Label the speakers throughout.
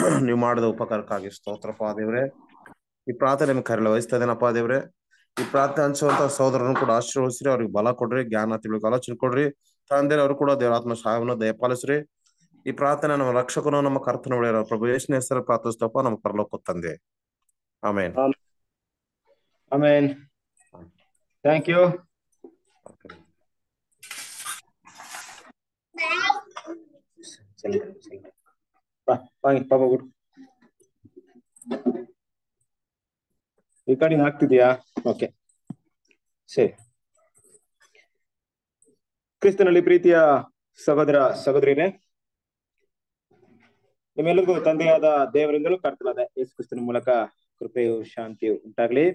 Speaker 1: ನೀವು ಮಾಡಿದ ಉಪಕಾರಕ್ಕಾಗಿ ಸ್ತೋತ್ರಪ್ಪ ದೇವ್ರೆ ಈ ಪ್ರಾರ್ಥನೆ ನಿಮ್ಗೆ ಕರೆಯಲು ವಹಿಸ್ತದೇನಪ್ಪ ದೇವ್ರೆ ಈ ಪ್ರಾರ್ಥನೆ ಅನ್ಸುವಂತ ಸಹೋದರನ್ನು ಕೂಡ ಆಶೀರ್ವಹಿಸ್ರಿ ಅವ್ರಿಗೆ ಬಲ ಕೊಡ್ರಿ ಜ್ಞಾನ ತಿಳುಕ ಆಲೋಚನೆ ಕೊಡ್ರಿ ತಂದೆ ಅವರು ಕೂಡ ದೇವರಾತ್ಮ ಸಹಾಯವನ್ನು ದಯಪಾಲಿಸ್ರಿ ಈ ಪ್ರಾರ್ಥನೆ ನಮ್ಮ ರಕ್ಷಕನು ನಮ್ಮ ಕರ್ತನ ಒಳ್ಳೆಯ ಪ್ರಭು ಯೇಸುನ ಹೆಸರು ಪ್ರಾರ್ಥಿಸ್ತಪ್ಪ ನಮ್ಮ ಪರಲೋಕ ತಂದೆ ಆಮೇನ್ ಆಮೇನ್ ಥ್ಯಾಂಕ್ ಯು ವಾಂಗಿ ಪಾಪ ರೆಕಾರ್ಡಿಂಗ್ ಆಗ್ತಿದೆಯಾ ಓಕೆ ಸರಿ ಕ್ರಿಸ್ತನಲ್ಲಿ ಪ್ರೀತಿಯ ಸಹೋದರ ಸಹೋದರಿನೇ ನಿಮ್ಮೆಲ್ಲರಿಗೂ ತಂದೆಯಾದ ದೇವರಿಂದಲೂ ಕರ್ತನಾದ ಯೇಸು ಕ್ರಿಸ್ತನ ಮೂಲಕ ಕೃಪೆಯು ಶಾಂತಿಯು ಉಂಟಾಗ್ಲಿ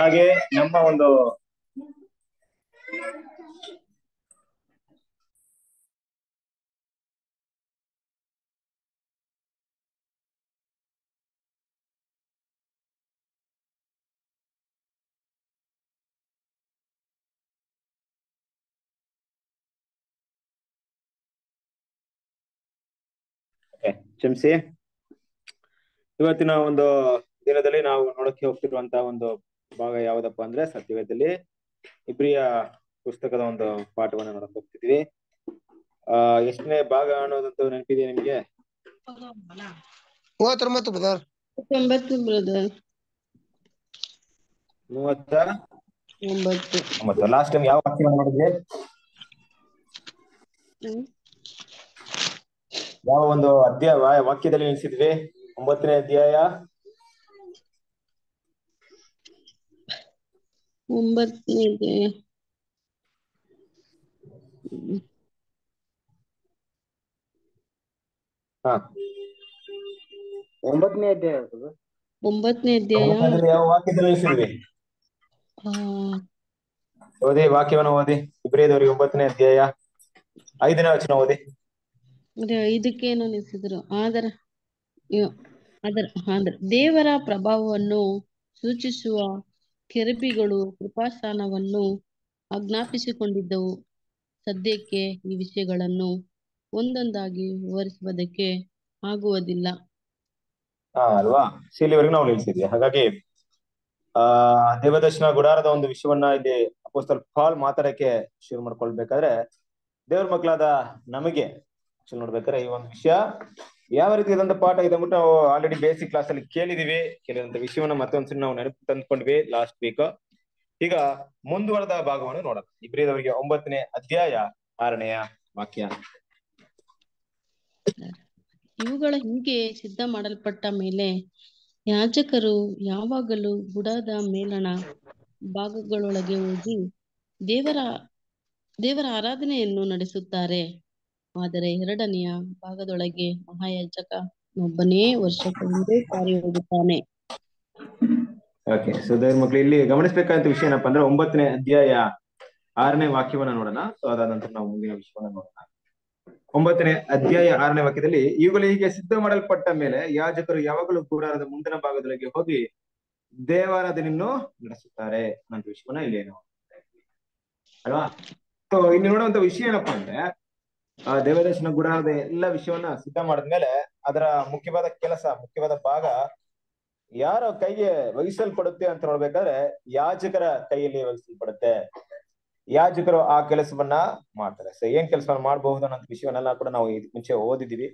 Speaker 1: ಹಾಗೆ ನಮ್ಮ ಒಂದು ಕ್ಷಮಿಸಿ ಇವತ್ತಿನ ಒಂದು ದಿನದಲ್ಲಿ ನಾವು ನೋಡಕ್ಕೆ ಹೋಗ್ತಿರುವಂತ ಒಂದು ಭಾಗ ಯಾವ್ದಪ್ಪ ಅಂದ್ರೆ ಸತ್ಯವೇದಲ್ಲಿ ಇಬ್ರಿಯ ಪುಸ್ತಕದ ಒಂದು ಪಾಠವನ್ನ ನೋಡಕ್ ಹೋಗ್ತಿದ್ವಿ ಆ ಎಷ್ಟನೇ ಭಾಗ ಅನ್ನೋದಂತ ನೆನಪಿದೆ ನಿಮ್ಗೆ ಮೂವತ್ತ ಲಾಸ್ಟ್ ಟೈಮ್ ಯಾವ ವಾಕ್ಯ ಮಾಡಿದ್ವಿ ಯಾವ ಒಂದು ಅಧ್ಯಾಯ ವಾಕ್ಯದಲ್ಲಿ ನಿಲ್ಲಿಸಿದ್ವಿ ಒಂಬತ್ತನೇ ಅಧ್ಯಾಯ
Speaker 2: ಒಂಬತ್ತನೇ ಅಧ್ಯಾಯ
Speaker 1: ಒಂಬತ್ತನೇ ಅಧ್ಯಾಯ
Speaker 2: ಒಂಬತ್ತನೇ ಅಧ್ಯಾಯ ಯಾವ ವಾಕ್ಯದಲ್ಲಿ ನಿಲ್ಲಿಸಿದ್ವಿ
Speaker 1: ಓದಿ ವಾಕ್ಯವನ್ನು ಓದಿ ಇಬ್ರೇದವರಿಗೆ ಒಂಬತ್ತನೇ ಅಧ್ಯಾಯ ಐದನೇ ವಚನ ಓದಿ
Speaker 2: ಇದಕ್ಕೇನು ನಿಲ್ಲಿಸಿದ್ರು ಆದರ ಅದರ ಆದರ ದೇವರ ಪ್ರಭಾವವನ್ನು ಸೂಚಿಸುವ ಕೆರಪಿಗಳು ಕೃಪಾಸ್ಥಾನವನ್ನು ಆಜ್ಞಾಪಿಸಿಕೊಂಡಿದ್ದವು ಸದ್ಯಕ್ಕೆ ಈ ವಿಷಯಗಳನ್ನು ಒಂದೊಂದಾಗಿ ವಿವರಿಸುವುದಕ್ಕೆ ಆಗುವುದಿಲ್ಲ
Speaker 1: ಅಲ್ವಾ ಇಲ್ಲಿವರೆಗೆ ನಾವು ನಿಲ್ಸಿದ್ವಿ ಹಾಗಾಗಿ ಆ ದೇವದರ್ಶನ ಗುಡಾರದ ಒಂದು ವಿಷಯವನ್ನ ಇಲ್ಲಿ ಅಪೋಸ್ತಲ್ ಪಾಲ್ ಮಾತಾಡಕ್ಕೆ ಶುರು ಮಾಡ್ಕೊಳ್ಬೇಕಾದ್ರೆ ದೇವ್ರ ಮಕ್ಕಳಾದ ನಮಗೆ ಆಕ್ಚುಲಿ ನೋಡ್ಬೇಕಾರೆ ಈ ಒಂದು ವಿಷಯ ಯಾವ ರೀತಿಯಾದಂತ ಪಾಠ ಇದೆ ಅಂದ್ಬಿಟ್ಟು ನಾವು ಆಲ್ರೆಡಿ ಬೇಸಿಕ್ ಕ್ಲಾಸ್ ಅಲ್ಲಿ ಕೇಳಿದಿವಿ ಕೇಳಿದಂತ ವಿಷಯವನ್ನ ಮತ್ತೊಂದ್ಸರಿ ನಾವು ನೆನಪು ತಂದ್ಕೊಂಡ್ವಿ ಲಾಸ್ಟ್ ವೀಕ್ ಈಗ ಮುಂದುವರೆದ ಭಾಗವನ್ನು ನೋಡೋಣ ಇಬ್ರಿದವರಿಗೆ ಒಂಬತ್ತನೇ ಅಧ್ಯಾಯ ಆರನೆಯ ವಾಕ್ಯ
Speaker 2: ಇವುಗಳ ಹಿಂಗೆ ಸಿದ್ಧ ಮಾಡಲ್ಪಟ್ಟ ಮೇಲೆ ಯಾಜಕರು ಯಾವಾಗಲೂ ಬುಡದ ಮೇಲಣ ಭಾಗಗಳೊಳಗೆ ಹೋಗಿ ದೇವರ ದೇವರ ಆರಾಧನೆಯನ್ನು ನಡೆಸುತ್ತಾರೆ ಆದರೆ ಎರಡನೆಯ ಭಾಗದೊಳಗೆ ಮಹಾಯಾಜಕ ಒಬ್ಬನೇ ವರ್ಷಕ್ಕೊಂದು ಸಾರಿ ಹೋಗುತ್ತಾನೆ
Speaker 1: ಓಕೆ ದೇವ್ರ ಮಕ್ಳು ಇಲ್ಲಿ ಗಮನಿಸಬೇಕಾದಂತ ವಿಷಯ ಏನಪ್ಪಾ ಅಂದ್ರೆ ಒಂಬತ್ತನೇ ಅಧ್ಯಾಯ ಆರನೇ ವಾಕ್ಯವನ್ನ ನೋಡೋಣ ಸೊ ಅದಾದ ನಂತರ ನಾವು ಮುಂದಿನ ವಿಷಯವನ್ನ ನೋಡೋಣ ಒಂಬತ್ತನೇ ಅಧ್ಯಾಯ ಆರನೇ ವಾಕ್ಯದಲ್ಲಿ ಇವುಗಳು ಹೀಗೆ ಸಿದ್ಧ ಮಾಡಲ್ಪಟ್ಟ ಮೇಲೆ ಯಾಜಕರು ಯಾವಾಗಲೂ ಗುರಾರದ ಮುಂದಿನ ಭಾಗದೊಳಗೆ ಹೋಗಿ ದೇವಾರಾಧನೆಯನ್ನು ನಡೆಸುತ್ತಾರೆ ಅನ್ನೋ ವಿಷಯವನ್ನ ಇಲ್ಲಿ ಏನು ಅಲ್ವಾ ಸೊ ಇಲ್ಲಿ ನೋಡುವಂತ ವಿಷಯ ಏನಪ್ಪಾ ಅಂದ್ರೆ ಆ ದೇವದರ್ಶನ ಅದ ಎಲ್ಲ ವಿಷಯವನ್ನ ಸಿದ್ಧ ಮಾಡಿದ್ಮೇಲೆ ಅದರ ಮುಖ್ಯವಾದ ಕೆಲಸ ಮುಖ್ಯವಾದ ಭಾಗ ಯಾರ ಕೈಗೆ ವಹಿಸಲ್ಪಡುತ್ತೆ ಅಂತ ನೋಡ್ಬೇಕಾದ್ರೆ ಯಾಜಕರ ಕೈಯಲ್ಲಿ ವಹಿಸಲ್ಪಡುತ್ತೆ ಯಾಜಕರು ಆ ಕೆಲಸವನ್ನ ಮಾಡ್ತಾರೆ ಸೊ ಏನ್ ಕೆಲಸವನ್ನ ಮಾಡಬಹುದು ಅನ್ನೋ ವಿಷಯವನ್ನೆಲ್ಲ ಕೂಡ ನಾವು ಮುಂಚೆ ಓದಿದೀವಿ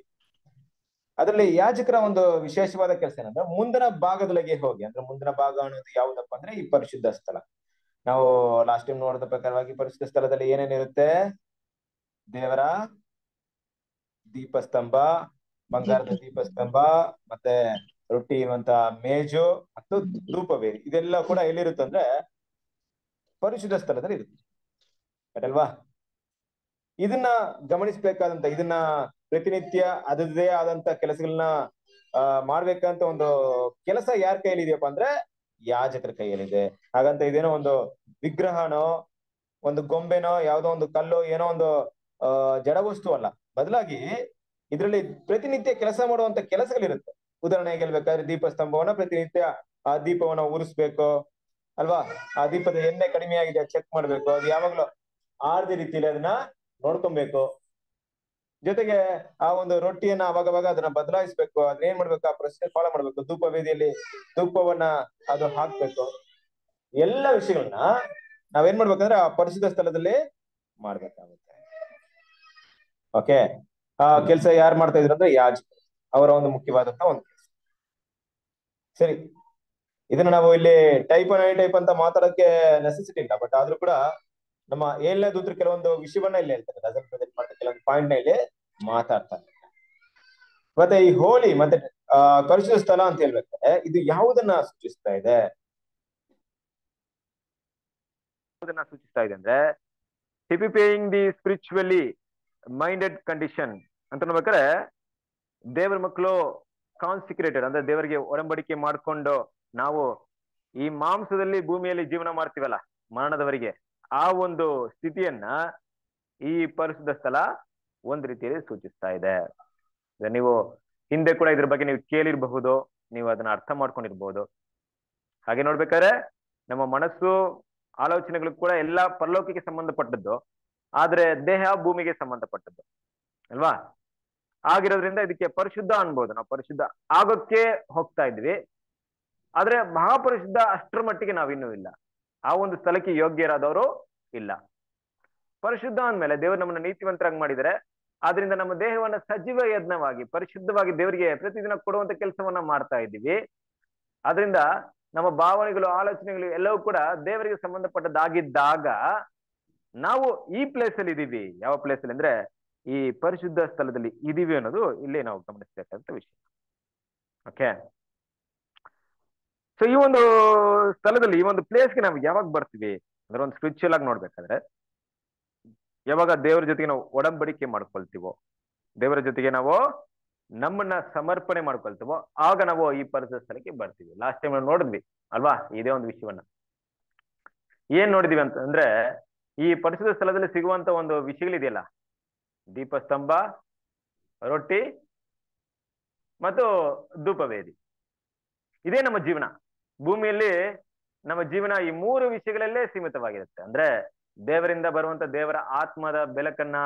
Speaker 1: ಅದರಲ್ಲಿ ಯಾಜಕರ ಒಂದು ವಿಶೇಷವಾದ ಕೆಲಸ ಏನಂದ್ರೆ ಮುಂದಿನ ಭಾಗದೊಳಗೆ ಹೋಗಿ ಅಂದ್ರೆ ಮುಂದಿನ ಭಾಗ ಅನ್ನೋದು ಯಾವ್ದಪ್ಪ ಅಂದ್ರೆ ಈ ಪರಿಶುದ್ಧ ಸ್ಥಳ ನಾವು ಲಾಸ್ಟ್ ಟೈಮ್ ನೋಡಿದ ಪ್ರಕಾರವಾಗಿ ಪರಿಶುದ್ಧ ಸ್ಥಳದಲ್ಲಿ ಏನೇನಿರುತ್ತೆ ದೇವರ ದೀಪಸ್ತಂಭ ಬಂಗಾರದ ದೀಪಸ್ತಂಭ ಮತ್ತೆ ರೊಟ್ಟಿ ಇರುವಂತ ಮೇಜು ಮತ್ತು ಧೂಪವೇರಿ ಇದೆಲ್ಲ ಕೂಡ ಎಲ್ಲಿರುತ್ತೆ ಅಂದ್ರೆ ಪರಿಶುದ್ಧ ಸ್ಥಳದಲ್ಲಿ ಇರುತ್ತೆ ಅಲ್ವಾ ಇದನ್ನ ಗಮನಿಸ್ಬೇಕಾದಂತ ಇದನ್ನ ಪ್ರತಿನಿತ್ಯ ಅದರದೇ ಆದಂತ ಕೆಲಸಗಳನ್ನ ಮಾಡ್ಬೇಕಂತ ಒಂದು ಕೆಲಸ ಯಾರ ಕೈಯಲ್ಲಿ ಇದೆಯಪ್ಪ ಅಂದ್ರೆ ಯಾಜಕರ ಕೈಯಲ್ಲಿದೆ ಹಾಗಂತ ಇದೇನೋ ಒಂದು ವಿಗ್ರಹನೋ ಒಂದು ಗೊಂಬೆನೋ ಯಾವುದೋ ಒಂದು ಕಲ್ಲು ಏನೋ ಒಂದು ಜಡ ವಸ್ತು ಅಲ್ಲ ಬದಲಾಗಿ ಇದರಲ್ಲಿ ಪ್ರತಿನಿತ್ಯ ಕೆಲಸ ಮಾಡುವಂತ ಕೆಲಸಗಳಿರುತ್ತೆ ಉದಾಹರಣೆಗೆ ಹೇಳ್ಬೇಕಾದ್ರೆ ದೀಪಸ್ತಂಭವನ್ನ ಪ್ರತಿನಿತ್ಯ ಆ ದೀಪವನ್ನ ಉರಿಸ್ಬೇಕು ಅಲ್ವಾ ಆ ದೀಪದ ಎಣ್ಣೆ ಕಡಿಮೆ ಆಗಿದೆ ಚೆಕ್ ಮಾಡ್ಬೇಕು ಅದು ಯಾವಾಗ್ಲೂ ಆರ್ದ ರೀತಿಯಲ್ಲಿ ಅದನ್ನ ನೋಡ್ಕೊಬೇಕು ಜೊತೆಗೆ ಆ ಒಂದು ರೊಟ್ಟಿಯನ್ನ ಅವಾಗವಾಗ ಅದನ್ನ ಬದಲಾಯಿಸ್ಬೇಕು ಅದನ್ನ ಏನ್ ಮಾಡ್ಬೇಕು ಆ ಪ್ರಶ್ನೆ ಫಾಲೋ ಮಾಡ್ಬೇಕು ಧೂಪ ವೇದಿಯಲ್ಲಿ ಧೂಪವನ್ನ ಅದು ಹಾಕ್ಬೇಕು ಎಲ್ಲ ವಿಷಯಗಳನ್ನ ನಾವೇನ್ ಮಾಡ್ಬೇಕಂದ್ರೆ ಆ ಪರಿಶುದ್ಧ ಸ್ಥಳದಲ್ಲಿ ಮಾಡ್ಬೇಕಾಗುತ್ತೆ ಓಕೆ ಆ ಕೆಲಸ ಯಾರು ಮಾಡ್ತಾ ಇದ್ರು ಅಂದ್ರೆ ಯಾಜ್ ಅವರ ಒಂದು ಮುಖ್ಯವಾದಂತ ಒಂದು ಕೆಲಸ ಸರಿ ಇದನ್ನ ನಾವು ಇಲ್ಲಿ ಟೈಪ್ ಐ ಟೈಪ್ ಅಂತ ಮಾತಾಡೋಕೆ ನೆಸೆಸಿಟಿ ಇಲ್ಲ ಬಟ್ ಆದ್ರೂ ಕೂಡ ನಮ್ಮ ಏಳನೇ ದೂತ್ರ ಕೆಲವೊಂದು ವಿಷಯವನ್ನ ಇಲ್ಲಿ ಹೇಳ್ತಾರೆ ರಜನ್ ಪ್ರೆಸೆಂಟ್ ಕೆಲವೊಂದು ಪಾಯಿಂಟ್ ನ ಇಲ್ಲಿ ಮಾತಾಡ್ತಾರೆ ಮತ್ತೆ ಈ ಹೋಳಿ ಮತ್ತೆ ಕಲುಷಿತ ಸ್ಥಳ ಅಂತ ಹೇಳ್ಬೇಕಾದ್ರೆ ಇದು ಯಾವುದನ್ನ ಸೂಚಿಸ್ತಾ ಇದೆ ಸೂಚಿಸ್ತಾ ಇದೆ ಅಂದ್ರೆ paying the spiritually minded condition ಅಂತ
Speaker 3: ನೋಡ್ಬೇಕಾದ್ರೆ ದೇವರ ಮಕ್ಕಳು ಕಾನ್ಸಿಕ್ರೇಟೆಡ್ ಅಂದ್ರೆ ದೇವರಿಗೆ ಒಡಂಬಡಿಕೆ ಮಾಡಿಕೊಂಡು ನಾವು ಈ ಮಾಂಸದಲ್ಲಿ ಭೂಮಿಯಲ್ಲಿ ಜೀವನ ಮಾಡ್ತೀವಲ್ಲ ಮರಣದವರಿಗೆ ಆ ಒಂದು ಸ್ಥಿತಿಯನ್ನ ಈ ಪರಿಶುದ್ಧ ಸ್ಥಳ ಒಂದ್ ರೀತಿಯಲ್ಲಿ ಸೂಚಿಸ್ತಾ ಇದೆ ನೀವು ಹಿಂದೆ ಕೂಡ ಇದ್ರ ಬಗ್ಗೆ ನೀವು ಕೇಳಿರ್ಬಹುದು ನೀವು ಅದನ್ನ ಅರ್ಥ ಮಾಡ್ಕೊಂಡಿರ್ಬಹುದು ಹಾಗೆ ನೋಡ್ಬೇಕಾದ್ರೆ ನಮ್ಮ ಮನಸ್ಸು ಆಲೋಚನೆಗಳು ಕೂಡ ಎಲ್ಲಾ ಪರಲೋಕಕ್ಕೆ ಸಂಬಂಧಪಟ್ಟದ್ದು ಆದ್ರೆ ದೇಹ ಭೂಮಿಗೆ ಸಂಬಂಧಪಟ್ಟದ್ದು ಅಲ್ವಾ ಆಗಿರೋದ್ರಿಂದ ಇದಕ್ಕೆ ಪರಿಶುದ್ಧ ಅನ್ಬೋದು ನಾವು ಪರಿಶುದ್ಧ ಆಗೋಕ್ಕೆ ಹೋಗ್ತಾ ಇದ್ವಿ ಆದ್ರೆ ಮಹಾಪರಿಶುದ್ಧ ಅಷ್ಟರ ಮಟ್ಟಿಗೆ ನಾವಿನ್ನೂ ಇಲ್ಲ ಆ ಒಂದು ಸ್ಥಳಕ್ಕೆ ಯೋಗ್ಯರಾದವರು ಇಲ್ಲ ಪರಿಶುದ್ಧ ಅಂದ್ಮೇಲೆ ದೇವರು ನಮ್ಮನ್ನ ನೀತಿವಂತರಾಗಿ ಮಾಡಿದರೆ ಆದ್ರಿಂದ ನಮ್ಮ ದೇಹವನ್ನ ಸಜೀವ ಯಜ್ಞವಾಗಿ ಪರಿಶುದ್ಧವಾಗಿ ದೇವರಿಗೆ ಪ್ರತಿದಿನ ಕೊಡುವಂತ ಕೆಲಸವನ್ನ ಮಾಡ್ತಾ ಇದ್ದೀವಿ ಆದ್ರಿಂದ ನಮ್ಮ ಭಾವನೆಗಳು ಆಲೋಚನೆಗಳು ಎಲ್ಲವೂ ಕೂಡ ದೇವರಿಗೆ ಸಂಬಂಧಪಟ್ಟದ್ದಾಗಿದ್ದಾಗ ನಾವು ಈ ಪ್ಲೇಸ್ ಅಲ್ಲಿ ಇದೀವಿ ಯಾವ ಪ್ಲೇಸ್ ಅಲ್ಲಿ ಅಂದ್ರೆ ಈ ಪರಿಶುದ್ಧ ಸ್ಥಳದಲ್ಲಿ ಇದೀವಿ ಅನ್ನೋದು ಇಲ್ಲಿ ನಾವು ಗಮನಿಸಬೇಕಂತ ವಿಷಯ ಓಕೆ ಸೊ ಈ ಒಂದು ಸ್ಥಳದಲ್ಲಿ ಈ ಒಂದು ಪ್ಲೇಸ್ಗೆ ನಾವು ಯಾವಾಗ ಬರ್ತೀವಿ ಅಂದ್ರೆ ಒಂದು ಸ್ಪಿರಿಚುವಲ್ ಆಗಿ ನೋಡ್ಬೇಕಾದ್ರೆ ಯಾವಾಗ ದೇವರ ಜೊತೆಗೆ ನಾವು ಒಡಂಬಡಿಕೆ ಮಾಡ್ಕೊಳ್ತೀವೋ ದೇವರ ಜೊತೆಗೆ ನಾವು ನಮ್ಮನ್ನ ಸಮರ್ಪಣೆ ಮಾಡ್ಕೊಳ್ತೀವೋ ಆಗ ನಾವು ಈ ಪರಿಸರ ಸ್ಥಳಕ್ಕೆ ಬರ್ತೀವಿ ಲಾಸ್ಟ್ ಟೈಮ್ ನಾವು ನೋಡಿದ್ವಿ ಅಲ್ವಾ ಇದೇ ಒಂದು ವಿಷಯವನ್ನ ಏನ್ ನೋಡಿದೀವಿ ಅಂತ ಅಂದ್ರೆ ಈ ಪರಿಶುದ್ಧ ಸ್ಥಳದಲ್ಲಿ ಸಿಗುವಂತ ಒಂದು ವಿಷಯಗಳಿದೆಯಲ್ಲ ದೀಪಸ್ತಂಭ ರೊಟ್ಟಿ ಮತ್ತು ಧೂಪವೇದಿ ಇದೇ ನಮ್ಮ ಜೀವನ ಭೂಮಿಯಲ್ಲಿ ನಮ್ಮ ಜೀವನ ಈ ಮೂರು ವಿಷಯಗಳಲ್ಲೇ ಸೀಮಿತವಾಗಿರುತ್ತೆ ಅಂದ್ರೆ ದೇವರಿಂದ ಬರುವಂತ ದೇವರ ಆತ್ಮದ ಬೆಳಕನ್ನ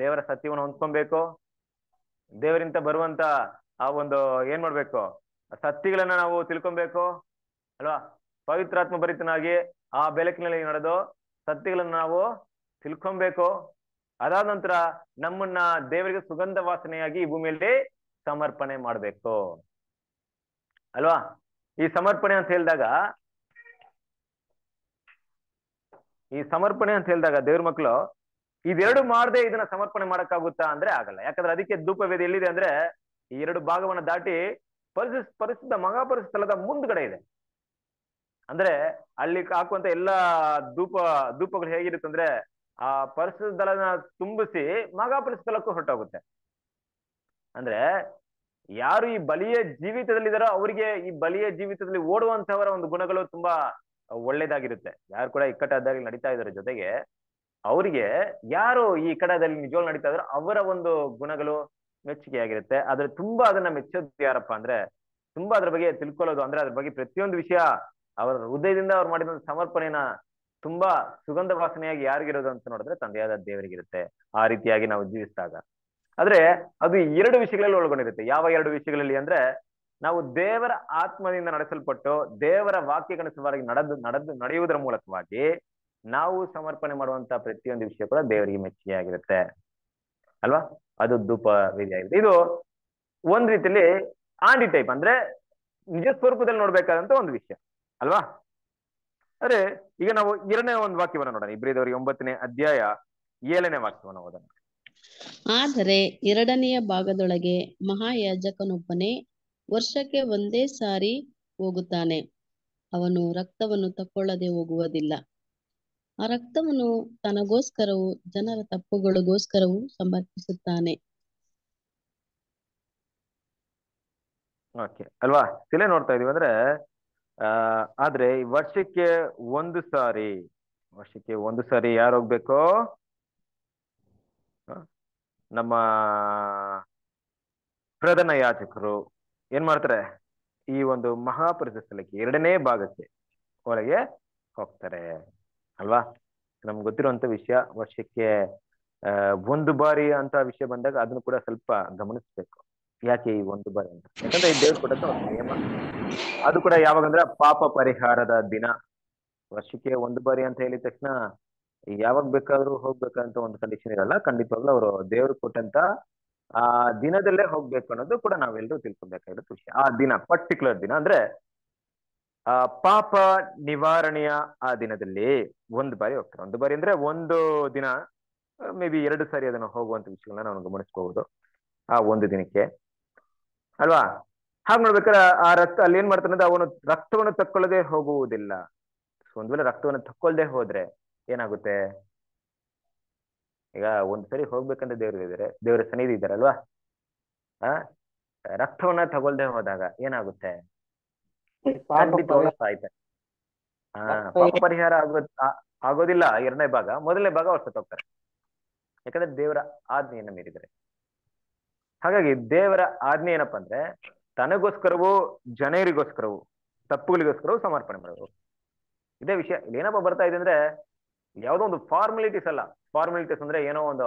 Speaker 3: ದೇವರ ಸತ್ಯವನ್ನು ಹೊಂದ್ಕೊಬೇಕು ದೇವರಿಂದ ಬರುವಂತ ಆ ಒಂದು ಏನ್ ಮಾಡ್ಬೇಕು ಸತ್ಯಗಳನ್ನ ನಾವು ತಿಳ್ಕೊಬೇಕು ಅಲ್ವಾ ಪವಿತ್ರಾತ್ಮ ಭರಿತನಾಗಿ ಆ ಬೆಳಕಿನಲ್ಲಿ ನಡೆದು ಸತ್ಯಗಳನ್ನು ನಾವು ತಿಳ್ಕೊಬೇಕು ಅದಾದ ನಂತರ ನಮ್ಮನ್ನ ದೇವರಿಗೆ ಸುಗಂಧ ವಾಸನೆಯಾಗಿ ಈ ಭೂಮಿಯಲ್ಲಿ ಸಮರ್ಪಣೆ ಮಾಡ್ಬೇಕು ಅಲ್ವಾ ಈ ಸಮರ್ಪಣೆ ಅಂತ ಹೇಳಿದಾಗ ಈ ಸಮರ್ಪಣೆ ಅಂತ ಹೇಳಿದಾಗ ದೇವ್ರ ಮಕ್ಕಳು ಇದೆರಡು ಮಾಡದೆ ಇದನ್ನ ಸಮರ್ಪಣೆ ಮಾಡಕ್ಕಾಗುತ್ತಾ ಅಂದ್ರೆ ಆಗಲ್ಲ ಯಾಕಂದ್ರೆ ಅದಕ್ಕೆ ವೇದಿ ಎಲ್ಲಿದೆ ಅಂದ್ರೆ ಈ ಎರಡು ಭಾಗವನ್ನ ದಾಟಿ ಪರಿಶಿಷ್ಟ ಪರಿಶುದ್ಧ ಮಹಾಪರಿಸ್ಥಳದ ಮುಂದ್ಗಡೆ ಇದೆ ಅಂದ್ರೆ ಅಲ್ಲಿ ಹಾಕುವಂತ ಎಲ್ಲಾ ಧೂಪ ಧೂಪಗಳು ಅಂದ್ರೆ ಆ ಪರಿಸರ ತುಂಬಿಸಿ ಮಗ ದಳಕ್ಕೂ ಹೊರಟೋಗುತ್ತೆ ಅಂದ್ರೆ ಯಾರು ಈ ಬಲಿಯ ಜೀವಿತದಲ್ಲಿದ್ದಾರೋ ಅವರಿಗೆ ಈ ಬಲಿಯ ಜೀವಿತದಲ್ಲಿ ಓಡುವಂತವರ ಒಂದು ಗುಣಗಳು ತುಂಬಾ ಒಳ್ಳೇದಾಗಿರುತ್ತೆ ಯಾರು ಕೂಡ ಇಕ್ಕಟ್ಟಾದಲ್ಲಿ ನಡೀತಾ ಇದ್ರ ಜೊತೆಗೆ ಅವರಿಗೆ ಯಾರು ಈ ಕಡದಲ್ಲಿ ನಿಜವಾಗ್ ನಡೀತಾ ಇದಾರೋ ಅವರ ಒಂದು ಗುಣಗಳು ಮೆಚ್ಚುಗೆ ಆಗಿರುತ್ತೆ ಆದ್ರೆ ತುಂಬಾ ಅದನ್ನ ಮೆಚ್ಚೋದು ಯಾರಪ್ಪ ಅಂದ್ರೆ ತುಂಬಾ ಅದ್ರ ಬಗ್ಗೆ ತಿಳ್ಕೊಳ್ಳೋದು ಅಂದ್ರೆ ಅದ್ರ ಬಗ್ಗೆ ಪ್ರತಿಯೊಂದು ವಿಷಯ ಅವರ ಹೃದಯದಿಂದ ಅವ್ರು ಮಾಡಿದ ಸಮರ್ಪಣೆನ ತುಂಬಾ ಸುಗಂಧ ವಾಸನೆಯಾಗಿ ಯಾರಿಗಿರೋದು ಅಂತ ನೋಡಿದ್ರೆ ತಂದೆಯಾದ ದೇವರಿಗಿರುತ್ತೆ ಆ ರೀತಿಯಾಗಿ ನಾವು ಜೀವಿಸಿದಾಗ ಆದ್ರೆ ಅದು ಎರಡು ವಿಷಯಗಳಲ್ಲಿ ಒಳಗೊಂಡಿರುತ್ತೆ ಯಾವ ಎರಡು ವಿಷಯಗಳಲ್ಲಿ ಅಂದ್ರೆ ನಾವು ದೇವರ ಆತ್ಮದಿಂದ ನಡೆಸಲ್ಪಟ್ಟು ದೇವರ ವಾಕ್ಯಗನುಸಾರವಾಗಿ ನಡೆದು ನಡೆದು ನಡೆಯುವುದರ ಮೂಲಕವಾಗಿ ನಾವು ಸಮರ್ಪಣೆ ಮಾಡುವಂತ ಪ್ರತಿಯೊಂದು ವಿಷಯ ಕೂಡ ದೇವರಿಗೆ ಮೆಚ್ಚುಗೆಯಾಗಿರುತ್ತೆ ಅಲ್ವಾ ಅದು ಧೂಪ ವಿಧಿ ಇದು ಒಂದ್ ರೀತಿಯಲ್ಲಿ ಆಂಡಿ ಟೈಪ್ ಅಂದ್ರೆ ನಿಜ ಸ್ವರೂಪದಲ್ಲಿ ನೋಡ್ಬೇಕಾದಂತ ಒಂದು ವಿಷಯ ಅಲ್ವಾ ಅರೆ ಈಗ ನಾವು ಎರಡನೇ ಒಂದು ವಾಕ್ಯವನ್ನು ನೋಡೋಣ ಇಬ್ರಿದವರಿಗೆ ಒಂಬತ್ತನೇ ಅಧ್ಯಾಯ ಏಳನೇ ವಾಕ್ಯವನ್ನು ಓದೋಣ
Speaker 2: ಆದರೆ ಎರಡನೆಯ ಭಾಗದೊಳಗೆ ಮಹಾಯಾಜಕನೊಬ್ಬನೇ ವರ್ಷಕ್ಕೆ ಒಂದೇ ಸಾರಿ ಹೋಗುತ್ತಾನೆ ಅವನು ರಕ್ತವನ್ನು ತಕ್ಕೊಳ್ಳದೆ ಹೋಗುವುದಿಲ್ಲ ಆ ರಕ್ತವನ್ನು ತನಗೋಸ್ಕರವು ಜನರ ತಪ್ಪುಗಳಿಗೋಸ್ಕರವು ಸಮರ್ಪಿಸುತ್ತಾನೆ
Speaker 3: ಓಕೆ ಅಲ್ವಾ ಇಲ್ಲೇ ನೋಡ್ತಾ ಇದೀವಿ ಅಂದ್ರೆ ಆ ಆದ್ರೆ ವರ್ಷಕ್ಕೆ ಒಂದು ಸಾರಿ ವರ್ಷಕ್ಕೆ ಒಂದು ಸಾರಿ ಯಾರು ಹೋಗ್ಬೇಕು ನಮ್ಮ ಪ್ರಧಾನ ಯಾಚಕರು ಏನ್ ಮಾಡ್ತಾರೆ ಈ ಒಂದು ಮಹಾಪರಿಷತ್ ಸ್ಥಳಕ್ಕೆ ಎರಡನೇ ಭಾಗಕ್ಕೆ ಒಳಗೆ ಹೋಗ್ತಾರೆ ಅಲ್ವಾ ನಮ್ಗೆ ಗೊತ್ತಿರುವಂತ ವಿಷಯ ವರ್ಷಕ್ಕೆ ಒಂದು ಬಾರಿ ಅಂತ ವಿಷಯ ಬಂದಾಗ ಅದನ್ನು ಕೂಡ ಸ್ವಲ್ಪ ಗಮನಿಸ್ಬೇಕು ಯಾಕೆ ಈ ಒಂದು ಬಾರಿ ಅಂತ ಯಾಕಂದ್ರೆ ಈ ದೇವ್ರು ಕೊಟ್ಟಂತ ಒಂದು ನಿಯಮ ಅದು ಕೂಡ ಯಾವಾಗಂದ್ರೆ ಪಾಪ ಪರಿಹಾರದ ದಿನ ವರ್ಷಕ್ಕೆ ಒಂದು ಬಾರಿ ಅಂತ ಹೇಳಿದ ತಕ್ಷಣ ಯಾವಾಗ ಬೇಕಾದ್ರೂ ಹೋಗ್ಬೇಕಂತ ಒಂದು ಕಂಡೀಷನ್ ಇರಲ್ಲ ಖಂಡಿತವಾಗ್ಲೂ ಅವರು ದೇವ್ರು ಕೊಟ್ಟಂತ ಆ ದಿನದಲ್ಲೇ ಹೋಗ್ಬೇಕು ಅನ್ನೋದು ಕೂಡ ನಾವೆಲ್ಲರೂ ತಿಳ್ಕೊಬೇಕಾಗಿರೋ ವಿಷಯ ಆ ದಿನ ಪರ್ಟಿಕ್ಯುಲರ್ ದಿನ ಅಂದ್ರೆ ಆ ಪಾಪ ನಿವಾರಣೆಯ ಆ ದಿನದಲ್ಲಿ ಒಂದು ಬಾರಿ ಹೋಗ್ತಾರೆ ಒಂದು ಬಾರಿ ಅಂದ್ರೆ ಒಂದು ದಿನ ಮೇ ಬಿ ಎರಡು ಸಾರಿ ಅದನ್ನ ಹೋಗುವಂತ ವಿಷಯಗಳನ್ನ ನಾವು ಗಮನಿಸ್ಕೋಬಹುದು ಆ ಒಂದು ದಿನಕ್ಕೆ ಅಲ್ವಾ ಹಾಗೆ ನೋಡ್ಬೇಕಾದ್ರೆ ಆ ರಕ್ತ ಅಲ್ಲಿ ಏನ್ ಮಾಡ್ತಾನೆ ಅವನು ರಕ್ತವನ್ನು ತಕ್ಕೊಳ್ಳದೆ ಹೋಗುವುದಿಲ್ಲ ಒಂದ್ ವೇಳೆ ರಕ್ತವನ್ನು ತಕ್ಕೊಳ್ದೆ ಹೋದ್ರೆ ಏನಾಗುತ್ತೆ ಈಗ ಒಂದ್ ಸರಿ ಹೋಗ್ಬೇಕಂತ ದೇವ್ರ ಇದಾರೆ ದೇವರ ಸನ್ನಿಧಿ ಇದ್ದಾರಲ್ವಾ ಆ ರಕ್ತವನ್ನ ತಗೊಳ್ದೆ ಹೋದಾಗ ಏನಾಗುತ್ತೆ ಪರಿಹಾರ ಆಗೋ ಆಗೋದಿಲ್ಲ ಎರಡನೇ ಭಾಗ ಮೊದಲನೇ ಭಾಗ ಅವ್ರು ಸತ್ತೋಗ್ತಾರೆ ಯಾಕಂದ್ರೆ ದೇವರ ಆಜ್ಞೆಯನ್ನ ಮೀರಿದರೆ ಹಾಗಾಗಿ ದೇವರ ಆಜ್ಞೆ ಏನಪ್ಪಾ ಅಂದ್ರೆ ತನಗೋಸ್ಕರವೂ ಜನರಿಗೋಸ್ಕರವೂ ತಪ್ಪುಗಳಿಗೋಸ್ಕರವೂ ಸಮರ್ಪಣೆ ಮಾಡೋರು ಇದೇ ವಿಷಯ ಏನಪ್ಪ ಬರ್ತಾ ಇದೆ ಅಂದ್ರೆ ಯಾವುದೋ ಒಂದು ಫಾರ್ಮಾಲಿಟೀಸ್ ಅಲ್ಲ ಫಾರ್ಮಾಲಿಟೀಸ್ ಅಂದ್ರೆ ಏನೋ ಒಂದು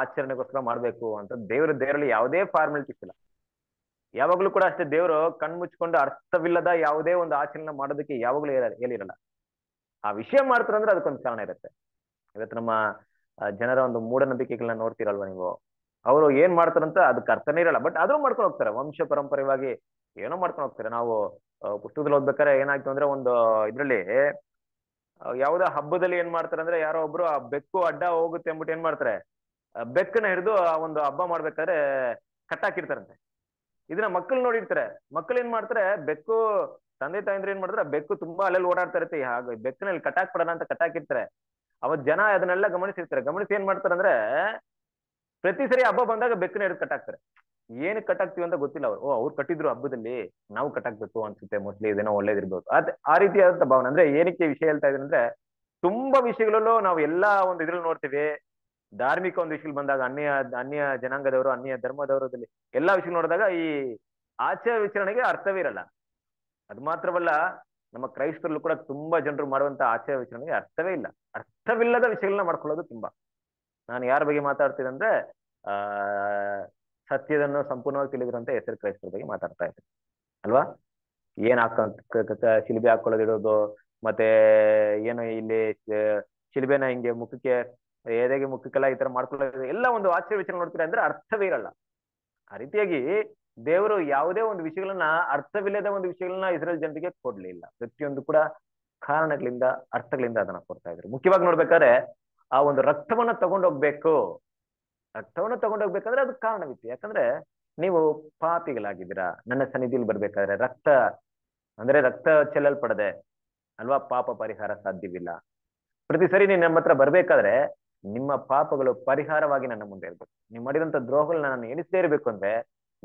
Speaker 3: ಆಚರಣೆಗೋಸ್ಕರ ಮಾಡ್ಬೇಕು ಅಂತ ದೇವರ ದೇವರಲ್ಲಿ ಯಾವುದೇ ಫಾರ್ಮಾಲಿಟೀಸ್ ಇಲ್ಲ ಯಾವಾಗ್ಲೂ ಕೂಡ ಅಷ್ಟೇ ದೇವರು ಕಣ್ಮುಚ್ಕೊಂಡು ಅರ್ಥವಿಲ್ಲದ ಯಾವುದೇ ಒಂದು ಆಚರಣೆ ಮಾಡೋದಕ್ಕೆ ಯಾವಾಗ್ಲೂ ಹೇಳಿರಲ್ಲ ಆ ವಿಷಯ ಮಾಡ್ತಾರಂದ್ರೆ ಅದಕ್ಕೊಂದು ಕಾರಣ ಇರುತ್ತೆ ಇವತ್ತು ನಮ್ಮ ಜನರ ಒಂದು ಮೂಢನಂಬಿಕೆಗಳನ್ನ ನೋಡ್ತಿರಲ್ವ ನೀವು ಅವರು ಏನ್ ಮಾಡ್ತಾರಂತ ಅದಕ್ಕೆ ಅರ್ಥನೇ ಇರಲ್ಲ ಬಟ್ ಆದ್ರೂ ಮಾಡ್ಕೊಂಡು ಹೋಗ್ತಾರೆ ವಂಶ ಪರಂಪರೆವಾಗಿ ಏನೋ ಮಾಡ್ಕೊಂಡು ಹೋಗ್ತಾರೆ ನಾವು ಪುಸ್ತಕದಲ್ಲಿ ಓದ್ಬೇಕಾದ್ರೆ ಏನಾಯ್ತು ಅಂದ್ರೆ ಒಂದು ಇದ್ರಲ್ಲಿ ಯಾವ್ದೋ ಹಬ್ಬದಲ್ಲಿ ಏನ್ ಮಾಡ್ತಾರೆ ಅಂದ್ರೆ ಯಾರೋ ಒಬ್ರು ಆ ಬೆಕ್ಕು ಅಡ್ಡ ಹೋಗುತ್ತೆ ಅಂದ್ಬಿಟ್ಟು ಏನ್ ಮಾಡ್ತಾರೆ ಬೆಕ್ಕನ ಹಿಡಿದು ಆ ಒಂದು ಹಬ್ಬ ಮಾಡ್ಬೇಕಾದ್ರೆ ಕಟ್ಟಾಕಿರ್ತಾರಂತೆ ಇದನ್ನ ಮಕ್ಕಳು ನೋಡಿರ್ತಾರೆ ಮಕ್ಕಳು ಏನ್ ಮಾಡ್ತಾರೆ ಬೆಕ್ಕು ತಂದೆ ತಾಯಂದ್ರೆ ಏನ್ ಮಾಡ್ತಾರೆ ಬೆಕ್ಕು ತುಂಬಾ ಅಲ್ಲೆಲ್ಲಿ ಓಡಾಡ್ತಾ ಹಾಗೆ ಬೆಕ್ಕನಲ್ಲಿ ಕಟ್ಟಾಕ್ ಪಡೋಣ ಅಂತ ಕಟ್ಟಾಕಿರ್ತಾರೆ ಅವತ್ ಜನ ಅದನ್ನೆಲ್ಲ ಗಮನಿಸಿರ್ತಾರೆ ಗಮನಿಸಿ ಏನ್ ಮಾಡ್ತಾರಂದ್ರೆ ಪ್ರತಿ ಸರಿ ಹಬ್ಬ ಬಂದಾಗ ಬೆಕ್ಕನ ಹಿಡಿದು ಕಟ್ಟಾಕ್ತಾರೆ ಏನ್ ಕಟ್ಟಾಕ್ತಿವಿ ಅಂತ ಗೊತ್ತಿಲ್ಲ ಅವ್ರು ಓ ಅವ್ರು ಕಟ್ಟಿದ್ರು ಹಬ್ಬದಲ್ಲಿ ನಾವು ಕಟ್ಟಾಕ್ಬೇಕು ಅನ್ಸುತ್ತೆ ಮೋಸ್ಟ್ಲಿ ಇದೇನೋ ಒಳ್ಳೇದಿರ್ಬೋದು ಅದ್ ಆ ರೀತಿಯಾದಂತ ಭಾವನೆ ಅಂದ್ರೆ ಏನಕ್ಕೆ ವಿಷಯ ಹೇಳ್ತಾ ಇದ್ರೆ ಅಂದ್ರೆ ತುಂಬಾ ವಿಷಯಗಳಲ್ಲೂ ನಾವು ಎಲ್ಲಾ ಒಂದು ಇದ್ರಲ್ಲಿ ನೋಡ್ತೀವಿ ಧಾರ್ಮಿಕ ಒಂದು ವಿಷಯ ಬಂದಾಗ ಅನ್ಯ ಅನ್ಯ ಜನಾಂಗದವರು ಅನ್ಯ ಧರ್ಮದವರಲ್ಲಿ ಎಲ್ಲಾ ವಿಷಯ ನೋಡಿದಾಗ ಈ ಆಚಾರ ವಿಚಾರಣೆಗೆ ಅರ್ಥವೇ ಇರಲ್ಲ ಅದ್ ಮಾತ್ರವಲ್ಲ ನಮ್ಮ ಕ್ರೈಸ್ತರಲ್ಲೂ ಕೂಡ ತುಂಬಾ ಜನರು ಮಾಡುವಂತ ಆಚಾರ ವಿಚಾರಣೆಗೆ ಅರ್ಥವೇ ಇಲ್ಲ ಅರ್ಥವಿಲ್ಲದ ವಿಷಯಗಳನ್ನ ಮಾಡ್ಕೊಳ್ಳೋದು ತುಂಬಾ ನಾನು ಯಾರ ಬಗ್ಗೆ ಮಾತಾಡ್ತೀನಿ ಅಂದ್ರೆ ಆ ಸತ್ಯದನ್ನು ಸಂಪೂರ್ಣವಾಗಿ ತಿಳಿದ್ರಂತ ಹೆಸರು ಕ್ರೈಸ್ತರ ಬಗ್ಗೆ ಮಾತಾಡ್ತಾ ಇದ್ದೀನಿ ಅಲ್ವಾ ಏನ್ ಹಾಕ ಶಿಲ್ಬೆ ಹಾಕೊಳ್ಳೋದಿಡೋದು ಮತ್ತೆ ಏನು ಇಲ್ಲಿ ಶಿಲ್ಬೆನ ಹಿಂಗೆ ಮುಖಕ್ಕೆ ಎದೆಗೆ ಮುಖಕ್ಕೆಲ್ಲ ಈ ತರ ಮಾಡ್ಕೊಳ್ಳೋದು ಎಲ್ಲ ಒಂದು ಆಶ್ಚರ್ಯ ವಿಚಾರ ನೋಡ್ತೀರಾ ಅಂದ್ರೆ ಅರ್ಥವೇ ಇರಲ್ಲ ಆ ರೀತಿಯಾಗಿ ದೇವರು ಯಾವುದೇ ಒಂದು ವಿಷಯಗಳನ್ನ ಅರ್ಥವಿಲ್ಲದ ಒಂದು ವಿಷಯಗಳನ್ನ ಇಸ್ರೇಲ್ ಜನರಿಗೆ ಕೊಡ್ಲಿಲ್ಲ ಪ್ರತಿಯೊಂದು ಕೂಡ ಕಾರಣಗಳಿಂದ ಅರ್ಥಗಳಿಂದ ಅದನ್ನ ಕೊಡ್ತಾ ಇದ್ರು ಮುಖ್ಯವಾಗಿ ನೋಡ್ಬೇಕಾದ್ರೆ ಆ ಒಂದು ರಕ್ತವನ್ನ ತಗೊಂಡೋಗ್ಬೇಕು ರಕ್ತವನ್ನ ತಗೊಂಡೋಗ್ಬೇಕಂದ್ರೆ ಅದಕ್ಕೆ ಕಾರಣವಿತ್ತು ಯಾಕಂದ್ರೆ ನೀವು ಪಾಪಿಗಳಾಗಿದ್ದೀರಾ ನನ್ನ ಸನ್ನಿಧಿಲಿ ಬರ್ಬೇಕಾದ್ರೆ ರಕ್ತ ಅಂದ್ರೆ ರಕ್ತ ಚೆಲ್ಲಲ್ಪಡದೆ ಅಲ್ವಾ ಪಾಪ ಪರಿಹಾರ ಸಾಧ್ಯವಿಲ್ಲ ಪ್ರತಿ ಸರಿ ನೀನ್ ನಮ್ಮ ಹತ್ರ ಬರ್ಬೇಕಾದ್ರೆ ನಿಮ್ಮ ಪಾಪಗಳು ಪರಿಹಾರವಾಗಿ ನನ್ನ ಮುಂದೆ ಇರ್ಬೇಕು ನೀವು ಮಾಡಿದಂತ ದ್ರೋಹಗಳನ್ನ ನಾನು ಎಣಿಸದೇ ಇರ್ಬೇಕು ಅಂದ್ರೆ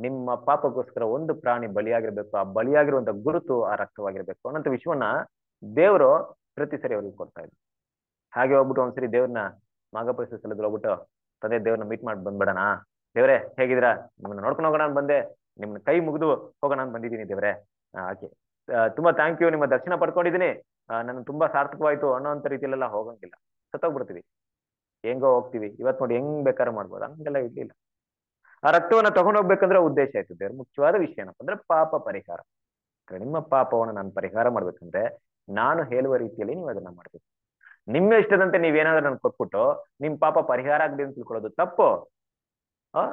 Speaker 3: ನಿಮ್ಮ ಪಾಪಕ್ಕೋಸ್ಕರ ಒಂದು ಪ್ರಾಣಿ ಬಲಿಯಾಗಿರ್ಬೇಕು ಆ ಬಲಿಯಾಗಿರುವಂತ ಗುರುತು ಆ ರಕ್ತವಾಗಿರ್ಬೇಕು ಅನ್ನೋಂಥ ವಿಷಯವನ್ನ ದೇವರು ಪ್ರತಿ ಸರಿ ಅವ್ರಿಗೆ ಕೊಡ್ತಾ ಇದ್ರು ಹಾಗೆ ಹೋಗ್ಬಿಟ್ಟು ಒಂದ್ಸರಿ ದೇವ್ರನ್ನ ಮಾಗಪಡಿಸೋ ಸಲದ್ರು ಹೋಗ್ಬಿಟ್ಟು ತಂದೆ ದೇವ್ರನ್ನ ಮೀಟ್ ಮಾಡಿ ಬಂದ್ಬಿಡಣ ದೇವ್ರೆ ಹೇಗಿದ್ರ ನಿಮ್ಮನ್ನ ನೋಡ್ಕೊಂಡು ಹೋಗೋಣ ಅಂತ ಬಂದೆ ನಿಮ್ಮನ್ನ ಕೈ ಮುಗಿದು ಹೋಗೋಣ ಅಂತ ಬಂದಿದ್ದೀನಿ ದೇವ್ರೆ ಆಕೆ ತುಂಬಾ ಥ್ಯಾಂಕ್ ಯು ನಿಮ್ಮ ದರ್ಶನ ಪಡ್ಕೊಂಡಿದ್ದೀನಿ ನನ್ನ ತುಂಬಾ ಸಾರ್ಥಕವಾಯ್ತು ಅನ್ನೋ ಅಂತ ರೀತಿಯಲ್ಲೆಲ್ಲ ಹೋಗಂಗಿಲ್ಲ ಸತ್ತೋಗ್ಬಿಡ್ತೀವಿ ಹೆಂಗೋ ಹೋಗ್ತೀವಿ ಇವತ್ ನೋಡಿ ಹೆಂಗ್ ಬೇಕಾದ್ರೂ ಮಾಡ್ಬೋದು ಹಂಗೆಲ್ಲ ಇರ್ಲಿಲ್ಲ ಆ ರಕ್ತವನ್ನ ತಗೊಂಡೋಗ್ಬೇಕಂದ್ರೆ ಉದ್ದೇಶ ಆಯ್ತು ದೇವ್ರ ಮುಖ್ಯವಾದ ವಿಷಯ ಏನಪ್ಪ ಅಂದ್ರೆ ಪಾಪ ಪರಿಹಾರ ನಿಮ್ಮ ಪಾಪವನ್ನು ನಾನು ಪರಿಹಾರ ಮಾಡ್ಬೇಕಂದ್ರೆ ನಾನು ಹೇಳುವ ರೀತಿಯಲ್ಲಿ ನೀವು ಅದನ್ನ ಮಾಡ್ಬೇಕು ನಿಮ್ಮ ಇಷ್ಟದಂತೆ ನೀವೇನಾದ್ರೂ ನನ್ಗೆ ಕೊಟ್ಬಿಟ್ಟು ನಿಮ್ ಪಾಪ ಪರಿಹಾರ ಆಗಲಿ ಅಂತ ತಿಳ್ಕೊಳ್ಳೋದು ತಪ್ಪು ಆ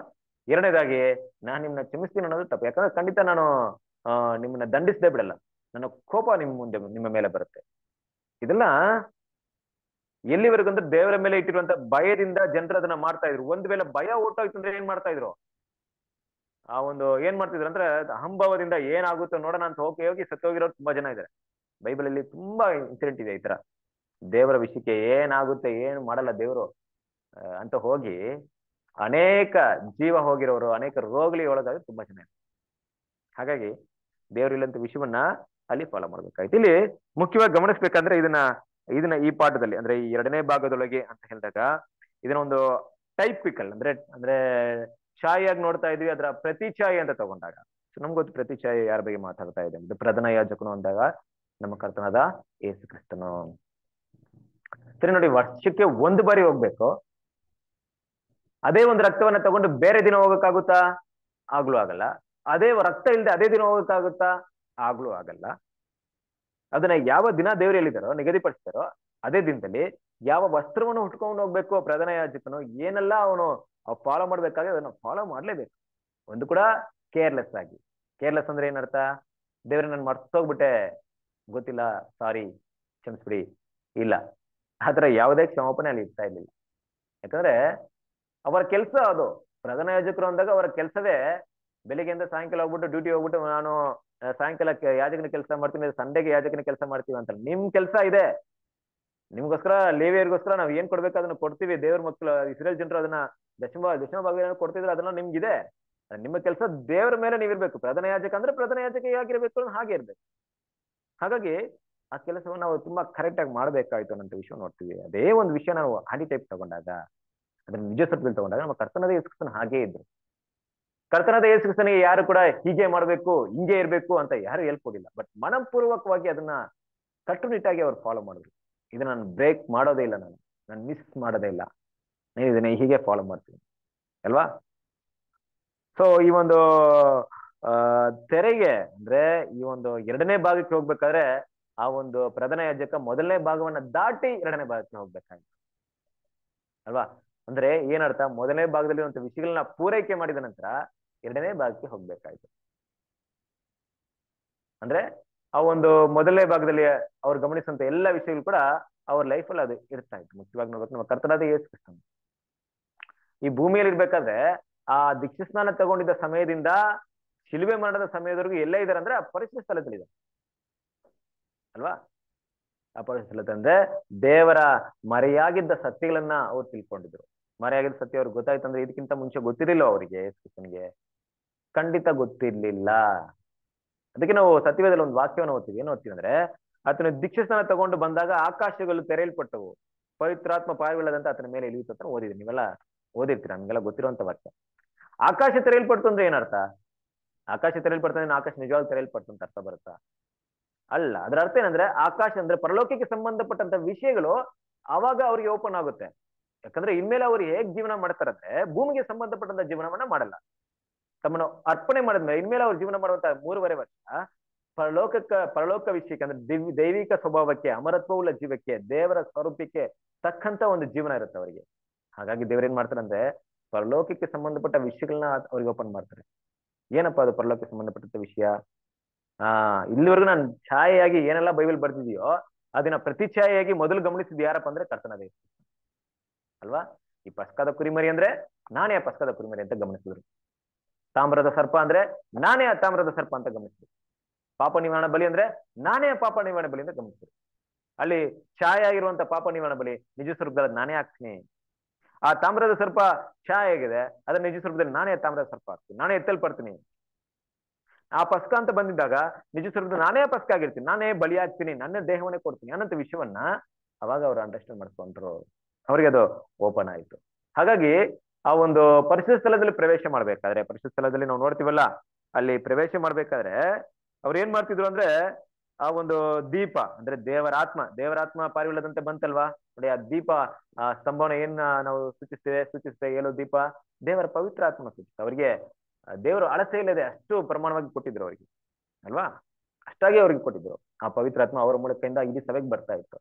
Speaker 3: ಎರಡನೇದಾಗಿ ನಾನ್ ನಿಮ್ನ ಕ್ಷಮಿಸ್ತೀನಿ ಅನ್ನೋದು ತಪ್ಪು ಯಾಕಂದ್ರೆ ಖಂಡಿತ ನಾನು ನಿಮ್ಮನ್ನ ದಂಡಿಸದೆ ಬಿಡಲ್ಲ ನನ್ನ ಕೋಪ ನಿಮ್ ಮುಂದೆ ನಿಮ್ಮ ಮೇಲೆ ಬರುತ್ತೆ ಇದೆಲ್ಲ ಎಲ್ಲಿವರೆಗೂ ಅಂದ್ರೆ ದೇವರ ಮೇಲೆ ಇಟ್ಟಿರುವಂತ ಭಯದಿಂದ ಜನರು ಅದನ್ನ ಮಾಡ್ತಾ ಇದ್ರು ಒಂದ್ ವೇಳೆ ಭಯ ಓಟೋಯ್ತು ಅಂದ್ರೆ ಏನ್ ಮಾಡ್ತಾ ಇದ್ರು ಆ ಒಂದು ಏನ್ ಮಾಡ್ತಿದ್ರು ಅಂದ್ರೆ ಅಹಂಭಾವದಿಂದ ಏನಾಗುತ್ತೋ ನೋಡೋಣ ಅಂತ ಹೋಗಿ ಹೋಗಿ ಸತ್ತೋಗಿರೋರು ತುಂಬಾ ಜನ ಇದಾರೆ ಬೈಬಲ್ ಅಲ್ಲಿ ತುಂಬಾ ಇನ್ಸಿಡೆಂಟ್ ಇದೆ ಈ ತರ ದೇವರ ವಿಷಯಕ್ಕೆ ಏನಾಗುತ್ತೆ ಏನು ಮಾಡಲ್ಲ ದೇವರು ಅಂತ ಹೋಗಿ ಅನೇಕ ಜೀವ ಹೋಗಿರೋರು ಅನೇಕ ರೋಗಲಿ ಒಳಗಾಗಿ ತುಂಬಾ ಜನ ಹಾಗಾಗಿ ಇಲ್ಲಂತ ವಿಷಯವನ್ನ ಅಲ್ಲಿ ಫಾಲೋ ಮಾಡ್ಬೇಕಾಯ್ತು ಇಲ್ಲಿ ಮುಖ್ಯವಾಗಿ ಗಮನಿಸ್ಬೇಕಂದ್ರೆ ಇದನ್ನ ಇದನ್ನ ಈ ಪಾಠದಲ್ಲಿ ಅಂದ್ರೆ ಈ ಎರಡನೇ ಭಾಗದೊಳಗೆ ಅಂತ ಹೇಳಿದಾಗ ಇದನ್ನ ಒಂದು ಟೈಪಿಕಲ್ ಅಂದ್ರೆ ಅಂದ್ರೆ ಛಾಯಾಗಿ ನೋಡ್ತಾ ಇದ್ವಿ ಅದರ ಪ್ರತಿ ಛಾಯೆ ಅಂತ ತಗೊಂಡಾಗ ಸೊ ನಮ್ಗೊತ್ತು ಪ್ರತಿ ಛಾಯೆ ಯಾರ ಬಗ್ಗೆ ಮಾತಾಡ್ತಾ ಇದೆ ಪ್ರಧಾನ ಯಾಜಕನು ಅಂದಾಗ ನಮ್ಮ ಕರ್ತನಾದ ಯೇಸು ಕ್ರಿಸ್ತನು ಸರಿ ನೋಡಿ ವರ್ಷಕ್ಕೆ ಒಂದು ಬಾರಿ ಹೋಗ್ಬೇಕು ಅದೇ ಒಂದು ರಕ್ತವನ್ನ ತಗೊಂಡು ಬೇರೆ ದಿನ ಹೋಗಕ್ಕಾಗುತ್ತಾ ಆಗ್ಲೂ ಆಗಲ್ಲ ಅದೇ ರಕ್ತ ಇಲ್ಲದೆ ಅದೇ ದಿನ ಹೋಗಕ್ಕಾಗುತ್ತಾ ಆಗ್ಲೂ ಆಗಲ್ಲ ಅದನ್ನ ಯಾವ ದಿನ ದೇವ್ರು ಹೇಳಿದಾರೋ ನಿಗದಿಪಡಿಸ್ತಾರೋ ಅದೇ ದಿನದಲ್ಲಿ ಯಾವ ವಸ್ತ್ರವನ್ನು ಹುಟ್ಕೊಂಡು ಹೋಗ್ಬೇಕು ಪ್ರಧಾನ ಯಾಜಕನು ಏನೆಲ್ಲ ಅವನು ಫಾಲೋ ಮಾಡ್ಬೇಕಾದ್ರೆ ಅದನ್ನ ಫಾಲೋ ಮಾಡ್ಲೇಬೇಕು ಒಂದು ಕೂಡ ಕೇರ್ಲೆಸ್ ಆಗಿ ಕೇರ್ಲೆಸ್ ಅಂದ್ರೆ ಏನರ್ಥ ದೇವ್ರ ನಾನು ಮರ್ತೋಗ್ಬಿಟ್ಟೆ ಗೊತ್ತಿಲ್ಲ ಸಾರಿ ಕ್ಷಮಿಸ್ಬಿಡಿ ಇಲ್ಲ ಆತರ ಯಾವುದೇ ಕ್ಷಮಾಪಣೆ ಅಲ್ಲಿ ಇರ್ತಾ ಇರ್ಲಿಲ್ಲ ಯಾಕಂದ್ರೆ ಅವರ ಕೆಲಸ ಅದು ಪ್ರಧಾನ ಯಾಜಕರು ಅಂದಾಗ ಅವರ ಕೆಲಸವೇ ಬೆಳಿಗ್ಗೆಯಿಂದ ಸಾಯಂಕಾಲ ಹೋಗ್ಬಿಟ್ಟು ಡ್ಯೂಟಿ ಹೋಗ್ಬಿಟ್ಟು ನಾನು ಸಾಯಂಕಾಲ ಯಾಜಕನ ಕೆಲಸ ಮಾಡ್ತೀನಿ ಸಂಡೆಗೆ ಯಾಜಕನ ಕೆಲಸ ಮಾಡ್ತೀವಿ ಅಂತ ನಿಮ್ ಕೆಲಸ ಇದೆ ನಿಮ್ಗೋಸ್ಕರ ಲೇವಿಯರ್ಗೋಸ್ಕರ ನಾವ್ ಏನ್ ಕೊಡ್ಬೇಕು ಅದನ್ನ ಕೊಡ್ತೀವಿ ದೇವ್ರ ಮಕ್ಕಳು ಇಸ್ರೇಲ್ ಜನರು ಅದನ್ನ ದಶಮ ದಶಮ ಭಾಗ ಕೊಡ್ತಿದ್ರೆ ಅದನ್ನ ನಿಮ್ಗಿದೆ ನಿಮ್ಮ ಕೆಲಸ ದೇವರ ಮೇಲೆ ನೀವಿರ್ಬೇಕು ಪ್ರಧಾನ ಯಾಜಕ ಅಂದ್ರೆ ಪ್ರಧಾನ ಯಾಜಕ ಹೇಗಿರ್ಬೇಕು ಹಾಗೆ ಇರ್ಬೇಕು ಹಾಗಾಗಿ ಆ ಕೆಲಸವನ್ನು ನಾವು ತುಂಬಾ ಕರೆಕ್ಟ್ ಆಗಿ ಮಾಡ್ಬೇಕಾಯ್ತು ಅನ್ನೋ ವಿಷಯ ನೋಡ್ತೀವಿ ಅದೇ ಒಂದು ವಿಷಯ ನಾವು ಹಾಡಿ ಟೈಪ್ ತಗೊಂಡಾಗ ಅದನ್ನ ನಿಜ ಸತ್ವದಲ್ಲಿ ತಗೊಂಡಾಗ ನಮ್ಮ ಕರ್ತನದ ಯೇಸುಕ್ರಿಸ್ತನ ಹಾಗೆ ಇದ್ರು ಕರ್ತನದ ಯೇಸುಕ್ರಿಸ್ತನಿಗೆ ಯಾರು ಕೂಡ ಹೀಗೆ ಮಾಡಬೇಕು ಹಿಂಗೆ ಇರಬೇಕು ಅಂತ ಯಾರು ಹೇಳ್ಕೊಡಿಲ್ಲ ಬಟ್ ಮನಪೂರ್ವಕವಾಗಿ ಅದನ್ನ ಕಟ್ಟುನಿಟ್ಟಾಗಿ ಅವ್ರು ಫಾಲೋ ಮಾಡಿದ್ರು ಇದನ್ನ ನಾನು ಬ್ರೇಕ್ ಮಾಡೋದೇ ಇಲ್ಲ ನಾನು ನಾನು ಮಿಸ್ ಮಾಡೋದೇ ಇಲ್ಲ ನಾನು ಇದನ್ನ ಹೀಗೆ ಫಾಲೋ ಮಾಡ್ತೀನಿ ಅಲ್ವಾ ಸೊ ಈ ಒಂದು ತೆರೆಗೆ ಅಂದ್ರೆ ಈ ಒಂದು ಎರಡನೇ ಭಾಗಕ್ಕೆ ಹೋಗ್ಬೇಕಾದ್ರೆ ಆ ಒಂದು ಪ್ರಧಾನ ಯಾಜಕ ಮೊದಲನೇ ಭಾಗವನ್ನ ದಾಟಿ ಎರಡನೇ ಭಾಗಕ್ಕೆ ಹೋಗ್ಬೇಕಾಯ್ತು ಅಲ್ವಾ ಅಂದ್ರೆ ಏನರ್ಥ ಮೊದಲನೇ ಭಾಗದಲ್ಲಿ ಒಂದು ವಿಷಯಗಳನ್ನ ಪೂರೈಕೆ ಮಾಡಿದ ನಂತರ ಎರಡನೇ ಭಾಗಕ್ಕೆ ಹೋಗ್ಬೇಕಾಯ್ತು ಅಂದ್ರೆ ಆ ಒಂದು ಮೊದಲನೇ ಭಾಗದಲ್ಲಿ ಅವ್ರು ಗಮನಿಸುವಂತ ಎಲ್ಲ ವಿಷಯಗಳು ಕೂಡ ಅವ್ರ ಲೈಫಲ್ಲಿ ಅದು ಇರ್ತಾ ಇತ್ತು ಮುಖ್ಯವಾಗಿ ನೋಡ್ಬೇಕು ನಮ್ಮ ಕರ್ತನಾದ ಯೇಸು ಕೃಷ್ಣ ಈ ಭೂಮಿಯಲ್ಲಿ ಇರ್ಬೇಕಾದ್ರೆ ಆ ಸ್ನಾನ ತಗೊಂಡಿದ್ದ ಸಮಯದಿಂದ ಶಿಲುಬೆ ಮರಣದ ಸಮಯದವರೆಗೂ ಎಲ್ಲೇ ಇದಾರೆ ಅಂದ್ರೆ ಆ ಸ್ಥಳದಲ್ಲಿ ಅಲ್ವಾ ಅಪವಿತ್ರ ಅಂದ್ರೆ ದೇವರ ಮರೆಯಾಗಿದ್ದ ಸತ್ಯಗಳನ್ನ ಅವ್ರು ತಿಳ್ಕೊಂಡಿದ್ರು ಮರೆಯಾಗಿದ್ದ ಸತ್ಯ ಅವ್ರಿಗೆ ಅಂದ್ರೆ ಇದಕ್ಕಿಂತ ಮುಂಚೆ ಗೊತ್ತಿರಲಿಲ್ಲ ಅವರಿಗೆ ಕೃಷ್ಣನ್ಗೆ ಖಂಡಿತ ಗೊತ್ತಿರ್ಲಿಲ್ಲ ಅದಕ್ಕೆ ನಾವು ಸತ್ಯವೇದಲ್ಲಿ ಒಂದು ವಾಕ್ಯವನ್ನು ಓದ್ತೀವಿ ಏನು ಓದ್ತೀವಿ ಅಂದ್ರೆ ಆತನ ದೀಕ್ಷಸ್ಥಾನ ತಗೊಂಡು ಬಂದಾಗ ಆಕಾಶಗಳು ತೆರೆಯಲ್ಪಟ್ಟವು ಪವಿತ್ರಾತ್ಮ ಪಾಯಗಳದಂತ ಆತನ ಮೇಲೆ ಇಳಿಯುತ್ತ ಅಂತ ಓದಿದ್ರಿ ನೀವೆಲ್ಲ ಓದಿರ್ತೀರ ನಮಗೆಲ್ಲ ಗೊತ್ತಿರುವಂತ ವಾಕ್ಯ ಆಕಾಶ ತೆರೆಯಲ್ಪಡ್ತು ಅಂದ್ರೆ ಏನರ್ಥ ಆಕಾಶ ತೆರೆಯಲ್ಪಡ್ತು ಅಂದ್ರೆ ಆಕಾಶ ನಿಜವಾಗ್ಲು ತೆರೆಯಲ್ಪಟ್ಟು ಅಂತ ಅರ್ಥ ಬರುತ್ತಾ ಅಲ್ಲ ಅದರ ಅರ್ಥ ಏನಂದ್ರೆ ಆಕಾಶ ಅಂದ್ರೆ ಪರಲೋಕಕ್ಕೆ ಸಂಬಂಧಪಟ್ಟಂತ ವಿಷಯಗಳು ಅವಾಗ ಅವ್ರಿಗೆ ಓಪನ್ ಆಗುತ್ತೆ ಯಾಕಂದ್ರೆ ಇನ್ಮೇಲೆ ಅವ್ರು ಹೇಗ್ ಜೀವನ ಮಾಡ್ತಾರಂದ್ರೆ ಭೂಮಿಗೆ ಸಂಬಂಧಪಟ್ಟಂತ ಜೀವನವನ್ನ ಮಾಡಲ್ಲ ತಮ್ಮನ್ನು ಅರ್ಪಣೆ ಮಾಡಿದ್ಮೇಲೆ ಇನ್ಮೇಲೆ ಅವ್ರು ಜೀವನ ಮಾಡುವಂತ ಮೂರುವರೆ ವರ್ಷ ಪರಲೋಕಕ್ಕ ಪರಲೋಕ ವಿಷಯಕ್ಕೆ ಅಂದ್ರೆ ದಿವ್ ದೈವಿಕ ಸ್ವಭಾವಕ್ಕೆ ಅಮರತ್ವವುಳ್ಳ ಜೀವಕ್ಕೆ ದೇವರ ಸ್ವರೂಪಕ್ಕೆ ತಕ್ಕಂತ ಒಂದು ಜೀವನ ಇರುತ್ತೆ ಅವರಿಗೆ ಹಾಗಾಗಿ ದೇವರೇನ್ ಮಾಡ್ತಾರಂದ್ರೆ ಪರಲೋಕಕ್ಕೆ ಸಂಬಂಧಪಟ್ಟ ವಿಷಯಗಳನ್ನ ಅವ್ರಿಗೆ ಓಪನ್ ಮಾಡ್ತಾರೆ ಏನಪ್ಪಾ ಅದು ಪರಲೋಕಕ್ಕೆ ಸಂಬಂಧಪಟ್ಟಂತ ವಿಷಯ ಆ ಇಲ್ಲಿವರೆಗೂ ನಾನು ಛಾಯೆಯಾಗಿ ಏನೆಲ್ಲ ಬೈಬಲ್ ಬರ್ತಿದೆಯೋ ಅದನ್ನ ಪ್ರತಿ ಛಾಯೆಯಾಗಿ ಮೊದಲು ಗಮನಿಸಿದ ಯಾರಪ್ಪ ಅಂದ್ರೆ ಕರ್ತನದೇ ಅಲ್ವಾ ಈ ಪಸ್ಕದ ಕುರಿಮರಿ ಅಂದ್ರೆ ನಾನೇ ಆ ಪಸ್ಕದ ಕುರಿಮರಿ ಅಂತ ಗಮನಿಸಿದ್ರು ತಾಮ್ರದ ಸರ್ಪ ಅಂದ್ರೆ ನಾನೇ ಆ ತಾಮ್ರದ ಸರ್ಪ ಅಂತ ಗಮನಿಸಿದ್ರು ಪಾಪ ನಿವಾರಣ ಬಲಿ ಅಂದ್ರೆ ನಾನೇ ಪಾಪ ನಿವಾರಣ ಬಲಿ ಅಂತ ಗಮನಿಸಿದ್ರು ಅಲ್ಲಿ ಛಾಯೆ ಆಗಿರುವಂತ ಪಾಪ ನಿವಾರಣ ಬಲಿ ನಿಜ ಸ್ವರೂಪದಲ್ಲಿ ನಾನೇ ಹಾಕ್ತೀನಿ ಆ ತಾಮ್ರದ ಸರ್ಪ ಛಾಯೆ ಆಗಿದೆ ಅದನ್ನ ನಿಜ ಸ್ವರೂಪದಲ್ಲಿ ನಾನೇ ತಾಮ್ರದ ಸರ್ಪ ಹಾಕ್ತೀನಿ ನಾನೇ ಎತ್ತಲ್ಪಡ್ತೀನಿ ಆ ಪಸ್ಕ ಅಂತ ಬಂದಿದ್ದಾಗ ನಿಜ ಸ್ವರೂಪದ ನಾನೇ ಪಸ್ಕ ಆಗಿರ್ತೀನಿ ನಾನೇ ಬಲಿ ಆಗ್ತೀನಿ ನನ್ನ ದೇಹವನ್ನೇ ಕೊಡ್ತೀನಿ ಅನ್ನಂತ ವಿಷಯವನ್ನ ಅವಾಗ ಅವ್ರು ಅಂಡರ್ಸ್ಟ್ಯಾಂಡ್ ಮಾಡ್ಕೊಂಡ್ರು ಅವ್ರಿಗೆ ಅದು ಓಪನ್ ಆಯ್ತು ಹಾಗಾಗಿ ಆ ಒಂದು ಪರಿಸರ ಸ್ಥಳದಲ್ಲಿ ಪ್ರವೇಶ ಮಾಡ್ಬೇಕಾದ್ರೆ ಪರಿಸರ ಸ್ಥಳದಲ್ಲಿ ನಾವು ನೋಡ್ತೀವಲ್ಲ ಅಲ್ಲಿ ಪ್ರವೇಶ ಮಾಡ್ಬೇಕಾದ್ರೆ ಅವ್ರು ಏನ್ ಮಾಡ್ತಿದ್ರು ಅಂದ್ರೆ ಆ ಒಂದು ದೀಪ ಅಂದ್ರೆ ದೇವರಾತ್ಮ ದೇವರಾತ್ಮ ಪಾರಿವಿಲ್ಲದಂತೆ ಬಂತಲ್ವಾ ನೋಡಿ ಆ ದೀಪ ಆ ಸ್ತಂಭನ ಏನ್ ನಾವು ಸೂಚಿಸ್ತೇವೆ ಸೂಚಿಸ್ತೇವೆ ಏಳು ದೀಪ ದೇವರ ಪವಿತ್ರ ಆತ್ಮ ಸೂಚಿಸ್ತೇವೆ ಅವ್ರಿಗೆ ದೇವರು ಅಳತೆ ಇಲ್ಲದೆ ಅಷ್ಟು ಪ್ರಮಾಣವಾಗಿ ಕೊಟ್ಟಿದ್ರು ಅವರಿಗೆ ಅಲ್ವಾ ಅಷ್ಟಾಗಿ ಅವ್ರಿಗೆ ಕೊಟ್ಟಿದ್ರು ಆ ಪವಿತ್ರಾತ್ಮ ಅವರ ಮೂಲಕದಿಂದ ಇಡೀ ಸಭೆಗೆ ಬರ್ತಾ ಇತ್ತು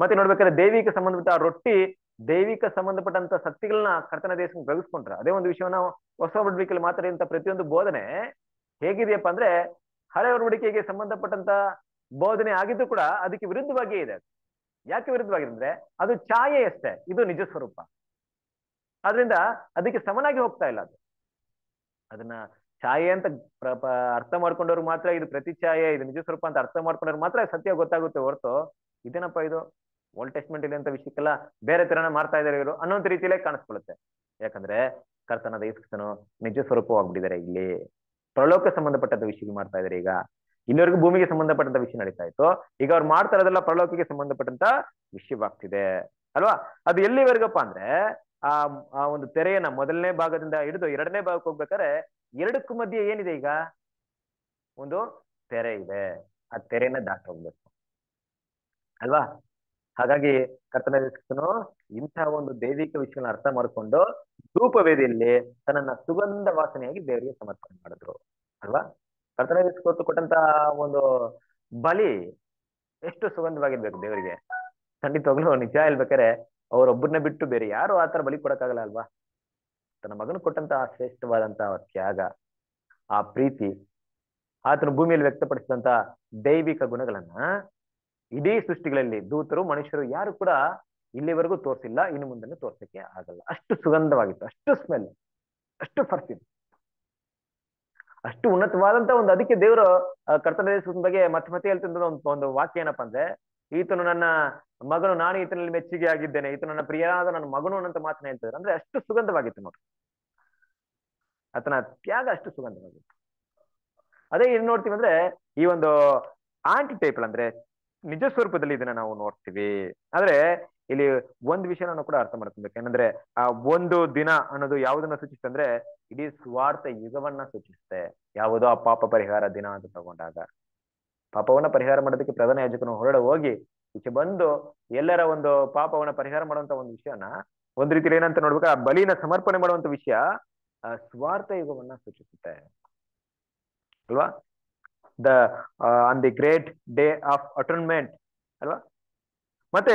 Speaker 3: ಮತ್ತೆ ನೋಡ್ಬೇಕಾದ್ರೆ ದೈವಿಕ ಸಂಬಂಧಪಟ್ಟ ಆ ರೊಟ್ಟಿ ದೈವಿಕ ಸಂಬಂಧಪಟ್ಟಂತ ಸತ್ಯಗಳನ್ನ ಕರ್ತನ ದೇಶಕ್ಕೆ ಬೆಳೆಸ್ಕೊಂಡ್ರ ಅದೇ ಒಂದು ವಿಷಯವನ್ನ ಹೊಸ ಮಾತಾಡಿ ಮಾತಾಡಿದಂತ ಪ್ರತಿಯೊಂದು ಬೋಧನೆ ಹೇಗಿದೆಯಪ್ಪ ಅಂದ್ರೆ ಹಳೆ ಒಡಂಬಡಿಕೆಗೆ ಸಂಬಂಧಪಟ್ಟಂತ ಬೋಧನೆ ಆಗಿದ್ದು ಕೂಡ ಅದಕ್ಕೆ ವಿರುದ್ಧವಾಗಿಯೇ ಇದೆ ಯಾಕೆ ವಿರುದ್ಧವಾಗಿದೆ ಅಂದ್ರೆ ಅದು ಛಾಯೆ ಅಷ್ಟೇ ಇದು ನಿಜ ಸ್ವರೂಪ ಆದ್ರಿಂದ ಅದಕ್ಕೆ ಸಮನಾಗಿ ಹೋಗ್ತಾ ಇಲ್ಲ ಅದು ಅದನ್ನ ಛಾಯೆ ಅಂತ ಅರ್ಥ ಮಾಡ್ಕೊಂಡವ್ರು ಮಾತ್ರ ಇದು ಪ್ರತಿ ಛಾಯೆ ಇದು ನಿಜ ಸ್ವರೂಪ ಅಂತ ಅರ್ಥ ಮಾಡ್ಕೊಂಡವ್ರು ಮಾತ್ರ ಸತ್ಯ ಗೊತ್ತಾಗುತ್ತೆ ಹೊರತು ಇದೇನಪ್ಪ ಇದು ಓಲ್ಡ್ ಟೆಸ್ಟ್ಮೆಂಟ್ ಇದೆ ಅಂತ ವಿಷಯಕ್ಕೆಲ್ಲ ಬೇರೆ ತರನ ಮಾಡ್ತಾ ಇದಾರೆ ಇವರು ಅನ್ನೋಂತ ರೀತಿಯಲ್ಲೇ ಕಾಣಿಸ್ಕೊಳುತ್ತೆ ಯಾಕಂದ್ರೆ ಕರ್ತನ ಯೇಸುಕ್ರಿಸ್ತನು ನಿಜ ಸ್ವರೂಪವಾಗ್ಬಿಟ್ಟಿದ್ದಾರೆ ಇಲ್ಲಿ ಪ್ರಲೋಕ ಸಂಬಂಧಪಟ್ಟಂತ ವಿಷಯ ಮಾಡ್ತಾ ಇದಾರೆ ಈಗ ಇನ್ನವರೆಗೂ ಭೂಮಿಗೆ ಸಂಬಂಧಪಟ್ಟಂತ ವಿಷಯ ನಡೀತಾ ಇತ್ತು ಈಗ ಅವ್ರು ಮಾಡ್ತಾ ಇರೋದೆಲ್ಲ ಪ್ರಲೋಕಿಗೆ ಸಂಬಂಧಪಟ್ಟಂತ ವಿಷಯವಾಗ್ತಿದೆ ಅಲ್ವಾ ಅದು ಎಲ್ಲಿವರೆಗಪ್ಪ ಅಂದ್ರೆ ಆ ಆ ಒಂದು ತೆರೆಯನ್ನ ಮೊದಲನೇ ಭಾಗದಿಂದ ಹಿಡಿದು ಎರಡನೇ ಭಾಗಕ್ಕೆ ಹೋಗ್ಬೇಕಾದ್ರೆ ಎರಡಕ್ಕೂ ಮಧ್ಯೆ ಏನಿದೆ ಈಗ ಒಂದು ತೆರೆ ಇದೆ ಆ ತೆರೆನ ದಾಟ ಹೋಗ್ಬೇಕು ಅಲ್ವಾ ಹಾಗಾಗಿ ಕರ್ತನ ಇಂತಹ ಒಂದು ದೈವಿಕ ವಿಷಯಗಳನ್ನ ಅರ್ಥ ಮಾಡಿಕೊಂಡು ಧೂಪ ವೇದಿಯಲ್ಲಿ ಸುಗಂಧ ವಾಸನೆಯಾಗಿ ದೇವರಿಗೆ ಸಮರ್ಪಣೆ ಮಾಡಿದ್ರು ಅಲ್ವಾ ಕರ್ತನ ಕೊಟ್ಟು ಕೊಟ್ಟಂತಹ ಒಂದು ಬಲಿ ಎಷ್ಟು ಸುಗಂಧವಾಗಿರ್ಬೇಕು ದೇವರಿಗೆ ಖಂಡಿತವಾಗ್ಲೂ ನಿಜ ಹೇಳ್ಬೇಕಾರೆ ಅವರೊಬ್ಬರನ್ನ ಬಿಟ್ಟು ಬೇರೆ ಯಾರು ಆತರ ಬಲಿ ಕೊಡಕ್ಕಾಗಲ್ಲ ಅಲ್ವಾ ತನ್ನ ಮಗನ ಆ ಶ್ರೇಷ್ಠವಾದಂತಹ ತ್ಯಾಗ ಆ ಪ್ರೀತಿ ಆತನ ಭೂಮಿಯಲ್ಲಿ ವ್ಯಕ್ತಪಡಿಸಿದಂತ ದೈವಿಕ ಗುಣಗಳನ್ನ ಇಡೀ ಸೃಷ್ಟಿಗಳಲ್ಲಿ ದೂತರು ಮನುಷ್ಯರು ಯಾರು ಕೂಡ ಇಲ್ಲಿವರೆಗೂ ತೋರಿಸಿಲ್ಲ ಇನ್ನು ಮುಂದೆ ತೋರ್ಸಕ್ಕೆ ಆಗಲ್ಲ ಅಷ್ಟು ಸುಗಂಧವಾಗಿತ್ತು ಅಷ್ಟು ಸ್ಮೆಲ್ ಅಷ್ಟು ಪರ್ಫ್ಯೂಮ್ ಅಷ್ಟು ಉನ್ನತವಾದಂತ ಒಂದು ಅದಕ್ಕೆ ದೇವರು ಕರ್ತನ ಬಗ್ಗೆ ಮತ್ತೆ ಮತ್ತೆ ಹೇಳ್ತಿದ್ದ ಒಂದು ಒಂದು ವಾಕ್ಯ ಏನಪ್ಪಾ ಅಂದ್ರೆ ಈತನು ನನ್ನ ಮಗನು ನಾನು ಈತನಲ್ಲಿ ಮೆಚ್ಚುಗೆ ಆಗಿದ್ದೇನೆ ಈತನು ನನ್ನ ಪ್ರಿಯಾದ ನನ್ನ ಮಗನು ಅನ್ನಂತ ಮಾತನ್ನ ಹೇಳ್ತಾರೆ ಅಂದ್ರೆ ಅಷ್ಟು ಸುಗಂಧವಾಗಿತ್ತು ನೋಡ್ರಿ ಆತನ ತ್ಯಾಗ ಅಷ್ಟು ಸುಗಂಧವಾಗಿತ್ತು ಅದೇ ಏನ್ ನೋಡ್ತೀವಿ ಅಂದ್ರೆ ಈ ಒಂದು ಆಂಟಿ ಟೈಪ್ ಅಂದ್ರೆ ನಿಜ ಸ್ವರೂಪದಲ್ಲಿ ಇದನ್ನ ನಾವು ನೋಡ್ತೀವಿ ಆದ್ರೆ ಇಲ್ಲಿ ಒಂದು ವಿಷಯ ನಾನು ಕೂಡ ಅರ್ಥ ಮಾಡ್ಕೊಬೇಕು ಏನಂದ್ರೆ ಆ ಒಂದು ದಿನ ಅನ್ನೋದು ಯಾವುದನ್ನ ಸೂಚಿಸುತ್ತೆ ಅಂದ್ರೆ ಇಡೀ ಸ್ವಾರ್ಥ ಯುಗವನ್ನ ಸೂಚಿಸುತ್ತೆ ಯಾವುದೋ ಆ ಪಾಪ ಪರಿಹಾರ ದಿನ ಅಂತ ತಗೊಂಡಾಗ ಪಾಪವನ್ನ ಪರಿಹಾರ ಮಾಡೋದಕ್ಕೆ ಪ್ರಧಾನ ಯಾಜಕನು ಹೊರಡ ಹೋಗಿ ಈಚೆ ಬಂದು ಎಲ್ಲರ ಒಂದು ಪಾಪವನ್ನ ಪರಿಹಾರ ಮಾಡುವಂತ ಒಂದು ವಿಷಯನ ಒಂದ್ ರೀತಿಯಲ್ಲಿ ಏನಂತ ನೋಡ್ಬೇಕು ಆ ಬಲಿನ ಸಮರ್ಪಣೆ ಮಾಡುವಂತ ವಿಷಯ ಸ್ವಾರ್ಥ ಯುಗವನ್ನ ಸೂಚಿಸುತ್ತೆ ಅಲ್ವಾ the on the great day of atonement ಅಲ್ವಾ ಮತ್ತೆ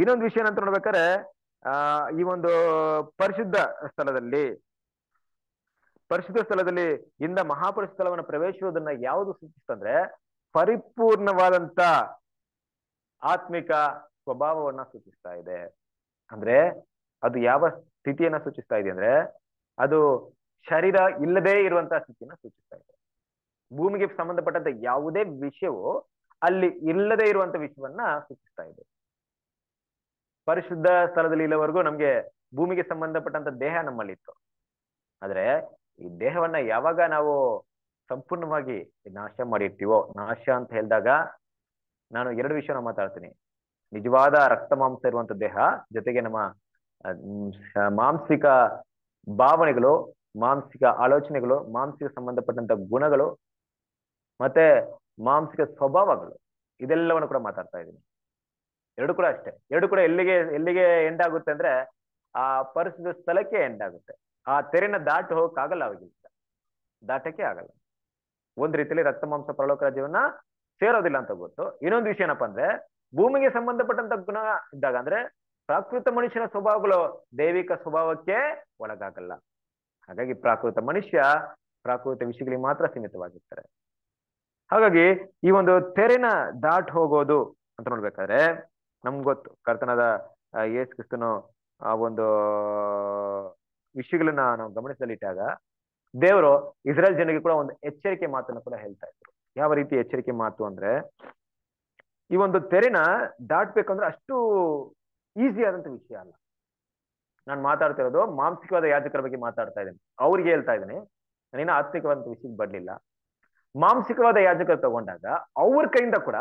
Speaker 3: ಇನ್ನೊಂದು ವಿಷಯ ಏನಂತ ನೋಡ್ಬೇಕಾದ್ರೆ ಆ ಈ ಒಂದು ಪರಿಶುದ್ಧ ಸ್ಥಳದಲ್ಲಿ ಪರಿಶುದ್ಧ ಸ್ಥಳದಲ್ಲಿ ಇಂದ ಮಹಾಪುರುಷ ಸ್ಥಳವನ್ನು ಪ್ರವೇಶಿಸುವುದನ್ನ ಯಾವುದು ಸೂಚಿಸ್ತಂದ್ರೆ ಪರಿಪೂರ್ಣವಾದಂತ ಆತ್ಮಿಕ ಸ್ವಭಾವವನ್ನ ಸೂಚಿಸ್ತಾ ಇದೆ ಅಂದ್ರೆ ಅದು ಯಾವ ಸ್ಥಿತಿಯನ್ನ ಸೂಚಿಸ್ತಾ ಇದೆ ಅಂದ್ರೆ ಅದು ಶರೀರ ಇಲ್ಲದೆ ಇರುವಂತಹ ಸ್ಥಿತಿಯನ್ನ ಸೂಚಿಸ್ತಾ ಇದೆ ಭೂಮಿಗೆ ಸಂಬಂಧಪಟ್ಟಂತ ಯಾವುದೇ ವಿಷಯವು ಅಲ್ಲಿ ಇಲ್ಲದೆ ಇರುವಂತ ವಿಷಯವನ್ನ ಸೂಚಿಸ್ತಾ ಇದೆ ಪರಿಶುದ್ಧ ಸ್ಥಳದಲ್ಲಿ ಇಲ್ಲವರೆಗೂ ನಮ್ಗೆ ಭೂಮಿಗೆ ಸಂಬಂಧಪಟ್ಟಂತ ದೇಹ ನಮ್ಮಲ್ಲಿತ್ತು ಆದ್ರೆ ಈ ದೇಹವನ್ನ ಯಾವಾಗ ನಾವು ಸಂಪೂರ್ಣವಾಗಿ ನಾಶ ಮಾಡಿರ್ತೀವೋ ನಾಶ ಅಂತ ಹೇಳಿದಾಗ ನಾನು ಎರಡು ವಿಷಯವನ್ನ ಮಾತಾಡ್ತೀನಿ ನಿಜವಾದ ರಕ್ತ ಮಾಂಸ ಇರುವಂತ ದೇಹ ಜೊತೆಗೆ ನಮ್ಮ ಮಾನಸಿಕ ಭಾವನೆಗಳು ಮಾನಸಿಕ ಆಲೋಚನೆಗಳು ಮಾಂಸಿಕ ಸಂಬಂಧಪಟ್ಟಂತ ಗುಣಗಳು ಮತ್ತೆ ಮಾಂಸಿಕ ಸ್ವಭಾವಗಳು ಇದೆಲ್ಲವನ್ನು ಕೂಡ ಮಾತಾಡ್ತಾ ಇದ್ದೀನಿ ಎರಡು ಕೂಡ ಅಷ್ಟೇ ಎರಡು ಕೂಡ ಎಲ್ಲಿಗೆ ಎಲ್ಲಿಗೆ ಎಂಡ್ ಆಗುತ್ತೆ ಅಂದ್ರೆ ಆ ಪರಿಸ್ಥಿತಿ ಸ್ಥಳಕ್ಕೆ ಎಂಡ್ ಆಗುತ್ತೆ ಆ ತೆರೆನ ದಾಟು ಹೋಗಕ್ಕಾಗಲ್ಲ ಅವಾಗಿಂದ ದಾಟಕ್ಕೆ ಆಗಲ್ಲ ಒಂದ್ ರೀತಿಯಲ್ಲಿ ರಕ್ತ ಮಾಂಸ ಪರಲೋಕ ರಾಜ್ಯವನ್ನ ಸೇರೋದಿಲ್ಲ ಅಂತ ಗೊತ್ತು ಇನ್ನೊಂದು ವಿಷಯ ಏನಪ್ಪಾ ಅಂದ್ರೆ ಭೂಮಿಗೆ ಸಂಬಂಧಪಟ್ಟಂತ ಗುಣ ಇದ್ದಾಗ ಅಂದ್ರೆ ಪ್ರಾಕೃತ ಮನುಷ್ಯನ ಸ್ವಭಾವಗಳು ದೈವಿಕ ಸ್ವಭಾವಕ್ಕೆ ಒಳಗಾಗಲ್ಲ ಹಾಗಾಗಿ ಪ್ರಾಕೃತ ಮನುಷ್ಯ ಪ್ರಾಕೃತ ವಿಷಯಗಳಿಗೆ ಮಾತ್ರ ಸೀಮಿತವಾಗಿರ್ತಾರೆ ಹಾಗಾಗಿ ಈ ಒಂದು ತೆರೆನ ದಾಟ್ ಹೋಗೋದು ಅಂತ ನೋಡ್ಬೇಕಾದ್ರೆ ನಮ್ಗೆ ಗೊತ್ತು ಕರ್ತನಾದ ಯೇಸು ಕ್ರಿಸ್ತನು ಆ ಒಂದು ವಿಷಯಗಳನ್ನ ನಾವು ಗಮನಿಸಲಿಟ್ಟಾಗ ದೇವರು ಇಸ್ರೇಲ್ ಜನರಿಗೆ ಕೂಡ ಒಂದು ಎಚ್ಚರಿಕೆ ಮಾತನ್ನ ಕೂಡ ಹೇಳ್ತಾ ಇದ್ರು ಯಾವ ರೀತಿ ಎಚ್ಚರಿಕೆ ಮಾತು ಅಂದ್ರೆ ಈ ಒಂದು ತೆರೆನ ದಾಟ್ಬೇಕಂದ್ರೆ ಅಷ್ಟು ಈಸಿ ಆದಂತ ವಿಷಯ ಅಲ್ಲ ನಾನು ಮಾತಾಡ್ತಿರೋದು ಮಾಂಸಿಕವಾದ ಯಾಜಕರ ಬಗ್ಗೆ ಮಾತಾಡ್ತಾ ಇದ್ದೀನಿ ಅವ್ರಿಗೆ ಹೇಳ್ತಾ ಇದ್ದೀನಿ ನಾನೇನು ಆತ್ಮಿಕವಾದಂತ ವಿಷಯಕ್ಕೆ ಬರ್ಲಿಲ್ಲ ಮಾಂಸಿಕವಾದ ಯಾಜಕರು ತಗೊಂಡಾಗ ಅವ್ರ ಕೈಯಿಂದ ಕೂಡ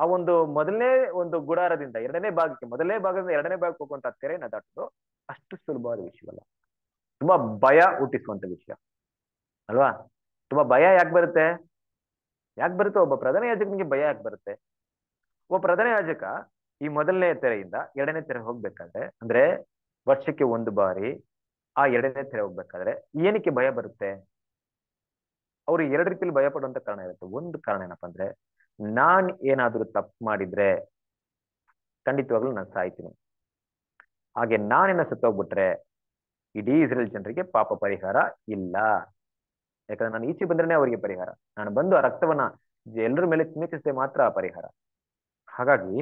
Speaker 3: ಆ ಒಂದು ಮೊದಲನೇ ಒಂದು ಗುಡಾರದಿಂದ ಎರಡನೇ ಭಾಗಕ್ಕೆ ಮೊದಲನೇ ಭಾಗದಿಂದ ಎರಡನೇ ಭಾಗಕ್ಕೆ ಹೋಗುವಂತ ತೆರೆನ ದಾಟೋದು ಅಷ್ಟು ಸುಲಭವಾದ ವಿಷಯವಲ್ಲ ತುಂಬಾ ಭಯ ಹುಟ್ಟಿಸುವಂತ ವಿಷಯ ಅಲ್ವಾ ತುಂಬಾ ಭಯ ಯಾಕೆ ಬರುತ್ತೆ ಯಾಕೆ ಬರುತ್ತೆ ಒಬ್ಬ ಪ್ರಧಾನ ಯಾಜಕನಿಗೆ ಭಯ ಯಾಕೆ ಬರುತ್ತೆ ಒಬ್ಬ ಪ್ರಧಾನ ಯಾಜಕ ಈ ಮೊದಲನೇ ತೆರೆಯಿಂದ ಎರಡನೇ ತೆರೆ ಹೋಗ್ಬೇಕಾದ್ರೆ ಅಂದ್ರೆ ವರ್ಷಕ್ಕೆ ಒಂದು ಬಾರಿ ಆ ಎರಡನೇ ತೆರೆ ಹೋಗ್ಬೇಕಾದ್ರೆ ಏನಕ್ಕೆ ಭಯ ಬರುತ್ತೆ ಅವ್ರು ಎರಡು ರೀತಿಯಲ್ಲಿ ಭಯ ಪಡುವಂತ ಕಾರಣ ಇರುತ್ತೆ ಒಂದು ಕಾರಣ ಏನಪ್ಪಾ ಅಂದ್ರೆ ನಾನ್ ಏನಾದ್ರೂ ತಪ್ಪು ಮಾಡಿದ್ರೆ ಖಂಡಿತವಾಗ್ಲೂ ನಾನು ಸಾಯ್ತೀನಿ ಹಾಗೆ ನಾನೇನ ಸತ್ತೋಗ್ಬಿಟ್ರೆ ಇಡೀ ಇಸ್ರೇಲ್ ಜನರಿಗೆ ಪಾಪ ಪರಿಹಾರ ಇಲ್ಲ ಯಾಕಂದ್ರೆ ನಾನು ಈಚೆ ಬಂದ್ರೆ ಅವರಿಗೆ ಪರಿಹಾರ ನಾನು ಬಂದು ಆ ರಕ್ತವನ್ನ ಎಲ್ಲರ ಮೇಲೆ ಚಿಮಿಕಿಸದೆ ಮಾತ್ರ ಆ ಪರಿಹಾರ ಹಾಗಾಗಿ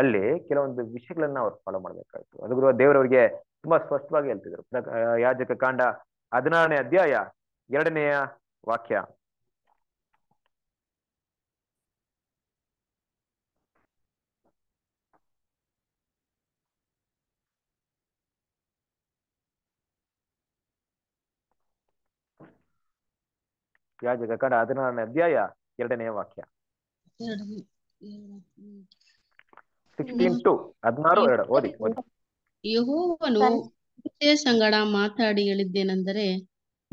Speaker 3: ಅಲ್ಲಿ ಕೆಲವೊಂದು ವಿಷಯಗಳನ್ನ ಅವ್ರು ಫಾಲೋ ಮಾಡ್ಬೇಕಾಯ್ತು ಅದ್ರ ದೇವರವರಿಗೆ ತುಂಬಾ ಸ್ಪಷ್ಟವಾಗಿ ಹೇಳ್ತಿದ್ರು ಯಾಜಕ ಕಾಂಡ ಹದಿನಾರನೇ ಅಧ್ಯಾಯ ಎರಡನೆಯ ವಾಕ್ಯ ಹದಿನಾರನೇ ಅಧ್ಯಾಯ ಎರಡನೇ ವಾಕ್ಯ ಓದಿ
Speaker 2: ಸಂಗಡ ಮಾತಾಡಿ ಹೇಳಿದ್ದೇನೆಂದರೆ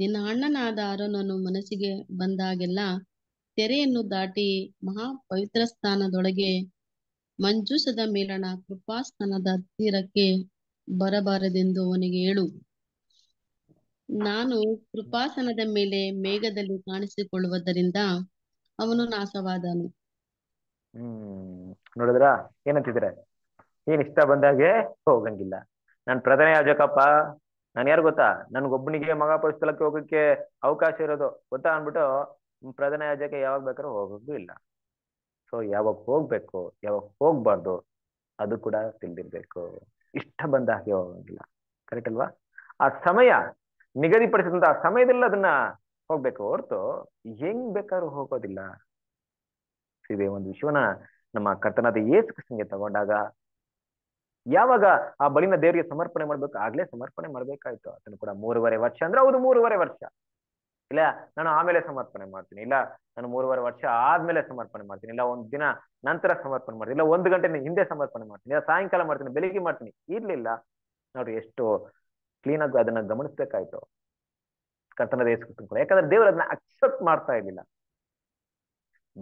Speaker 2: ನಿನ್ನ ಅಣ್ಣನಾದ ಅರನನ್ನು ಮನಸ್ಸಿಗೆ ಬಂದಾಗೆಲ್ಲ ತೆರೆಯನ್ನು ದಾಟಿ ಮಹಾ ಪವಿತ್ರ ಸ್ಥಾನದೊಳಗೆ ಮಂಜೂಸದ ಮೇಲಣ ಕೃಪಾಸ್ಥಾನದ ಹತ್ತಿರಕ್ಕೆ ಬರಬಾರದೆಂದು ಅವನಿಗೆ ಹೇಳು ನಾನು ಕೃಪಾಸನದ ಮೇಲೆ ಮೇಘದಲ್ಲಿ ಕಾಣಿಸಿಕೊಳ್ಳುವುದರಿಂದ ಅವನು ನಾಶವಾದನು
Speaker 3: ಹ್ಮ್ ನೋಡಿದ್ರ ಏನಂತಿದ್ರೆ ಏನ್ ಇಷ್ಟ ಬಂದಾಗೆ ಹೋಗಂಗಿಲ್ಲ ನನ್ ಪ್ರಧಾನ ಯಾಜಕಪ್ಪ ನನ್ ಯಾರು ಗೊತ್ತಾ ನನ್ಗೊಬ್ಬನಿಗೆ ಮಗ ಪರಿಸ್ಥಳಕ್ಕೆ ಹೋಗಕ್ಕೆ ಅವಕಾಶ ಇರೋದು ಗೊತ್ತಾ ಅನ್ಬಿಟ್ಟು ಪ್ರಧಾನ ಯಾಜಕ ಯಾವಾಗ ಬೇಕಾದ್ರೂ ಹೋಗೋದು ಇಲ್ಲ ಸೊ ಯಾವಾಗ ಹೋಗ್ಬೇಕು ಯಾವಾಗ ಹೋಗ್ಬಾರ್ದು ಅದು ಕೂಡ ತಿಳಿದಿರ್ಬೇಕು ಇಷ್ಟ ಬಂದ ಹಾಗೆ ಹೋಗಂಗಿಲ್ಲ ಕರೆಕ್ಟ್ ಅಲ್ವಾ ಆ ಸಮಯ ನಿಗದಿಪಡಿಸಿದಂತಹ ಸಮಯದಲ್ಲಿ ಅದನ್ನ ಹೋಗ್ಬೇಕು ಹೊರತು ಹೆಂಗ್ ಬೇಕಾದ್ರೂ ಹೋಗೋದಿಲ್ಲ ಇದೇ ಒಂದು ವಿಶ್ವನ ನಮ್ಮ ಕರ್ತನಾದ ಏಸು ಕೃಷ್ಣಗೆ ತಗೊಂಡಾಗ ಯಾವಾಗ ಆ ಬಲಿನ ದೇವರಿಗೆ ಸಮರ್ಪಣೆ ಮಾಡ್ಬೇಕು ಆಗ್ಲೇ ಸಮರ್ಪಣೆ ಮಾಡ್ಬೇಕಾಯ್ತು ಅದನ್ನು ಕೂಡ ಮೂರುವರೆ ವರ್ಷ ಅಂದ್ರೆ ಹೌದು ಮೂರುವರೆ ವರ್ಷ ಇಲ್ಲ ನಾನು ಆಮೇಲೆ ಸಮರ್ಪಣೆ ಮಾಡ್ತೀನಿ ಇಲ್ಲ ನಾನು ಮೂರುವರೆ ವರ್ಷ ಆದ್ಮೇಲೆ ಸಮರ್ಪಣೆ ಮಾಡ್ತೀನಿ ಇಲ್ಲ ಒಂದ್ ದಿನ ನಂತರ ಸಮರ್ಪಣೆ ಮಾಡ್ತೀನಿ ಇಲ್ಲ ಒಂದು ಗಂಟೆ ಹಿಂದೆ ಸಮರ್ಪಣೆ ಮಾಡ್ತೀನಿ ಇಲ್ಲ ಸಾಯಂಕಾಲ ಮಾಡ್ತೀನಿ ಬೆಳಿಗ್ಗೆ ಮಾಡ್ತೀನಿ ಇರ್ಲಿಲ್ಲ ನೋಡ್ರಿ ಎಷ್ಟು ಕ್ಲೀನ್ ಆಗಿ ಅದನ್ನ ಗಮನಿಸ್ಬೇಕಾಯ್ತು ಕರ್ತನ ಕೂಡ ಯಾಕಂದ್ರೆ ದೇವರು ಅದನ್ನ ಅಕ್ಸೆಪ್ಟ್ ಮಾಡ್ತಾ ಇರ್ಲಿಲ್ಲ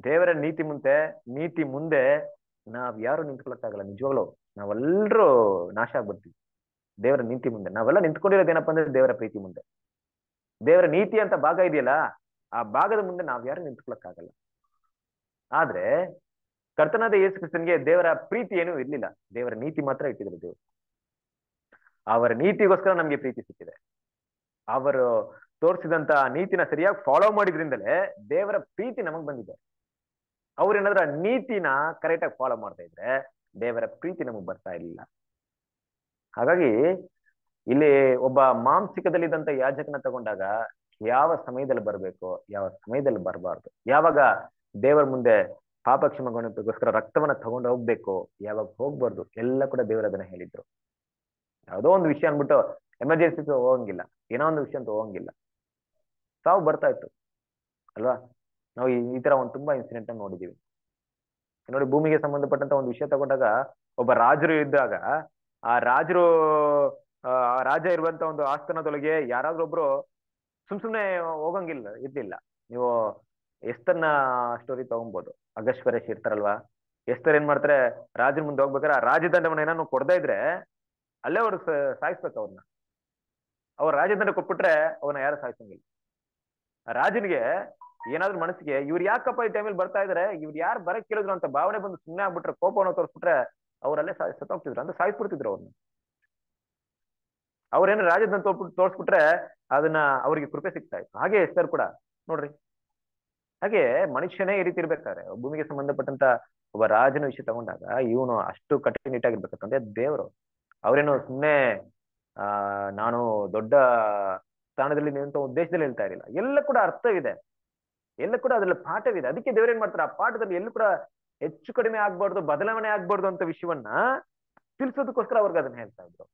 Speaker 3: ದೇವರ ನೀತಿ ಮುಂದೆ ನೀತಿ ಮುಂದೆ ನಾವ್ ಯಾರು ನಿಂತ್ಕೊಳಕ್ಕಾಗಲ್ಲ ನಿಜವಾಗ್ಲು ನಾವೆಲ್ಲರೂ ನಾಶ ಆಗ್ಬಿಡ್ತೀವಿ ದೇವರ ನೀತಿ ಮುಂದೆ ನಾವೆಲ್ಲ ನಿಂತ್ಕೊಂಡಿರೋದು ಏನಪ್ಪಾ ಅಂದ್ರೆ ದೇವರ ಪ್ರೀತಿ ಮುಂದೆ ದೇವರ ನೀತಿ ಅಂತ ಭಾಗ ಇದೆಯಲ್ಲ ಆ ಭಾಗದ ಮುಂದೆ ನಾವ್ ಯಾರು ನಿಂತ್ಕೊಳಕ್ಕಾಗಲ್ಲ ಆದ್ರೆ ಕರ್ತನಾದ ಯೇಸು ದೇವರ ಪ್ರೀತಿ ಏನೂ ಇರ್ಲಿಲ್ಲ ದೇವರ ನೀತಿ ಮಾತ್ರ ಇಟ್ಟಿದ್ರು ದೇವ್ರು ಅವರ ನೀತಿಗೋಸ್ಕರ ನಮ್ಗೆ ಪ್ರೀತಿ ಸಿಕ್ಕಿದೆ ಅವರು ತೋರಿಸಿದಂತ ನೀತಿನ ಸರಿಯಾಗಿ ಫಾಲೋ ಮಾಡಿದ್ರಿಂದಲೇ ದೇವರ ಪ್ರೀತಿ ನಮಗ್ ಬಂದಿದೆ ಏನಾದ್ರ ನೀತಿನ ಕರೆಕ್ಟಾಗಿ ಫಾಲೋ ಮಾಡ್ತಾ ಇದ್ರೆ ದೇವರ ಪ್ರೀತಿ ನಮಗ್ ಬರ್ತಾ ಇಲ್ಲ ಹಾಗಾಗಿ ಇಲ್ಲಿ ಒಬ್ಬ ಮಾಂಸಿಕದಲ್ಲಿದ್ದಂತ ಯಾಜಕನ ತಗೊಂಡಾಗ ಯಾವ ಸಮಯದಲ್ಲಿ ಬರಬೇಕು ಯಾವ ಸಮಯದಲ್ಲಿ ಬರಬಾರ್ದು ಯಾವಾಗ ದೇವರ ಮುಂದೆ ಪಾಪ ರಕ್ತವನ್ನ ತಗೊಂಡು ಹೋಗ್ಬೇಕು ಯಾವಾಗ ಹೋಗ್ಬಾರ್ದು ಎಲ್ಲ ಕೂಡ ದೇವರ ಅದನ್ನ ಹೇಳಿದ್ರು ಯಾವುದೋ ಒಂದು ವಿಷಯ ಅನ್ಬಿಟ್ಟು ಎಮರ್ಜೆನ್ಸಿ ಹೋಗಂಗಿಲ್ಲ ಏನೋ ಒಂದು ವಿಷಯ ತಗೋಂಗಿಲ್ಲ ಹೋಗಂಗಿಲ್ಲ ಸಾವು ಬರ್ತಾ ಇತ್ತು ಅಲ್ವಾ ನಾವು ಈ ತರ ಒಂದು ತುಂಬಾ ಇನ್ಸಿಡೆಂಟ್ ನೋಡಿದೀವಿ ನೋಡಿ ಭೂಮಿಗೆ ಸಂಬಂಧಪಟ್ಟಂತ ಒಂದು ವಿಷಯ ತಗೊಂಡಾಗ ಒಬ್ಬ ರಾಜರು ಇದ್ದಾಗ ಆ ರಾಜರು ಆ ರಾಜ ಇರುವಂತ ಒಂದು ಆಸ್ಥಾನದೊಳಗೆ ಯಾರಾದ್ರೂ ಒಬ್ರು ಸುಮ್ ಸುಮ್ನೆ ಹೋಗಂಗಿಲ್ಲ ಇರ್ಲಿಲ್ಲ ನೀವು ಎಸ್ತನ್ನ ಸ್ಟೋರಿ ತಗೊಂಬೋದು ಅಗಶ್ವರೇಶ್ ಇರ್ತಾರಲ್ವಾ ಎಸ್ತರ್ ಏನ್ ಮಾಡ್ತಾರೆ ರಾಜನ ಮುಂದೆ ಹೋಗ್ಬೇಕಾರೆ ಆ ರಾಜದಂಡವನ್ನ ಏನಾದ್ರು ಕೊಡ್ತಾ ಇದ್ರೆ ಅಲ್ಲೇ ಅವ್ರು ಸಾಯಿಸ್ಬೇಕು ಅವ್ರನ್ನ ಅವ್ರ ರಾಜೇಂದ್ರ ಕೊಟ್ಬಿಟ್ರೆ ಅವನ ಯಾರು ಸಾಯಿಸಂಗಿಲ್ಲ ರಾಜನಿಗೆ ಏನಾದ್ರು ಮನಸ್ಸಿಗೆ ಇವ್ರು ಯಾಕಪ್ಪ ಈ ಟೈಮಲ್ಲಿ ಬರ್ತಾ ಇದ್ರೆ ಇವ್ರು ಯಾರು ಬರಕ್ ಕೇಳಿದ್ರು ಅಂತ ಭಾವನೆ ಬಂದು ಸುಮ್ಮನೆ ಆಗ್ಬಿಟ್ರೆ ಕೋಪವನ್ನು ತೋರಿಸ್ಬಿಟ್ರೆ ಅವರಲ್ಲೇ ಸತ್ತೋಗ್ತಿದ್ರು ಅಂತ ಸಾಯಿಸ್ಬಿಡ್ತಿದ್ರು ಅವ್ರನ್ನ ಅವ್ರೇನು ರಾಜದನ್ನ ತೋರ್ಬಿಟ್ಟು ತೋರ್ಸ್ಬಿಟ್ರೆ ಅದನ್ನ ಅವ್ರಿಗೆ ಕೃಪೆ ಸಿಗ್ತಾ ಇತ್ತು ಹಾಗೆ ಸರ್ ಕೂಡ ನೋಡ್ರಿ ಹಾಗೆ ಮನುಷ್ಯನೇ ಈ ರೀತಿ ಇರ್ಬೇಕಾದ್ರೆ ಭೂಮಿಗೆ ಸಂಬಂಧಪಟ್ಟಂತ ಒಬ್ಬ ರಾಜನ ವಿಷಯ ತಗೊಂಡಾಗ ಇವನು ಅಷ್ಟು ಕಟ್ಟುನಿಟ್ಟಾಗಿರ್ಬೇಕಂತಂದ್ರೆ ದೇವರು ಅವರೇನು ಸುಮ್ಮನೆ ನಾನು ದೊಡ್ಡ ಸ್ಥಾನದಲ್ಲಿ ನಿಂತ ಉದ್ದೇಶದಲ್ಲಿ ಹೇಳ್ತಾ ಇರಲಿಲ್ಲ ಎಲ್ಲ ಕೂಡ ಅರ್ಥವಿದೆ ಎಲ್ಲ ಕೂಡ ಅದ್ರಲ್ಲಿ ಪಾಠವಿದೆ ಅದಕ್ಕೆ ದೇವರೇನ್ ಮಾಡ್ತಾರೆ ಆ ಪಾಠದಲ್ಲಿ ಎಲ್ಲೂ ಕೂಡ ಹೆಚ್ಚು ಕಡಿಮೆ ಆಗ್ಬಾರ್ದು ಬದಲಾವಣೆ ಆಗ್ಬಾರ್ದು ಅಂತ ವಿಷಯವನ್ನ ತಿಳಿಸೋದಕ್ಕೋಸ್ಕರ ಅವ್ರಿಗೆ ಅದನ್ನ ಹೇಳ್ತಾ ಇದ್ರು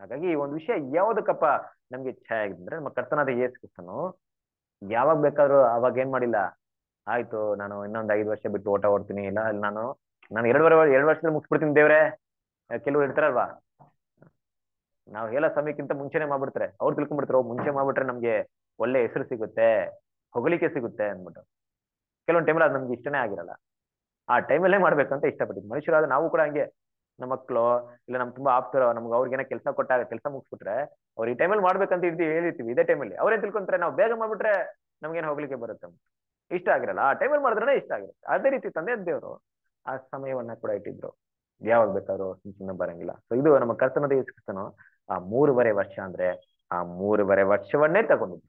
Speaker 3: ಹಾಗಾಗಿ ಒಂದು ವಿಷಯ ಯಾವ್ದಕ್ಕಪ್ಪ ನಮ್ಗೆ ಇಚ್ಛೆ ಆಗಿದೆ ಅಂದ್ರೆ ನಮ್ಮ ಕರ್ತನಾದ ಯೇಸು ಕ್ರಿಸ್ತನು ಯಾವಾಗ ಬೇಕಾದ್ರೂ ಅವಾಗ ಏನ್ ಮಾಡಿಲ್ಲ ಆಯ್ತು ನಾನು ಇನ್ನೊಂದ್ ಐದು ವರ್ಷ ಬಿಟ್ಟು ಓಟ ಓಡ್ತೀನಿ ಇಲ್ಲ ನಾನು ನಾನು ವರ್ಷ ಎರಡು ವರ್ಷದಲ್ಲಿ ಮುಗಿಸ್ಬಿಡ್ತೀನಿ ದೇವ್ರೆ ಕೆಲವ್ರು ಇರ್ತಾರಲ್ವಾ ನಾವ್ ಹೇಳೋ ಸಮಯಕ್ಕಿಂತ ಮುಂಚೆನೆ ಮಾಡ್ಬಿಡ್ತಾರೆ ಅವ್ರು ತಿಳ್ಕೊಂಡ್ಬಿಡ್ತಾರೆ ಮುಂಚೆ ಮಾಡ್ಬಿಟ್ರೆ ನಮ್ಗೆ ಒಳ್ಳೆ ಹೆಸರು ಸಿಗುತ್ತೆ ಹೊಗಳಿಕೆ ಸಿಗುತ್ತೆ ಅಂದ್ಬಿಟ್ಟು ಕೆಲವೊಂದು ಟೈಮಲ್ಲಿ ಅದು ನಮ್ಗೆ ಇಷ್ಟನೇ ಆಗಿರಲ್ಲ ಆ ಟೈಮಲ್ಲೇ ಮಾಡ್ಬೇಕಂತ ಇಷ್ಟಪಟ್ಟಿದ್ವಿ ಮನುಷ್ಯರಾದ ನಾವು ಕೂಡ ಹಂಗೆ ನಮ್ಮ ಮಕ್ಕಳು ಇಲ್ಲ ನಮ್ ತುಂಬಾ ಆಪ್ತರ ನಮ್ಗೆ ಅವ್ರಿಗೆ ಕೆಲಸ ಕೊಟ್ಟಾಗ ಕೆಲಸ ಮುಗಿಸ್ಬಿಟ್ರೆ ಅವ್ರು ಈ ಟೈಮಲ್ಲಿ ಮಾಡ್ಬೇಕಂತ ಇದ್ದು ಹೇಳಿರ್ತೀವಿ ಇದೇ ಟೈಮಲ್ಲಿ ಅವ್ರೇನ್ ತಿಳ್ಕೊಂತಾರೆ ನಾವು ಬೇಗ ಮಾಡ್ಬಿಟ್ರೆ ನಮ್ಗೇನು ಹೋಗ್ಲಿಕ್ಕೆ ಬರುತ್ತೆ ಇಷ್ಟ ಆಗಿರಲ್ಲ ಆ ಟೈಮಲ್ಲಿ ಮಾಡಿದ್ರೆ ಇಷ್ಟ ಆಗಿರುತ್ತೆ ಅದೇ ರೀತಿ ತಂದೆ ದೇವರು ಆ ಸಮಯವನ್ನ ಕೂಡ ಇಟ್ಟಿದ್ರು ಯಾವಾಗ ಬೇಕಾದ್ರೂ ಬರಂಗಿಲ್ಲ ಸೊ ಇದು ನಮ್ಮ ಕರ್ತನದ ಯೇಸು ಆ ಮೂರುವರೆ ವರ್ಷ ಅಂದ್ರೆ ಆ ಮೂರುವರೆ ವರ್ಷವನ್ನೇ ತಗೊಂಡಿದ್ದು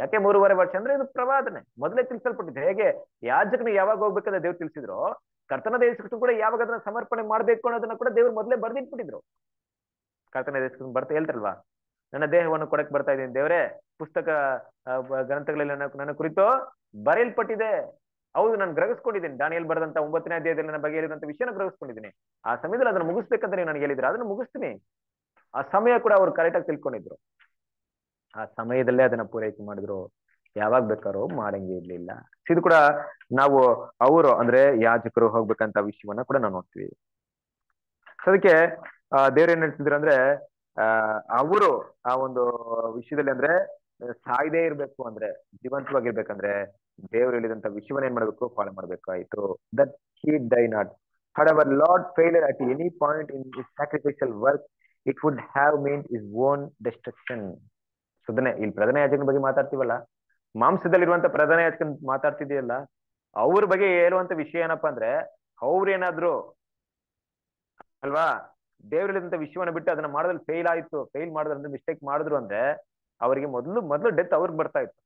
Speaker 3: ಯಾಕೆ ಮೂರುವರೆ ವರ್ಷ ಅಂದ್ರೆ ಇದು ಪ್ರವಾದನೆ ಮೊದಲೇ ತಿಳಿಸಲ್ಪಟ್ಟಿದೆ ಹೇಗೆ ಯಾಜಕನ ಯಾವಾಗ ಹೋಗ್ಬೇಕಂದ್ರೆ ದೇವ್ರು ತಿಳಿಸಿದ್ರು ಕರ್ತನ ದೇಶಕೃಷ್ಣ ಕೂಡ ಯಾವಾಗ ಅದನ್ನ ಸಮರ್ಪಣೆ ಮಾಡ್ಬೇಕು ಅನ್ನೋದನ್ನ ಕೂಡ ದೇವ್ರು ಮೊದಲೇ ಬರ್ದಿಟ್ಬಿಟ್ಟಿದ್ರು ಕರ್ತನ ದೇಶ ಬರ್ತಾ ಹೇಳ್ತಲ್ವಾ ನನ್ನ ದೇಹವನ್ನು ಕೊಡಕ್ ಬರ್ತಾ ಇದ್ದೀನಿ ದೇವರೇ ಪುಸ್ತಕ ಗ್ರಂಥಗಳಲ್ಲಿ ನನ್ನ ಕುರಿತು ಬರೆಯಲ್ಪಟ್ಟಿದೆ ಹೌದು ನಾನು ಗ್ರಹಿಸ್ಕೊಂಡಿದ್ದೀನಿ ದಾನಿಯಲ್ಲಿ ಬರೆದಂತ ಒಂಬತ್ತನೇ ಅಧ್ಯಾಯದಲ್ಲಿ ನನ್ನ ಬಗ್ಗೆ ಹೇಳಿದಂತ ವಿಷಯನ ಗ್ರಹಿಸ್ಕೊಂಡಿದ್ದೀನಿ ಆ ಸಮಯದಲ್ಲಿ ಅದನ್ನ ಮುಗಿಸ್ಬೇಕಂತ ನೀವು ನನಗೆ ಹೇಳಿದ್ರೆ ಅದನ್ನ ಮುಗಿಸ್ತೀನಿ ಆ ಸಮಯ ಕೂಡ ಅವ್ರು ಕರೆಕ್ಟ್ ಆಗಿ ತಿಳ್ಕೊಂಡಿದ್ರು ಆ ಸಮಯದಲ್ಲೇ ಅದನ್ನ ಪೂರೈಕೆ ಮಾಡಿದ್ರು ಯಾವಾಗ ಬೇಕಾದ್ರೂ ಮಾಡಂಗೆ ಇರ್ಲಿಲ್ಲ ಇದು ಕೂಡ ನಾವು ಅವರು ಅಂದ್ರೆ ಯಾಜಕರು ಹೋಗ್ಬೇಕಂತ ವಿಷಯವನ್ನ ಕೂಡ ನಾವು ನೋಡ್ತೀವಿ ಅದಕ್ಕೆ ಅದಕ್ಕೆ ದೇವ್ರ ಏನ್ ಹೇಳ್ತಿದ್ರು ಅಂದ್ರೆ ಆ ಅವರು ಆ ಒಂದು ವಿಷಯದಲ್ಲಿ ಅಂದ್ರೆ ಸಾಯ್ದೇ ಇರ್ಬೇಕು ಅಂದ್ರೆ ಜೀವಂತವಾಗಿರ್ಬೇಕಂದ್ರೆ ದೇವ್ರು ಹೇಳಿದಂತ ವಿಷಯವನ್ನ ಏನ್ ಮಾಡ್ಬೇಕು ಮಾಡ್ಬೇಕು ಮಾಡ್ಬೇಕಾಯ್ತು that he die not our Lord failure at any point in sacrificial work it would have mean his own destruction ಸುಧನೆ ಇಲ್ಲಿ ಪ್ರಧಾನ ಯಾಜಕನ ಬಗ್ಗೆ ಮಾತಾಡ್ತೀವಲ್ಲ ಮಾಂಸದಲ್ಲಿರುವಂತ ಪ್ರಧಾನ ಯಾಜಕನ್ ಮಾತಾಡ್ತಿದೆಯಲ್ಲ ಅವ್ರ ಬಗ್ಗೆ ಹೇಳುವಂತ ವಿಷಯ ಏನಪ್ಪಾ ಅಂದ್ರೆ ಅವ್ರೇನಾದ್ರು ಅಲ್ವಾ ದೇವ್ರಲ್ಲಿದ್ದಂತ ವಿಷಯವನ್ನ ಬಿಟ್ಟು ಅದನ್ನ ಮಾಡೋದ್ರಲ್ಲಿ ಫೇಲ್ ಆಯ್ತು ಫೇಲ್ ಮಾಡಿದ್ರೆ ಮಿಸ್ಟೇಕ್ ಮಾಡಿದ್ರು ಅಂದ್ರೆ ಅವರಿಗೆ ಮೊದಲು ಮೊದಲು ಡೆತ್ ಅವ್ರಿಗೆ ಬರ್ತಾ ಇತ್ತು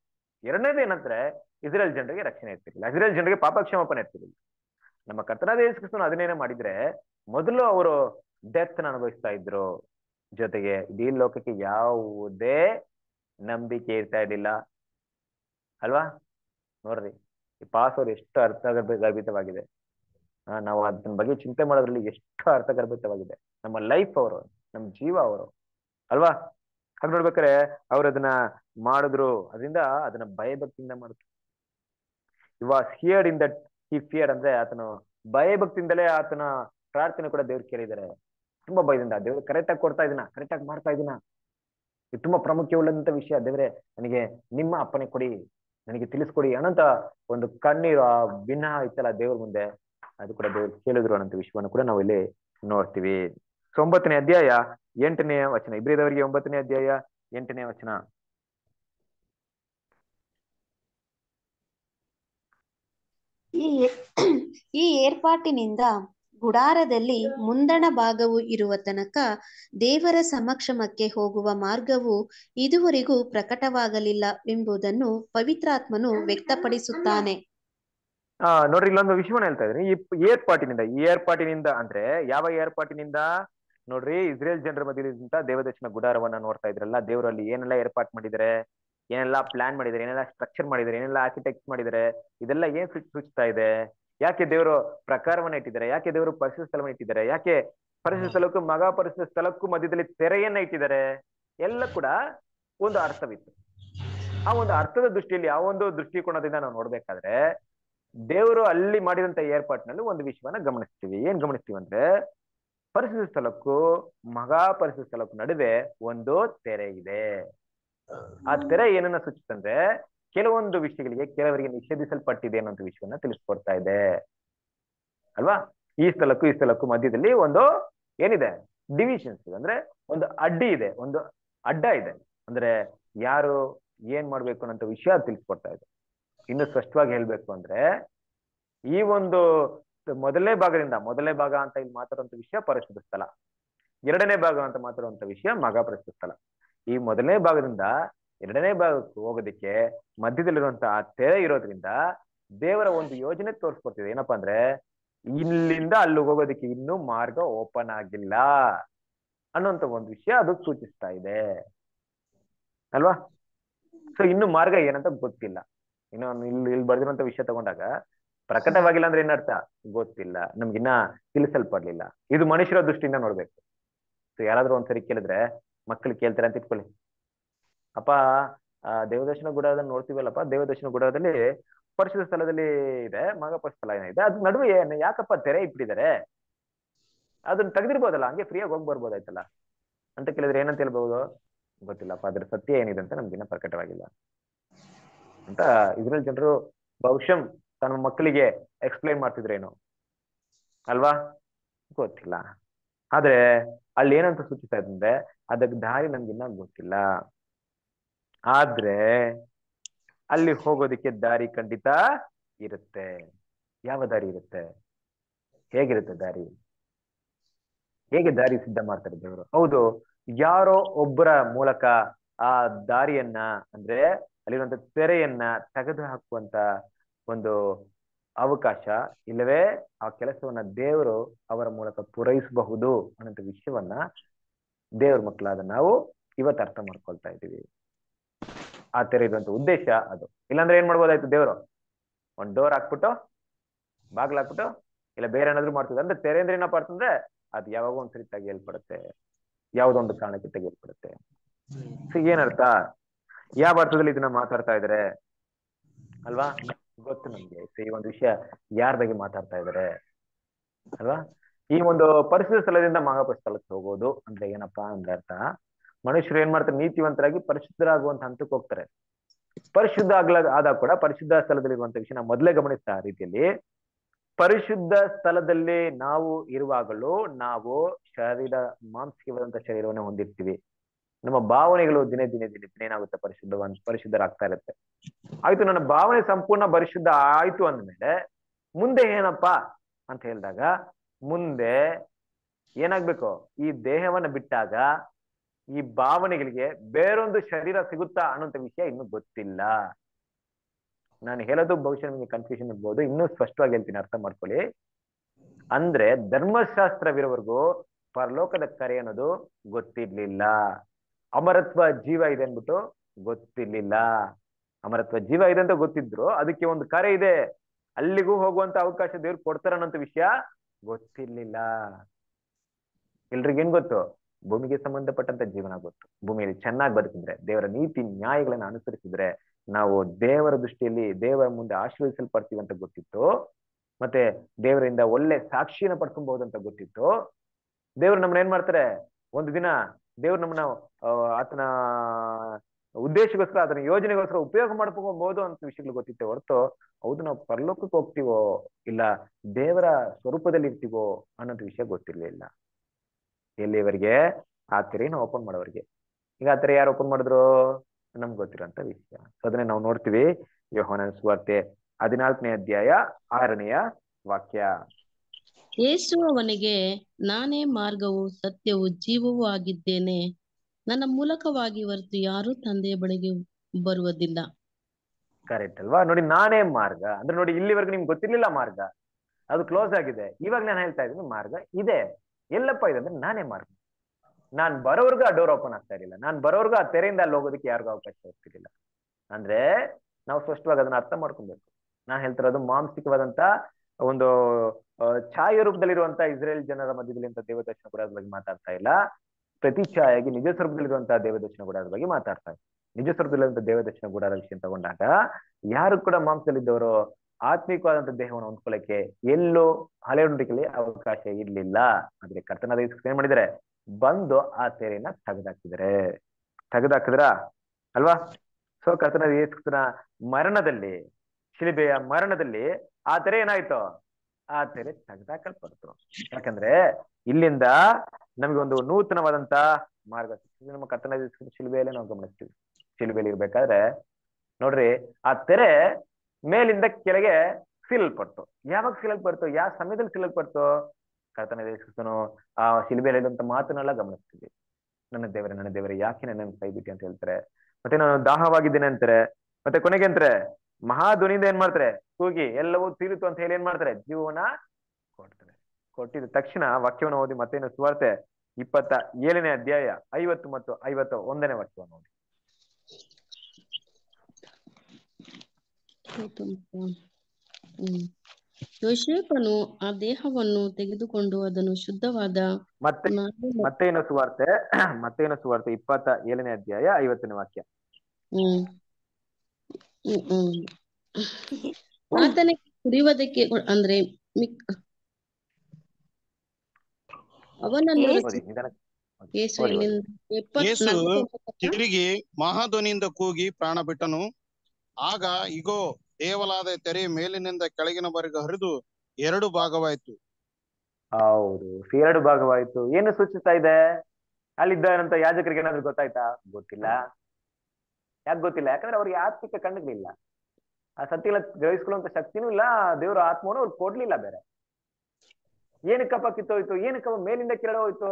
Speaker 3: ಎರಡನೇದು ಏನಂದ್ರೆ ಇಸ್ರೇಲ್ ಜನರಿಗೆ ರಕ್ಷಣೆ ಇರ್ತಿರ್ಲಿಲ್ಲ ಇಸ್ರೇಲ್ ಜನರಿಗೆ ಪಾಪ ಇರ್ತಿರ್ಲಿಲ್ಲ ನಮ್ಮ ಕರ್ತನಾದ ಯೇಸು ಅದನ್ನೇನೇ ಮಾಡಿದ್ರೆ ಮೊದಲು ಅವರು ಡೆತ್ ಅನುಭವಿಸ್ತಾ ಇದ್ರು ಜೊತೆಗೆ ಇಡೀ ಲೋಕಕ್ಕೆ ಯಾವುದೇ ನಂಬಿಕೆ ಇರ್ತಾ ಇರಲಿಲ್ಲ ಅಲ್ವಾ ನೋಡ್ರಿ ಈ ಅವ್ರು ಎಷ್ಟು ಅರ್ಥಗರ್ಭ ಗರ್ಭಿತವಾಗಿದೆ ನಾವು ಅದನ್ನ ಬಗ್ಗೆ ಚಿಂತೆ ಮಾಡೋದ್ರಲ್ಲಿ ಎಷ್ಟು ಅರ್ಥಗರ್ಭಿತವಾಗಿದೆ ನಮ್ಮ ಲೈಫ್ ಅವರು ನಮ್ಮ ಜೀವ ಅವರು ಅಲ್ವಾ ಹಾಗೆ ನೋಡ್ಬೇಕಾರೆ ಅವ್ರು ಅದನ್ನ ಮಾಡಿದ್ರು ಅದರಿಂದ ಅದನ್ನ ಭಯಭಕ್ತಿಯಿಂದ ಮಾಡಿದ್ರು ಇವ heard in that he fear ಅಂದ್ರೆ ಆತನು ಭಯಭಕ್ತಿಯಿಂದಲೇ ಆತನ ಪ್ರಾರ್ಥನೆ ಕೂಡ ದೇವ್ರು ಕೇಳಿದ್ದಾರೆ ತುಂಬಾ ಭಯದಿಂದ ದೇವ್ರೆ ಕರೆಕ್ಟ್ ಆಗಿ ಕೊಡ್ತಾ ಇದೀನ ಕರೆಕ್ಟ್ ಆಗಿ ಮಾಡ್ತಾ ಇದೀನ ಇದು ತುಂಬಾ ಉಳ್ಳಂತ ವಿಷಯ ದೇವ್ರೆ ನನಗೆ ನಿಮ್ಮ ಅಪ್ಪನೆ ಕೊಡಿ ನನಗೆ ತಿಳಿಸ್ಕೊಡಿ ಅನಂತ ಒಂದು ಕಣ್ಣೀರು ಆ ಭಿನ್ನ ಇತ್ತಲ್ಲ ದೇವ್ರ ಮುಂದೆ ಅದು ಕೂಡ ದೇವ್ರು ಕೇಳಿದ್ರು ಅನ್ನೋ ವಿಷಯವನ್ನು ಕೂಡ ನಾವು ಇಲ್ಲಿ ನೋಡ್ತೀವಿ ಸೊ ಒಂಬತ್ತನೇ ಅಧ್ಯಾಯ ಎಂಟನೇ ವಚನ ಇಬ್ರಿದವರಿಗೆ ಒಂಬತ್ತನೇ ಅಧ್ಯಾಯ ಎಂಟನೇ ವಚನ
Speaker 2: ಈ ಏರ್ಪಾಟಿನಿಂದ ಗುಡಾರದಲ್ಲಿ ಮುಂದಣ ಭಾಗವು ಇರುವ ತನಕ ದೇವರ ಸಮಕ್ಷಮಕ್ಕೆ ಹೋಗುವ ಮಾರ್ಗವು ಇದುವರೆಗೂ ಪ್ರಕಟವಾಗಲಿಲ್ಲ ಎಂಬುದನ್ನು ಪವಿತ್ರಾತ್ಮನು ವ್ಯಕ್ತಪಡಿಸುತ್ತಾನೆ
Speaker 3: ಆ ನೋಡ್ರಿ ಇಲ್ಲೊಂದು ವಿಷಯವನ್ನ ಹೇಳ್ತಾ ಇದ್ರಿ ಏರ್ಪಾಟಿನಿಂದ ಈ ಏರ್ಪಾಟಿನಿಂದ ಅಂದ್ರೆ ಯಾವ ಏರ್ಪಾಟಿನಿಂದ ನೋಡ್ರಿ ಇಸ್ರೇಲ್ ಜನರ ಮಧ್ಯದಿಂದ ದೇವದರ್ಶನ ಗುಡಾರವನ್ನ ನೋಡ್ತಾ ಇದ್ರಲ್ಲ ದೇವರಲ್ಲಿ ಏನೆಲ್ಲ ಏರ್ಪಾಟ್ ಮಾಡಿದರೆ ಏನೆಲ್ಲ ಪ್ಲಾನ್ ಮಾಡಿದರೆ ಏನೆಲ್ಲ ಸ್ಟ್ರಕ್ಚರ್ ಮಾಡಿದರೆ ಏನೆಲ್ಲ ಆರ್ಕಿಟೆಕ್ಟ್ ಮಾಡಿದರೆ ಇದೆಲ್ಲ ಏನ್ ಸೂಚಿಸ್ತಾ ಇದೆ ಯಾಕೆ ದೇವರು ಪ್ರಕಾರವನ್ನ ಇಟ್ಟಿದ್ದಾರೆ ಯಾಕೆ ದೇವರು ಪರಿಶುದ್ಧ ಸ್ಥಳವನ್ನ ಇಟ್ಟಿದ್ದಾರೆ ಯಾಕೆ ಪರಿಶುದ್ಧ ಸ್ಥಳಕ್ಕೂ ಮಗಾ ಪರಿಶುದ್ಧ ಸ್ಥಳಕ್ಕೂ ಮಧ್ಯದಲ್ಲಿ ತೆರೆಯನ್ನ ಇಟ್ಟಿದ್ದಾರೆ ಎಲ್ಲ ಕೂಡ ಒಂದು ಅರ್ಥವಿತ್ತು ಆ ಒಂದು ಅರ್ಥದ ದೃಷ್ಟಿಯಲ್ಲಿ ಆ ಒಂದು ದೃಷ್ಟಿಕೋನದಿಂದ ನಾವು ನೋಡ್ಬೇಕಾದ್ರೆ ದೇವರು ಅಲ್ಲಿ ಮಾಡಿದಂತ ನಲ್ಲಿ ಒಂದು ವಿಷಯವನ್ನ ಗಮನಿಸ್ತೀವಿ ಏನ್ ಗಮನಿಸ್ತೀವಿ ಅಂದ್ರೆ ಪರಿಶುದ್ಧ ಸ್ಥಳಕ್ಕೂ ಮಗಾ ಪರಿಶುದ್ಧ ಸ್ಥಳಕ್ಕೂ ನಡುವೆ ಒಂದು ತೆರೆ ಇದೆ ಆ ತೆರೆ ಏನನ್ನ ಸೂಚಿಸ್ತಂದ್ರೆ ಕೆಲವೊಂದು ವಿಷಯಗಳಿಗೆ ಕೆಲವರಿಗೆ ನಿಷೇಧಿಸಲ್ಪಟ್ಟಿದೆ ಅನ್ನೋ ವಿಷಯವನ್ನ ತಿಳಿಸ್ಕೊಡ್ತಾ ಇದೆ ಅಲ್ವಾ ಈ ಸ್ಥಳಕ್ಕೂ ಈ ಸ್ಥಳಕ್ಕೂ ಮಧ್ಯದಲ್ಲಿ ಒಂದು ಏನಿದೆ ಡಿವಿಷನ್ಸ್ ಅಂದ್ರೆ ಒಂದು ಅಡ್ಡಿ ಇದೆ ಒಂದು ಅಡ್ಡ ಇದೆ ಅಂದ್ರೆ ಯಾರು ಏನ್ ಮಾಡ್ಬೇಕು ಅನ್ನೋ ವಿಷಯ ತಿಳಿಸ್ಕೊಡ್ತಾ ಇದೆ ಇನ್ನು ಸ್ಪಷ್ಟವಾಗಿ ಹೇಳ್ಬೇಕು ಅಂದ್ರೆ ಈ ಒಂದು ಮೊದಲನೇ ಭಾಗದಿಂದ ಮೊದಲನೇ ಭಾಗ ಅಂತ ಇಲ್ಲಿ ಮಾತಾಡುವಂತ ವಿಷಯ ಪರಿಶುದ್ಧ ಸ್ಥಳ ಎರಡನೇ ಭಾಗ ಅಂತ ಮಾತಾಡುವಂತ ವಿಷಯ ಮಗ ಪರಿಶುದ್ಧ ಸ್ಥಳ ಈ ಮೊದಲನೇ ಭಾಗದಿಂದ ಎರಡನೇ ಭಾಗಕ್ಕೆ ಹೋಗೋದಕ್ಕೆ ಮಧ್ಯದಲ್ಲಿರುವಂತ ಆ ತೆರೆ ಇರೋದ್ರಿಂದ ದೇವರ ಒಂದು ಯೋಜನೆ ತೋರಿಸ್ಕೊಡ್ತಿದೆ ಏನಪ್ಪಾ ಅಂದ್ರೆ ಇಲ್ಲಿಂದ ಅಲ್ಲಿಗೆ ಹೋಗೋದಕ್ಕೆ ಇನ್ನೂ ಮಾರ್ಗ ಓಪನ್ ಆಗಿಲ್ಲ ಅನ್ನುವಂತ ಒಂದು ವಿಷಯ ಅದು ಸೂಚಿಸ್ತಾ ಇದೆ ಅಲ್ವಾ ಸೊ ಇನ್ನು ಮಾರ್ಗ ಏನಂತ ಗೊತ್ತಿಲ್ಲ ಇನ್ನು ಇಲ್ಲಿ ಇಲ್ಲಿ ಬರ್ದಿರೋಂತ ವಿಷಯ ತಗೊಂಡಾಗ ಪ್ರಕಟವಾಗಿಲ್ಲ ಅಂದ್ರೆ ಏನರ್ಥ ಗೊತ್ತಿಲ್ಲ ನಮ್ಗಿನ್ನ ತಿಳಿಸಲ್ಪಡ್ಲಿಲ್ಲ ಇದು ಮನುಷ್ಯರ ದೃಷ್ಟಿಯಿಂದ ನೋಡ್ಬೇಕು ಸೊ ಯಾರಾದ್ರೂ ಒಂದ್ಸರಿ ಕೇಳಿದ್ರೆ ಮಕ್ಕಳು ಕೇಳ್ತಾರೆ ಅಂತ ಇಟ್ಕೊಳ್ಳಿ ಅಪ್ಪ ದೇವದರ್ಶನ ಗುಡ ಅದನ್ನ ನೋಡ್ತೀವಲ್ಲಪ್ಪ ದೇವದರ್ಶನ ಗುಡದಲ್ಲಿ ಪರಿಶುದ್ಧ ಸ್ಥಳದಲ್ಲಿ ಇದೆ ಮಾಗಾಪ ಸ್ಥಳ ಏನಿದೆ ಅದ್ ನಡುವೆ ಏನು ಯಾಕಪ್ಪ ತೆರೆ ಇಟ್ಬಿಟ್ಟಿದ್ದಾರೆ ಅದನ್ನ ತೆಗ್ದಿರ್ಬೋದಲ್ಲ ಹಂಗೆ ಫ್ರೀಯಾಗಿ ಹೋಗಿ ಬರ್ಬೋದಾಯ್ತಲ್ಲ ಅಂತ ಕೇಳಿದ್ರೆ ಏನಂತ ಹೇಳ್ಬಹುದು ಗೊತ್ತಿಲ್ಲಪ್ಪ ಅದ್ರ ಸತ್ಯ ಏನಿದೆ ಅಂತ ನಮ್ಗಿನ್ನ ಪ್ರಕಟವಾಗಿಲ್ಲ ಅಂತ ಇದ್ರಲ್ಲಿ ಜನರು ಬಹುಶಃ ತನ್ನ ಮಕ್ಕಳಿಗೆ ಎಕ್ಸ್ಪ್ಲೈನ್ ಮಾಡ್ತಿದ್ರೇನು ಅಲ್ವಾ ಗೊತ್ತಿಲ್ಲ ಆದ್ರೆ ಅಲ್ಲಿ ಏನಂತ ಸೂಚಿಸ್ತಾ ಇದ್ದಂದ್ರೆ ಅದಕ್ಕೆ ದಾರಿ ನಮ್ಗಿನ್ನ ಗೊತ್ತಿಲ್ಲ ಆದ್ರೆ ಅಲ್ಲಿ ಹೋಗೋದಿಕ್ಕೆ ದಾರಿ ಖಂಡಿತ ಇರುತ್ತೆ ಯಾವ ದಾರಿ ಇರುತ್ತೆ ಹೇಗಿರುತ್ತೆ ದಾರಿ ಹೇಗೆ ದಾರಿ ಸಿದ್ಧ ಮಾಡ್ತಾರೆ ದೇವರು ಹೌದು ಯಾರೋ ಒಬ್ಬರ ಮೂಲಕ ಆ ದಾರಿಯನ್ನ ಅಂದ್ರೆ ಅಲ್ಲಿರುವಂತ ತೆರೆಯನ್ನ ತೆಗೆದು ಹಾಕುವಂತ ಒಂದು ಅವಕಾಶ ಇಲ್ಲವೇ ಆ ಕೆಲಸವನ್ನ ದೇವರು ಅವರ ಮೂಲಕ ಪೂರೈಸಬಹುದು ಅನ್ನೋ ವಿಷಯವನ್ನ ದೇವ್ರ ಮಕ್ಕಳಾದ ನಾವು ಇವತ್ತು ಅರ್ಥ ಮಾಡ್ಕೊಳ್ತಾ ಇದ್ದೀವಿ ಆ ತೆರೆ ಇರುವಂತ ಉದ್ದೇಶ ಅದು ಇಲ್ಲಾಂದ್ರೆ ಏನ್ ಮಾಡ್ಬೋದಾಯ್ತು ದೇವರು ಒಂದ್ ಡೋರ್ ಹಾಕ್ಬಿಟ್ಟು ಬಾಗ್ಲ ಹಾಕ್ಬಿಟ್ಟು ಇಲ್ಲ ಬೇರೆ ಏನಾದ್ರು ಮಾಡ್ತದೆ ಅಂದ್ರೆ ತೆರೆ ಅಂದ್ರೆ ಏನಪ್ಪಾ ಅಂತಂದ್ರೆ ಅದ್ ಯಾವಾಗ ಒಂದ್ಸರಿ ತೆಗೆಯಲ್ಪಡುತ್ತೆ ಯಾವ್ದೊಂದು ಕಾರಣಕ್ಕೆ ತೆಗೆಯಲ್ಪಡುತ್ತೆ ಸೊ ಏನರ್ಥ ಯಾವ ಅರ್ಥದಲ್ಲಿ ಇದನ್ನ ಮಾತಾಡ್ತಾ ಇದಾರೆ ಅಲ್ವಾ ಗೊತ್ತು ನಮ್ಗೆ ಈ ಒಂದು ವಿಷಯ ಯಾರ ಬಗ್ಗೆ ಮಾತಾಡ್ತಾ ಇದಾರೆ ಅಲ್ವಾ ಈ ಒಂದು ಪರಿಸ್ಥಿತಿ ಸ್ಥಳದಿಂದ ಮಹಾಪರಿಸ್ಥಳಕ್ಕೆ ಹೋಗೋದು ಅಂದ್ರೆ ಏನಪ್ಪಾ ಅಂದ್ರೆ ಅರ್ಥ ಮನುಷ್ಯರು ಏನ್ ಮಾಡ್ತಾರೆ ನೀತಿವಂತರಾಗಿ ಪರಿಶುದ್ಧರಾಗುವಂತ ಹಂತಕ್ಕೆ ಹೋಗ್ತಾರೆ ಪರಿಶುದ್ಧ ಆಗ್ಲ ಆದಾಗ ಕೂಡ ಪರಿಶುದ್ಧ ಸ್ಥಳದಲ್ಲಿರುವಂತ ವಿಷಯ ನಾವು ಮೊದಲೇ ಗಮನಿಸ್ತಾ ಆ ರೀತಿಯಲ್ಲಿ ಪರಿಶುದ್ಧ ಸ್ಥಳದಲ್ಲಿ ನಾವು ಇರುವಾಗಲೂ ನಾವು ಶರೀರ ಮಾಂಸಿಕವಾದಂತ ಶರೀರವನ್ನು ಹೊಂದಿರ್ತೀವಿ ನಮ್ಮ ಭಾವನೆಗಳು ದಿನೇ ದಿನೇ ದಿನೇ ಏನಾಗುತ್ತೆ ಪರಿಶುದ್ಧ ಪರಿಶುದ್ಧರಾಗ್ತಾ ಇರುತ್ತೆ ಆಯ್ತು ನನ್ನ ಭಾವನೆ ಸಂಪೂರ್ಣ ಪರಿಶುದ್ಧ ಆಯ್ತು ಅಂದ್ಮೇಲೆ ಮುಂದೆ ಏನಪ್ಪಾ ಅಂತ ಹೇಳಿದಾಗ ಮುಂದೆ ಏನಾಗ್ಬೇಕು ಈ ದೇಹವನ್ನ ಬಿಟ್ಟಾಗ ಈ ಭಾವನೆಗಳಿಗೆ ಬೇರೊಂದು ಶರೀರ ಸಿಗುತ್ತಾ ಅನ್ನೋಂಥ ವಿಷಯ ಇನ್ನು ಗೊತ್ತಿಲ್ಲ ನಾನು ಹೇಳೋದು ಬಹುಶಃ ನಿಮಗೆ ಕನ್ಫ್ಯೂಷನ್ ಇರ್ಬೋದು ಇನ್ನೂ ಸ್ಪಷ್ಟವಾಗಿ ಹೇಳ್ತೀನಿ ಅರ್ಥ ಮಾಡ್ಕೊಳ್ಳಿ ಅಂದ್ರೆ ಧರ್ಮಶಾಸ್ತ್ರವಿರೋವರೆಗೂ ಪರಲೋಕದ ಕರೆ ಅನ್ನೋದು ಗೊತ್ತಿರ್ಲಿಲ್ಲ ಅಮರತ್ವ ಜೀವ ಇದೆ ಅನ್ಬಿಟ್ಟು ಗೊತ್ತಿರ್ಲಿಲ್ಲ ಅಮರತ್ವ ಜೀವ ಇದೆ ಅಂತ ಗೊತ್ತಿದ್ರು ಅದಕ್ಕೆ ಒಂದು ಕರೆ ಇದೆ ಅಲ್ಲಿಗೂ ಹೋಗುವಂತ ಅವಕಾಶ ದೇವ್ರು ಕೊಡ್ತಾರ ಅನ್ನೋಂಥ ವಿಷಯ ಗೊತ್ತಿರ್ಲಿಲ್ಲ ಎಲ್ರಿಗೇನ್ ಗೊತ್ತು ಭೂಮಿಗೆ ಸಂಬಂಧಪಟ್ಟಂತ ಜೀವನ ಗೊತ್ತು ಭೂಮಿಯಲ್ಲಿ ಚೆನ್ನಾಗಿ ಬದುಕಿದ್ರೆ ದೇವರ ನೀತಿ ನ್ಯಾಯಗಳನ್ನ ಅನುಸರಿಸಿದ್ರೆ ನಾವು ದೇವರ ದೃಷ್ಟಿಯಲ್ಲಿ ದೇವರ ಮುಂದೆ ಆಶೀರ್ವದಿಸಲ್ಪಡ್ತೀವಿ ಅಂತ ಗೊತ್ತಿತ್ತು ಮತ್ತೆ ದೇವರಿಂದ ಒಳ್ಳೆ ಸಾಕ್ಷಿಯನ್ನು ಪಡ್ಕೊಬಹುದು ಅಂತ ಗೊತ್ತಿತ್ತು ದೇವ್ರು ನಮ್ಮನ್ನ ಏನ್ ಮಾಡ್ತಾರೆ ಒಂದು ದಿನ ದೇವರು ನಮ್ಮನ್ನ ಆತನ ಉದ್ದೇಶಗೋಸ್ಕರ ಆತನ ಯೋಜನೆಗೋಸ್ಕರ ಉಪಯೋಗ ಮಾಡ್ಕೊಬಹುದು ಅಂತ ವಿಷಯಗಳು ಗೊತ್ತಿತ್ತೆ ಹೊರತು ಹೌದು ನಾವು ಪರಲೋಕಕ್ಕೆ ಹೋಗ್ತಿವೋ ಇಲ್ಲ ದೇವರ ಸ್ವರೂಪದಲ್ಲಿ ಇರ್ತೀವೋ ಅನ್ನೋದು ವಿಷಯ ಗೊತ್ತಿರ್ಲಿಲ್ಲ ಎಲ್ಲಿವರೆಗೆ ಆ ಓಪನ್ ಮಾಡೋವರೆಗೆ ಈಗ ಆ ಯಾರು ಓಪನ್ ಮಾಡಿದ್ರು ನಮ್ಗೆ ಗೊತ್ತಿರೋಂಥ ವಿಷಯ ಸೊ ಅದನ್ನೇ ನಾವು ನೋಡ್ತೀವಿ ಯೋಹನ ಸ್ವಾರ್ತೆ ಹದಿನಾಲ್ಕನೇ ಅಧ್ಯಾಯ ಆರನೆಯ ವಾಕ್ಯ
Speaker 2: ಯೇಸು ಅವನಿಗೆ ನಾನೇ ಮಾರ್ಗವು ಸತ್ಯವು ಜೀವವೂ ಆಗಿದ್ದೇನೆ ನನ್ನ ಮೂಲಕವಾಗಿ ಹೊರತು ಯಾರು ತಂದೆಯ ಬಳಿಗೆ ಬರುವುದಿಲ್ಲ
Speaker 3: ಕರೆಕ್ಟ್ ಅಲ್ವಾ ನೋಡಿ ನಾನೇ ಮಾರ್ಗ ಅಂದ್ರೆ ನೋಡಿ ಇಲ್ಲಿವರೆಗೂ ನಿಮ್ಗೆ ಗೊತ್ತಿರ್ಲಿಲ್ಲ ಮಾರ್ಗ ಅದು ಕ್ಲೋಸ್ ಆಗಿದೆ ಇವಾಗ ನಾನು ಹೇಳ್ತಾ ಇದ್ದೀನಿ ಮಾರ್ಗ ಇದೆ ಎಲ್ಲಪ್ಪ ಇದಂದ್ರೆ ನಾನೇ ಮಾರ್ಗ ನಾನ್ ಬರೋರ್ಗ ಆ ಡೋರ್ ಓಪನ್ ಆಗ್ತಾ ಇರಲಿಲ್ಲ ನಾನ್ ಬರೋರ್ಗ ಆ ತೆರೆಯಿಂದ ಅಲ್ಲಿ ಹೋಗೋದಕ್ಕೆ ಯಾರಿಗೂ ಅವಕಾಶ ಇರ್ತಿರ್ಲಿಲ್ಲ ಅಂದ್ರೆ ನಾವು ಸ್ಪಷ್ಟವಾಗಿ ಅದನ್ನ ಅರ್ಥ ಮಾಡ್ಕೊಬೇಕು ನಾನ್ ಹೇಳ್ತಿರೋದು ಮಾಂಸಿಕವಾದಂತ ಒಂದು ಛಾಯ ರೂಪದಲ್ಲಿರುವಂತಹ ಇಸ್ರೇಲ್ ಜನರ ಮಧ್ಯದಲ್ಲಿ ಅಂತ ದೇವದರ್ಶನ ಕೂಡ ಬಗ್ಗೆ ಮಾತಾಡ್ತಾ ಇಲ್ಲ ಪ್ರತಿ ಛಾಯಾಗಿ ನಿಜ ಸ್ವರ್ಗದಲ್ಲಿರುವಂತಹ ದೇವದರ್ಶನ ಕೂಡ ಬಗ್ಗೆ ಮಾತಾಡ್ತಾ ಇಲ್ಲ ನಿಜ ಸ್ವರೂಪದಲ್ಲಿರುವಂತಹ ದೇವದರ್ಶನ ಕೂಡ ವಿಷಯ ತಗೊಂಡಾಗ ಯಾರು ಕೂಡ ಮಾಂಸದಲ್ಲಿದ್ದವರು ಆತ್ಮಿಕವಾದಂತ ದೇಹವನ್ನು ಹೊಂದ್ಕೊಳ್ಳಕ್ಕೆ ಎಲ್ಲೂ ಹಲೆಯುಂಡಿಕೆಯಲ್ಲಿ ಅವಕಾಶ ಇರ್ಲಿಲ್ಲ ಆದ್ರೆ ಕರ್ತನಾದ ಏನ್ ಮಾಡಿದರೆ ಬಂದು ಆ ತೆರೆಯನ್ನ ತೆಗೆದಾಕಿದರೆ ತೆಗೆದಾಕಿದ್ರ ಅಲ್ವಾ ಸೊ ಕರ್ತನ ಯೇಸುಕ್ರಿಸ್ತನ ಮರಣದಲ್ಲಿ ಶಿಲಿಬೆಯ ಮರಣದಲ್ಲಿ ಆ ತೆರೆ ಏನಾಯ್ತು ಆ ತೆರೆ ತೆಗೆದಾಕಲ್ಪಡ್ತು ಯಾಕಂದ್ರೆ ಇಲ್ಲಿಂದ ನಮಗೆ ಒಂದು ನೂತನವಾದಂತ ಮಾರ್ಗ ನಮ್ಮ ಕರ್ತನ ಶಿಲ್ಬೆಯಲ್ಲೇ ನಾವು ಗಮನಿಸ್ತೀವಿ ಶಿಲ್ಬೆಯಲ್ಲಿ ಇರ್ಬೇಕಾದ್ರೆ ನೋಡ್ರಿ ಆ ತೆರೆ ಮೇಲಿಂದ ಕೆಳಗೆ ಸಿಲಲ್ಪಟ್ಟು ಯಾವಾಗ ಪಡ್ತು ಯಾವ ಸಮಯದಲ್ಲಿ ಸಿಲಲ್ಪಡ್ತು ಕರ್ತನ ದೇಶನು ಆ ಶಿಲ್ಬೆಯಲ್ಲಿರುವಂತ ಮಾತನ್ನೆಲ್ಲ ಗಮನಿಸ್ತೀವಿ ನನ್ನ ದೇವರೇ ನನ್ನ ದೇವರೇ ಯಾಕೆ ನನ್ನ ಕೈ ಬಿಟ್ಟಿ ಅಂತ ಹೇಳ್ತಾರೆ ಮತ್ತೆ ನಾನು ದಾಹವಾಗಿದ್ದೇನೆ ಅಂತಾರೆ ಮತ್ತೆ ಕೊನೆಗೆ ಅಂತಾರೆ ಮಹಾಧ್ವನಿಯಿಂದ ಏನ್ ಮಾಡ್ತಾರೆ ಕೂಗಿ ಎಲ್ಲವೂ ತೀರಿತು ಅಂತ ಹೇಳಿ ಏನ್ ಮಾಡ್ತಾರೆ ಜೀವನ ಕೊಡ್ತಾರೆ ಕೊಟ್ಟಿದ ತಕ್ಷಣ ವಾಕ್ಯವನ್ನು ಓದಿ ಮತ್ತೇನು ಸುವಾರ್ತೆ ಇಪ್ಪತ್ತ ಏಳನೇ ಅಧ್ಯಾಯ ಐವತ್ತು ಮತ್ತು ಐವತ್ತು ಒಂದನೇ ವಾಕ್ಯವನ್ನು ನೋಡಿ
Speaker 2: ಯೋಶೇಪನು ಆ ದೇಹವನ್ನು ತೆಗೆದುಕೊಂಡು ಅದನ್ನು ಶುದ್ಧವಾದ
Speaker 3: ಮತ್ತೇನು ಸುವಾರ್ತೆ ಮತ್ತೇನು ಸುವಾರ್ತೆ ಇಪ್ಪತ್ತ ಏಳನೇ ಅಧ್ಯಾಯ ಐವತ್ತನೇ ವಾಕ್ಯ
Speaker 2: ಆತನೇ ಕುಡಿಯುವುದಕ್ಕೆ ಅಂದ್ರೆ ಅವನನ್ನು
Speaker 1: ತಿರುಗಿ ಮಹಾಧ್ವನಿಯಿಂದ ಕೂಗಿ ಪ್ರಾಣ ಬಿಟ್ಟನು ಆಗ ಇಗೋ ದೇವಲಾದ ತೆರೆ ಮೇಲಿನಿಂದ ಕೆಳಗಿನವರೆಗೆ ಹರಿದು ಎರಡು ಭಾಗವಾಯ್ತು
Speaker 3: ಹೌದು ಎರಡು ಭಾಗವಾಯ್ತು ಏನು ಸೂಚಿಸ್ತಾ ಇದೆ
Speaker 1: ಅಲ್ಲಿದ್ದಂತ ಯಾಜಕರಿಗೆ
Speaker 3: ಏನಾದ್ರು ಗೊತ್ತಾಯ್ತಾ ಗೊತ್ತಿಲ್ಲ ಯಾಕೆ ಗೊತ್ತಿಲ್ಲ ಯಾಕಂದ್ರೆ ಅವ್ರಿಗೆ ಆತ್ಮಿಕ ಕಣ್ಣುಗಳಿಲ್ಲ ಆ ಸತ್ಯ ಗ್ರಹಿಸ್ಕೊಳ್ಳುವಂತ ಶಕ್ತಿನೂ ಇಲ್ಲ ದೇವರ ಆತ್ಮನು ಅವ್ರು ಕೊಡ್ಲಿಲ್ಲ ಬೇರೆ ಏನಕ್ಕಪ್ಪ ಕಿತ್ತೋಯ್ತು ಏನಕ್ಕಪ್ಪ ಮೇಲಿಂದ ಕೆಳ ಹೋಯ್ತು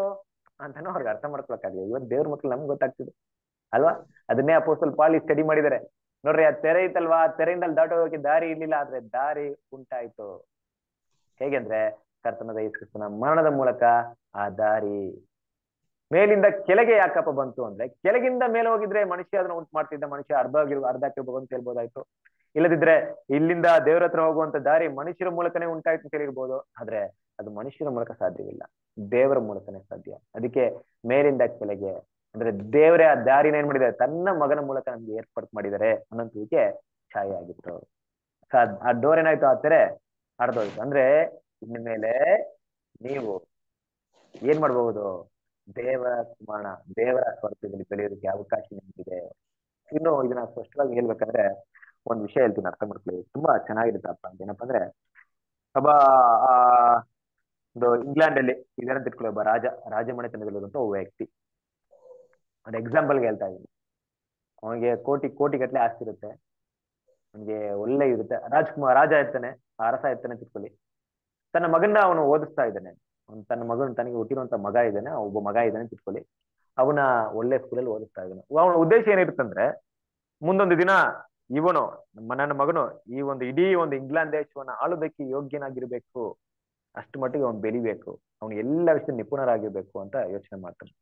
Speaker 3: ಅಂತಾನು ಅವ್ರಿಗೆ ಅರ್ಥ ಮಾಡ್ಕೊಳಕ್ಕಾಗ್ಲಿಲ್ಲ ಇವತ್ತು ದೇವ್ರ ಮಕ್ಳು ನಮ್ಗೆ ಗೊತ್ತಾಗ್ತಿದೆ ಅಲ್ವಾ ಅದನ್ನೇ ಅಪೋಸ್ತಲ್ ಪಾಲಿ ಸ್ಟಡಿ ಮಾಡಿದರೆ ನೋಡ್ರಿ ಆ ತೆರೆ ಇತ್ತಲ್ವಾ ತೆರೆಯಿಂದಲ್ಲಿ ದಾಟ ಹೋಗಕ್ಕೆ ದಾರಿ ಇರ್ಲಿಲ್ಲ ಆದ್ರೆ ದಾರಿ ಉಂಟಾಯ್ತು ಹೇಗೆಂದ್ರೆ ಕರ್ತನದ ಯೇಸುಕ್ರಿಸ್ತನ ಮರಣದ ಮೂಲಕ ಆ ದಾರಿ ಮೇಲಿಂದ ಕೆಳಗೆ ಯಾಕಪ್ಪ ಬಂತು ಅಂದ್ರೆ ಕೆಳಗಿಂದ ಮೇಲೆ ಹೋಗಿದ್ರೆ ಮನುಷ್ಯ ಅದನ್ನ ಉಂಟು ಮಾಡ್ತಿದ್ದ ಮನುಷ್ಯ ಅರ್ಧ ಹೋಗಿರುವ ಅರ್ಧಕ್ಕೆ ಅಂತ ಹೇಳ್ಬೋದಾಯ್ತು ಇಲ್ಲದಿದ್ರೆ ಇಲ್ಲಿಂದ ದೇವ್ರ ಹತ್ರ ಹೋಗುವಂತ ದಾರಿ ಮನುಷ್ಯರ ಮೂಲಕನೇ ಉಂಟಾಯ್ತು ಅಂತ ಹೇಳಿರ್ಬೋದು ಆದ್ರೆ ಅದು ಮನುಷ್ಯರ ಮೂಲಕ ಸಾಧ್ಯವಿಲ್ಲ ದೇವರ ಮೂಲಕನೇ ಸಾಧ್ಯ ಅದಕ್ಕೆ ಮೇಲಿಂದ ಕೆಳಗೆ ಅಂದ್ರೆ ದೇವರೇ ಆ ದಾರಿನ ಏನ್ ಮಾಡಿದ್ದಾರೆ ತನ್ನ ಮಗನ ಮೂಲಕ ನಮ್ಗೆ ಏರ್ಪಾಟ್ ಮಾಡಿದ್ದಾರೆ ಅನ್ನೋದಕ್ಕೆ ಛಾಯೆ ಆಗಿತ್ತು ಆ ಡೋರ್ ಏನಾಯ್ತು ಆತರೆ ತೆರೆ ಅಂದ್ರೆ ಇನ್ ಮೇಲೆ ನೀವು ಏನ್ ಮಾಡಬಹುದು ದೇವರ ಸ್ಮರಣ ದೇವರ ಸ್ವರ್ಥದಲ್ಲಿ ಬೆಳೆಯೋದಕ್ಕೆ ಅವಕಾಶ ನಿಮಗಿದೆ ಇನ್ನು ಇದನ್ನ ಸ್ಪಷ್ಟವಾಗಿ ಹೇಳ್ಬೇಕಂದ್ರೆ ಒಂದ್ ವಿಷಯ ಹೇಳ್ತೀನಿ ಅರ್ಥ ಮಾಡ್ಕೊಳ್ಳಿ ತುಂಬಾ ಚೆನ್ನಾಗಿರುತ್ತೆ ಅಪ್ಪ ಏನಪ್ಪಾ ಅಂದ್ರೆ ಒಬ್ಬ ಒಂದು ಇಂಗ್ಲೆಂಡ್ ಅಲ್ಲಿ ಇದನ್ನ ತಿಳ್ಕೊಳ್ಳಿ ಒಬ್ಬ ರಾಜ ರಾಜಮನೆತನದಲ್ಲಿರುವಂತ ಒಬ್ಬ ವ್ಯಕ್ತಿ ಒಂದು ಎಕ್ಸಾಂಪಲ್ಗೆ ಹೇಳ್ತಾ ಇದ್ದೀನಿ ಅವನಿಗೆ ಕೋಟಿ ಕೋಟಿ ಗಟ್ಟಲೆ ಆಸ್ತಿ ಇರುತ್ತೆ ಅವನಿಗೆ ಒಳ್ಳೆ ಇರುತ್ತೆ ರಾಜ್ಕುಮಾರ್ ರಾಜ ಇರ್ತಾನೆ ಅರಸ ಇರ್ತಾನೆ ತಿಳ್ಕೊಳ್ಳಿ ತನ್ನ ಮಗನ್ನ ಅವನು ಓದಿಸ್ತಾ ಇದ್ದಾನೆ ಅವ್ನು ತನ್ನ ಮಗನ ತನಗೆ ಹುಟ್ಟಿರುವಂತ ಮಗ ಇದ್ದಾನೆ ಒಬ್ಬ ಮಗ ಇದ್ದಾನೆ ತಿಳ್ಕೊಳ್ಳಿ ಅವನ ಒಳ್ಳೆ ಸ್ಕೂಲಲ್ಲಿ ಓದಿಸ್ತಾ ಇದ್ದಾನೆ ಅವನ ಉದ್ದೇಶ ಏನಿರುತ್ತಂದ್ರೆ ಮುಂದೊಂದು ದಿನ ಇವನು ನಮ್ಮ ನನ್ನ ಮಗನು ಈ ಒಂದು ಇಡೀ ಒಂದು ಇಂಗ್ಲೆಂಡ್ ದೇಶವನ್ನು ಆಳುದಕ್ಕೆ ಯೋಗ್ಯನಾಗಿರ್ಬೇಕು ಅಷ್ಟು ಮಟ್ಟಿಗೆ ಅವ್ನು ಬೆಳಿಬೇಕು ಅವ್ನು ಎಲ್ಲ ವಿಷಯ ನಿಪುಣರಾಗಿರ್ಬೇಕು ಅಂತ ಯೋಚನೆ ಮಾಡ್ತಾನೆ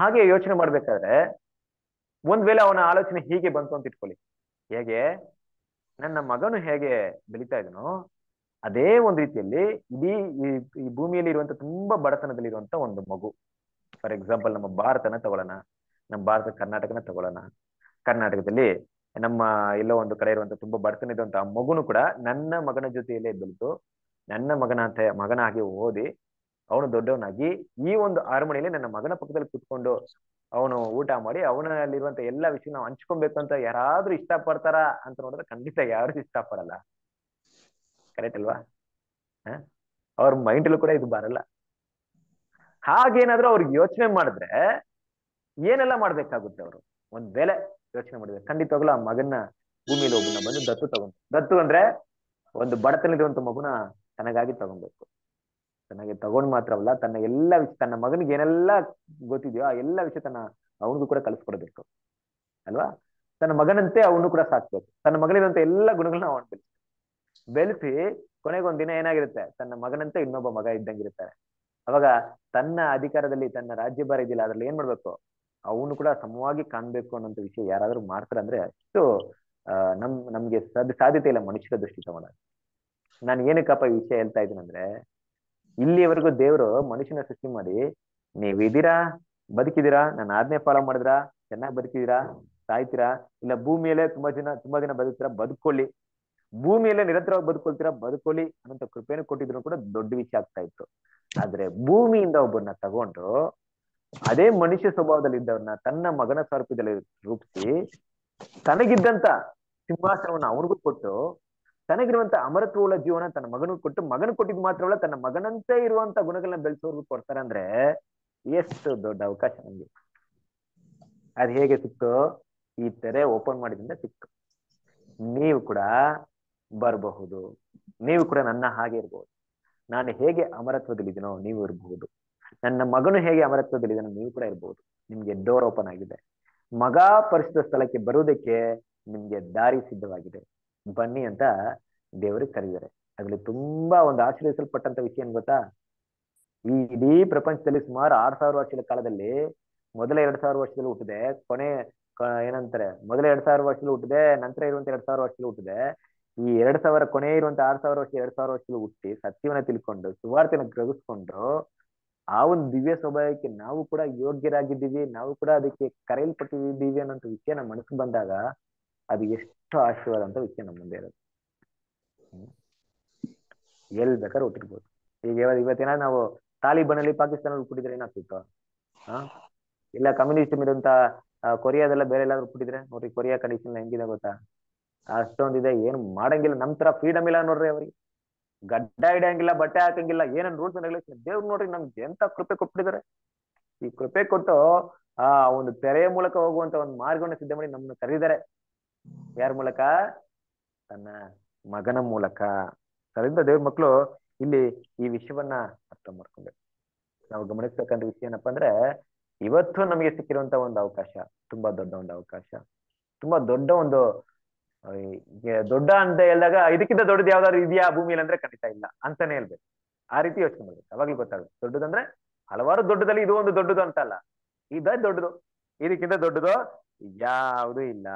Speaker 3: ಹಾಗೆ ಯೋಚನೆ ಮಾಡ್ಬೇಕಾದ್ರೆ ಒಂದ್ ವೇಳೆ ಅವನ ಆಲೋಚನೆ ಹೀಗೆ ಬಂತು ಅಂತ ಇಟ್ಕೊಳ್ಳಿ ಹೇಗೆ ನನ್ನ ಮಗನು ಹೇಗೆ ಬೆಳೀತಾ ಇದನೋ ಅದೇ ಒಂದ್ ರೀತಿಯಲ್ಲಿ ಇಡೀ ಈ ಭೂಮಿಯಲ್ಲಿ ಇರುವಂತ ತುಂಬಾ ಬಡತನದಲ್ಲಿ ಇರುವಂತ ಒಂದು ಮಗು ಫಾರ್ ಎಕ್ಸಾಂಪಲ್ ನಮ್ಮ ಭಾರತನ ತಗೊಳ್ಳೋಣ ನಮ್ಮ ಭಾರತ ಕರ್ನಾಟಕನ ತಗೊಳ್ಳೋಣ ಕರ್ನಾಟಕದಲ್ಲಿ ನಮ್ಮ ಎಲ್ಲೋ ಒಂದು ಕಡೆ ಇರುವಂತ ತುಂಬಾ ಬಡತನ ಇರುವಂತಹ ಮಗುನು ಕೂಡ ನನ್ನ ಮಗನ ಜೊತೆಯಲ್ಲೇ ಬೆಳೆದು ನನ್ನ ಮಗನ ಅಂತ ಮಗನಾಗಿ ಓದಿ ಅವನು ದೊಡ್ಡವನಾಗಿ ಈ ಒಂದು ಅರಮನೆಯಲ್ಲಿ ನನ್ನ ಮಗನ ಪಕ್ಕದಲ್ಲಿ ಕುತ್ಕೊಂಡು ಅವನು ಊಟ ಮಾಡಿ ಅವನಲ್ಲಿರುವಂತ ಎಲ್ಲ ವಿಷಯ ನಾವು ಹಂಚ್ಕೊಬೇಕು ಅಂತ ಯಾರಾದ್ರೂ ಇಷ್ಟ ಪಡ್ತಾರಾ ಅಂತ ನೋಡಿದ್ರೆ ಖಂಡಿತ ಯಾರು ಇಷ್ಟ ಪಡಲ್ಲ ಕರೆಕ್ಟ್ ಅಲ್ವಾ ಅವ್ರ ಮೈಂಡಲ್ಲೂ ಕೂಡ ಇದು ಬರಲ್ಲ ಹಾಗೇನಾದ್ರೂ ಅವ್ರಿಗೆ ಯೋಚನೆ ಮಾಡಿದ್ರೆ ಏನೆಲ್ಲ ಮಾಡ್ಬೇಕಾಗುತ್ತೆ ಅವರು ಒಂದ್ ಬೆಲೆ ಯೋಚನೆ ಮಾಡಿದ್ರೆ ಖಂಡಿತವಾಗ್ಲೂ ಆ ಮಗನ ಭೂಮಿಯಲ್ಲಿ ಒಬ್ಬನ ಬಂದು ದತ್ತು ತಗೊಂಡು ದತ್ತು ಅಂದ್ರೆ ಒಂದು ಇರುವಂತ ಮಗುನ ತನಗಾಗಿ ತಗೊಬೇಕು ತನಗೆ ತಗೊಂಡ್ ಮಾತ್ರವಲ್ಲ ತನ್ನ ಎಲ್ಲ ವಿಷಯ ತನ್ನ ಮಗನಿಗೆ ಏನೆಲ್ಲ ಗೊತ್ತಿದೆಯೋ ಆ ಎಲ್ಲ ವಿಷಯ ತನ್ನ ಅವನಿಗೂ ಕೂಡ ಕಲಿಸ್ಕೊಡ್ಬೇಕು ಅಲ್ವಾ ತನ್ನ ಮಗನಂತೆ ಅವನು ಕೂಡ ಸಾಕ್ಬೇಕು ತನ್ನ ಮಗನಿರುವಂತ ಎಲ್ಲ ಗುಣಗಳನ್ನ ಅವನು ಬೆಳೆಸಿ ಕೊನೆಗೊಂದ್ ದಿನ ಏನಾಗಿರುತ್ತೆ ತನ್ನ ಮಗನಂತೆ ಇನ್ನೊಬ್ಬ ಮಗ ಇರ್ತಾರೆ ಅವಾಗ ತನ್ನ ಅಧಿಕಾರದಲ್ಲಿ ತನ್ನ ರಾಜ್ಯ ಭಾರ ಇದಿಲ್ಲ ಅದ್ರಲ್ಲಿ ಏನ್ ಮಾಡ್ಬೇಕು ಅವನು ಕೂಡ ಸಮವಾಗಿ ಕಾಣ್ಬೇಕು ಅನ್ನೋಂತ ವಿಷಯ ಯಾರಾದ್ರೂ ಮಾಡ್ತಾರೆ ಅಂದ್ರೆ ಅಷ್ಟು ನಮ್ ನಮ್ಗೆ ಸಾಧ್ಯತೆ ಇಲ್ಲ ಮನುಷ್ಯರ ದೃಷ್ಟಿ ತಗೊಂಡ ನಾನು ಏನಕ್ಕಪ್ಪ ಈ ವಿಷಯ ಹೇಳ್ತಾ ಇದ್ದೀನಿ ಅಂದ್ರೆ ಇಲ್ಲಿವರೆಗೂ ದೇವರು ಮನುಷ್ಯನ ಸೃಷ್ಟಿ ಮಾಡಿ ನೀವಿದ್ದೀರಾ ಬದುಕಿದ್ದೀರಾ ನಾನು ಆಜ್ಞೆ ಫಾಲೋ ಮಾಡಿದ್ರಾ ಚೆನ್ನಾಗಿ ಬದುಕಿದ್ದೀರಾ ಸಾಯ್ತೀರಾ ಇಲ್ಲ ಭೂಮಿಯಲ್ಲೇ ತುಂಬಾ ಜನ ತುಂಬಾ ಜನ ಬದುಕ್ತೀರಾ ಬದುಕೊಳ್ಳಿ ಭೂಮಿಯಲ್ಲೇ ನಿರಂತರವಾಗಿ ಬದುಕೊಳ್ತೀರಾ ಬದುಕೊಳ್ಳಿ ಅನ್ನಂತ ಕೃಪೆಯನ್ನು ಕೊಟ್ಟಿದ್ರು ಕೂಡ ದೊಡ್ಡ ವಿಷಯ ಆಗ್ತಾ ಇತ್ತು ಆದ್ರೆ ಭೂಮಿಯಿಂದ ಒಬ್ಬರನ್ನ ತಗೊಂಡು ಅದೇ ಮನುಷ್ಯ ಸ್ವಭಾವದಲ್ಲಿ ಇದ್ದವ್ರನ್ನ ತನ್ನ ಮಗನ ಸ್ವರೂಪದಲ್ಲಿ ರೂಪಿಸಿ ತನಗಿದ್ದಂತ ಸಿಂಹಾಸನವನ್ನು ಅವ್ರಿಗೂ ಕೊಟ್ಟು ತನಗಿರುವಂತ ಅಮರತ್ವವುಳ್ಳ ಜೀವನ ತನ್ನ ಮಗನ ಕೊಟ್ಟು ಮಗನ ಕೊಟ್ಟಿದ್ ಮಾತ್ರವಲ್ಲ ತನ್ನ ಮಗನಂತೆ ಇರುವಂತ ಗುಣಗಳನ್ನ ಬೆಳೆಸೋರ್ಗು ಕೊಡ್ತಾರೆ ಅಂದ್ರೆ ಎಷ್ಟು ದೊಡ್ಡ ಅವಕಾಶ ನಮ್ಗೆ ಅದ್ ಹೇಗೆ ಸಿಕ್ತು ಈ ತೆರೆ ಓಪನ್ ಮಾಡಿದ್ರಿಂದ ಸಿಕ್ತು ನೀವು ಕೂಡ ಬರಬಹುದು ನೀವು ಕೂಡ ನನ್ನ ಹಾಗೆ ಇರಬಹುದು ನಾನು ಹೇಗೆ ಅಮರತ್ವದಲ್ಲಿದ್ದೀನೋ ನೀವು ಇರಬಹುದು ನನ್ನ ಮಗನು ಹೇಗೆ ಅಮರತ್ವದಲ್ಲಿದ್ದಾನೋ ನೀವು ಕೂಡ ಇರಬಹುದು ನಿಮ್ಗೆ ಡೋರ್ ಓಪನ್ ಆಗಿದೆ ಮಗ ಪರಿಸಿದ ಸ್ಥಳಕ್ಕೆ ಬರುವುದಕ್ಕೆ ನಿಮ್ಗೆ ದಾರಿ ಸಿದ್ಧವಾಗಿದೆ ಬನ್ನಿ ಅಂತ ದೇವರಿಗೆ ಕರೀತಾರೆ ಅದರಲ್ಲಿ ತುಂಬಾ ಒಂದು ಆಶ್ರಯಿಸಲ್ಪಟ್ಟಂತ ವಿಷಯ ಏನ್ ಗೊತ್ತಾ ಈ ಇಡೀ ಪ್ರಪಂಚದಲ್ಲಿ ಸುಮಾರು ಆರ್ ಸಾವಿರ ವರ್ಷದ ಕಾಲದಲ್ಲಿ ಮೊದಲ ಎರಡ್ ಸಾವಿರ ವರ್ಷದಲ್ಲಿ ಹುಟ್ಟಿದೆ ಕೊನೆ ಏನಂತಾರೆ ಮೊದಲ ಎರಡ್ ಸಾವಿರ ವರ್ಷದಲ್ಲಿ ಹುಟ್ಟಿದೆ ನಂತರ ಇರುವಂತ ಎರಡ್ ಸಾವಿರ ವರ್ಷದಲ್ಲಿ ಹುಟ್ಟಿದೆ ಈ ಎರಡ್ ಸಾವಿರ ಕೊನೆ ಇರುವಂತ ಆರ್ ಸಾವಿರ ವರ್ಷ ಎರಡ್ ಸಾವಿರ ವರ್ಷದಲ್ಲಿ ಹುಟ್ಟಿ ಸತ್ಯವನ್ನ ತಿಳ್ಕೊಂಡು ಸುವಾರ್ತೆನ ಗ್ರಹಿಸ್ಕೊಂಡು ಆ ಒಂದು ದಿವ್ಯ ಸ್ವಭಾವಕ್ಕೆ ನಾವು ಕೂಡ ಯೋಗ್ಯರಾಗಿದ್ದೀವಿ ನಾವು ಕೂಡ ಅದಕ್ಕೆ ಕರೆಯಲ್ಪಟ್ಟಿದ್ದೀವಿ ಅನ್ನೋಂತ ವಿಷಯ ನಮ್ಮ ಮನಸ್ಸು ಬಂದಾಗ ಅದು ಎಷ್ಟು ಆಶೀರ್ವಾದ ಅಂತ ವಿಷಯ ನಮ್ಮ ಮುಂದೆ ಇರೋದು ಎಲ್ಲಿ ಬೇಕಾದ್ರೆ ಹುಟ್ಟಿರ್ಬೋದು ಈಗ ಇವತ್ತೇನ ನಾವು ತಾಲಿಬಾನಲ್ಲಿ ಪಾಕಿಸ್ತಾನ ಹುಟ್ಟಿದ್ರೆ ಏನಾಗ್ತಿತ್ತು ಹಾ ಇಲ್ಲ ಕಮ್ಯುನಿಸ್ಟ್ ಇದಂತ ಕೊರಿಯಾದೆಲ್ಲ ಬೇರೆ ಎಲ್ಲಾದ್ರು ಹುಟ್ಟಿದ್ರೆ ನೋಡ್ರಿ ಕೊರಿಯಾ ಕಂಡೀಷನ್ ಹೆಂಗಿದೆ ಗೊತ್ತಾ ಅಷ್ಟೊಂದಿದೆ ಏನ್ ಮಾಡಂಗಿಲ್ಲ ನಮ್ ತರ ಫ್ರೀಡಮ್ ಇಲ್ಲ ನೋಡ್ರಿ ಅವ್ರಿಗೆ ಗಡ್ಡ ಹಿಡಿಯಂಗಿಲ್ಲ ಬಟ್ಟೆ ಹಾಕಂಗಿಲ್ಲ ಏನೇನ್ ರೂಲ್ಸ್ ರೆಗ್ಯುಲೇಷನ್ ದೇವ್ರು ನೋಡ್ರಿ ನಮ್ಗೆ ಎಂತ ಕೃಪೆ ಕೊಟ್ಬಿಟ್ಟಿದ್ದಾರೆ ಈ ಕೃಪೆ ಕೊಟ್ಟು ಆ ಒಂದು ತೆರೆಯ ಮೂಲಕ ಹೋಗುವಂತ ಒಂದು ಮಾರ್ಗವನ್ನು ಸಿದ್ಧ ಮಾಡಿ ನಮ್ಮನ್ನ ಕರೆದಿದ್ದಾರೆ ಯಾರ ಮೂಲಕ ತನ್ನ ಮಗನ ಮೂಲಕ ಅದರಿಂದ ದೇವ್ರ ಮಕ್ಕಳು ಇಲ್ಲಿ ಈ ವಿಷಯವನ್ನ ಅರ್ಥ ಮಾಡ್ಕೊಂಡೆ ನಾವು ಗಮನಿಸ್ತಕ್ಕಂಥ ವಿಷಯ ಏನಪ್ಪಾ ಅಂದ್ರೆ ಇವತ್ತು ನಮಗೆ ಸಿಕ್ಕಿರುವಂತ ಒಂದು ಅವಕಾಶ ತುಂಬಾ ದೊಡ್ಡ ಒಂದು ಅವಕಾಶ ತುಂಬಾ ದೊಡ್ಡ ಒಂದು ದೊಡ್ಡ ಅಂತ ಹೇಳಿದಾಗ ಇದಕ್ಕಿಂತ ದೊಡ್ಡದು ಯಾವ್ದಾದ್ರು ಇದೆಯಾ ಭೂಮಿಯಲ್ಲಿ ಅಂದ್ರೆ ಖಂಡಿತ ಇಲ್ಲ ಅಂತಾನೆ ಹೇಳ್ಬೇಕು ಆ ರೀತಿ ಯೋಚನೆ ಮಾಡ್ಬೇಕು ಅವಾಗ್ಲೂ ಗೊತ್ತಾಗುತ್ತೆ ದೊಡ್ಡದಂದ್ರೆ ಹಲವಾರು ದೊಡ್ಡದಲ್ಲಿ ಇದು ಒಂದು ದೊಡ್ಡದು ಅಂತ ಅಲ್ಲ ಇದ ದೊಡ್ಡದು ಇದಕ್ಕಿಂತ ದೊಡ್ಡದು ಯಾವುದು ಇಲ್ಲ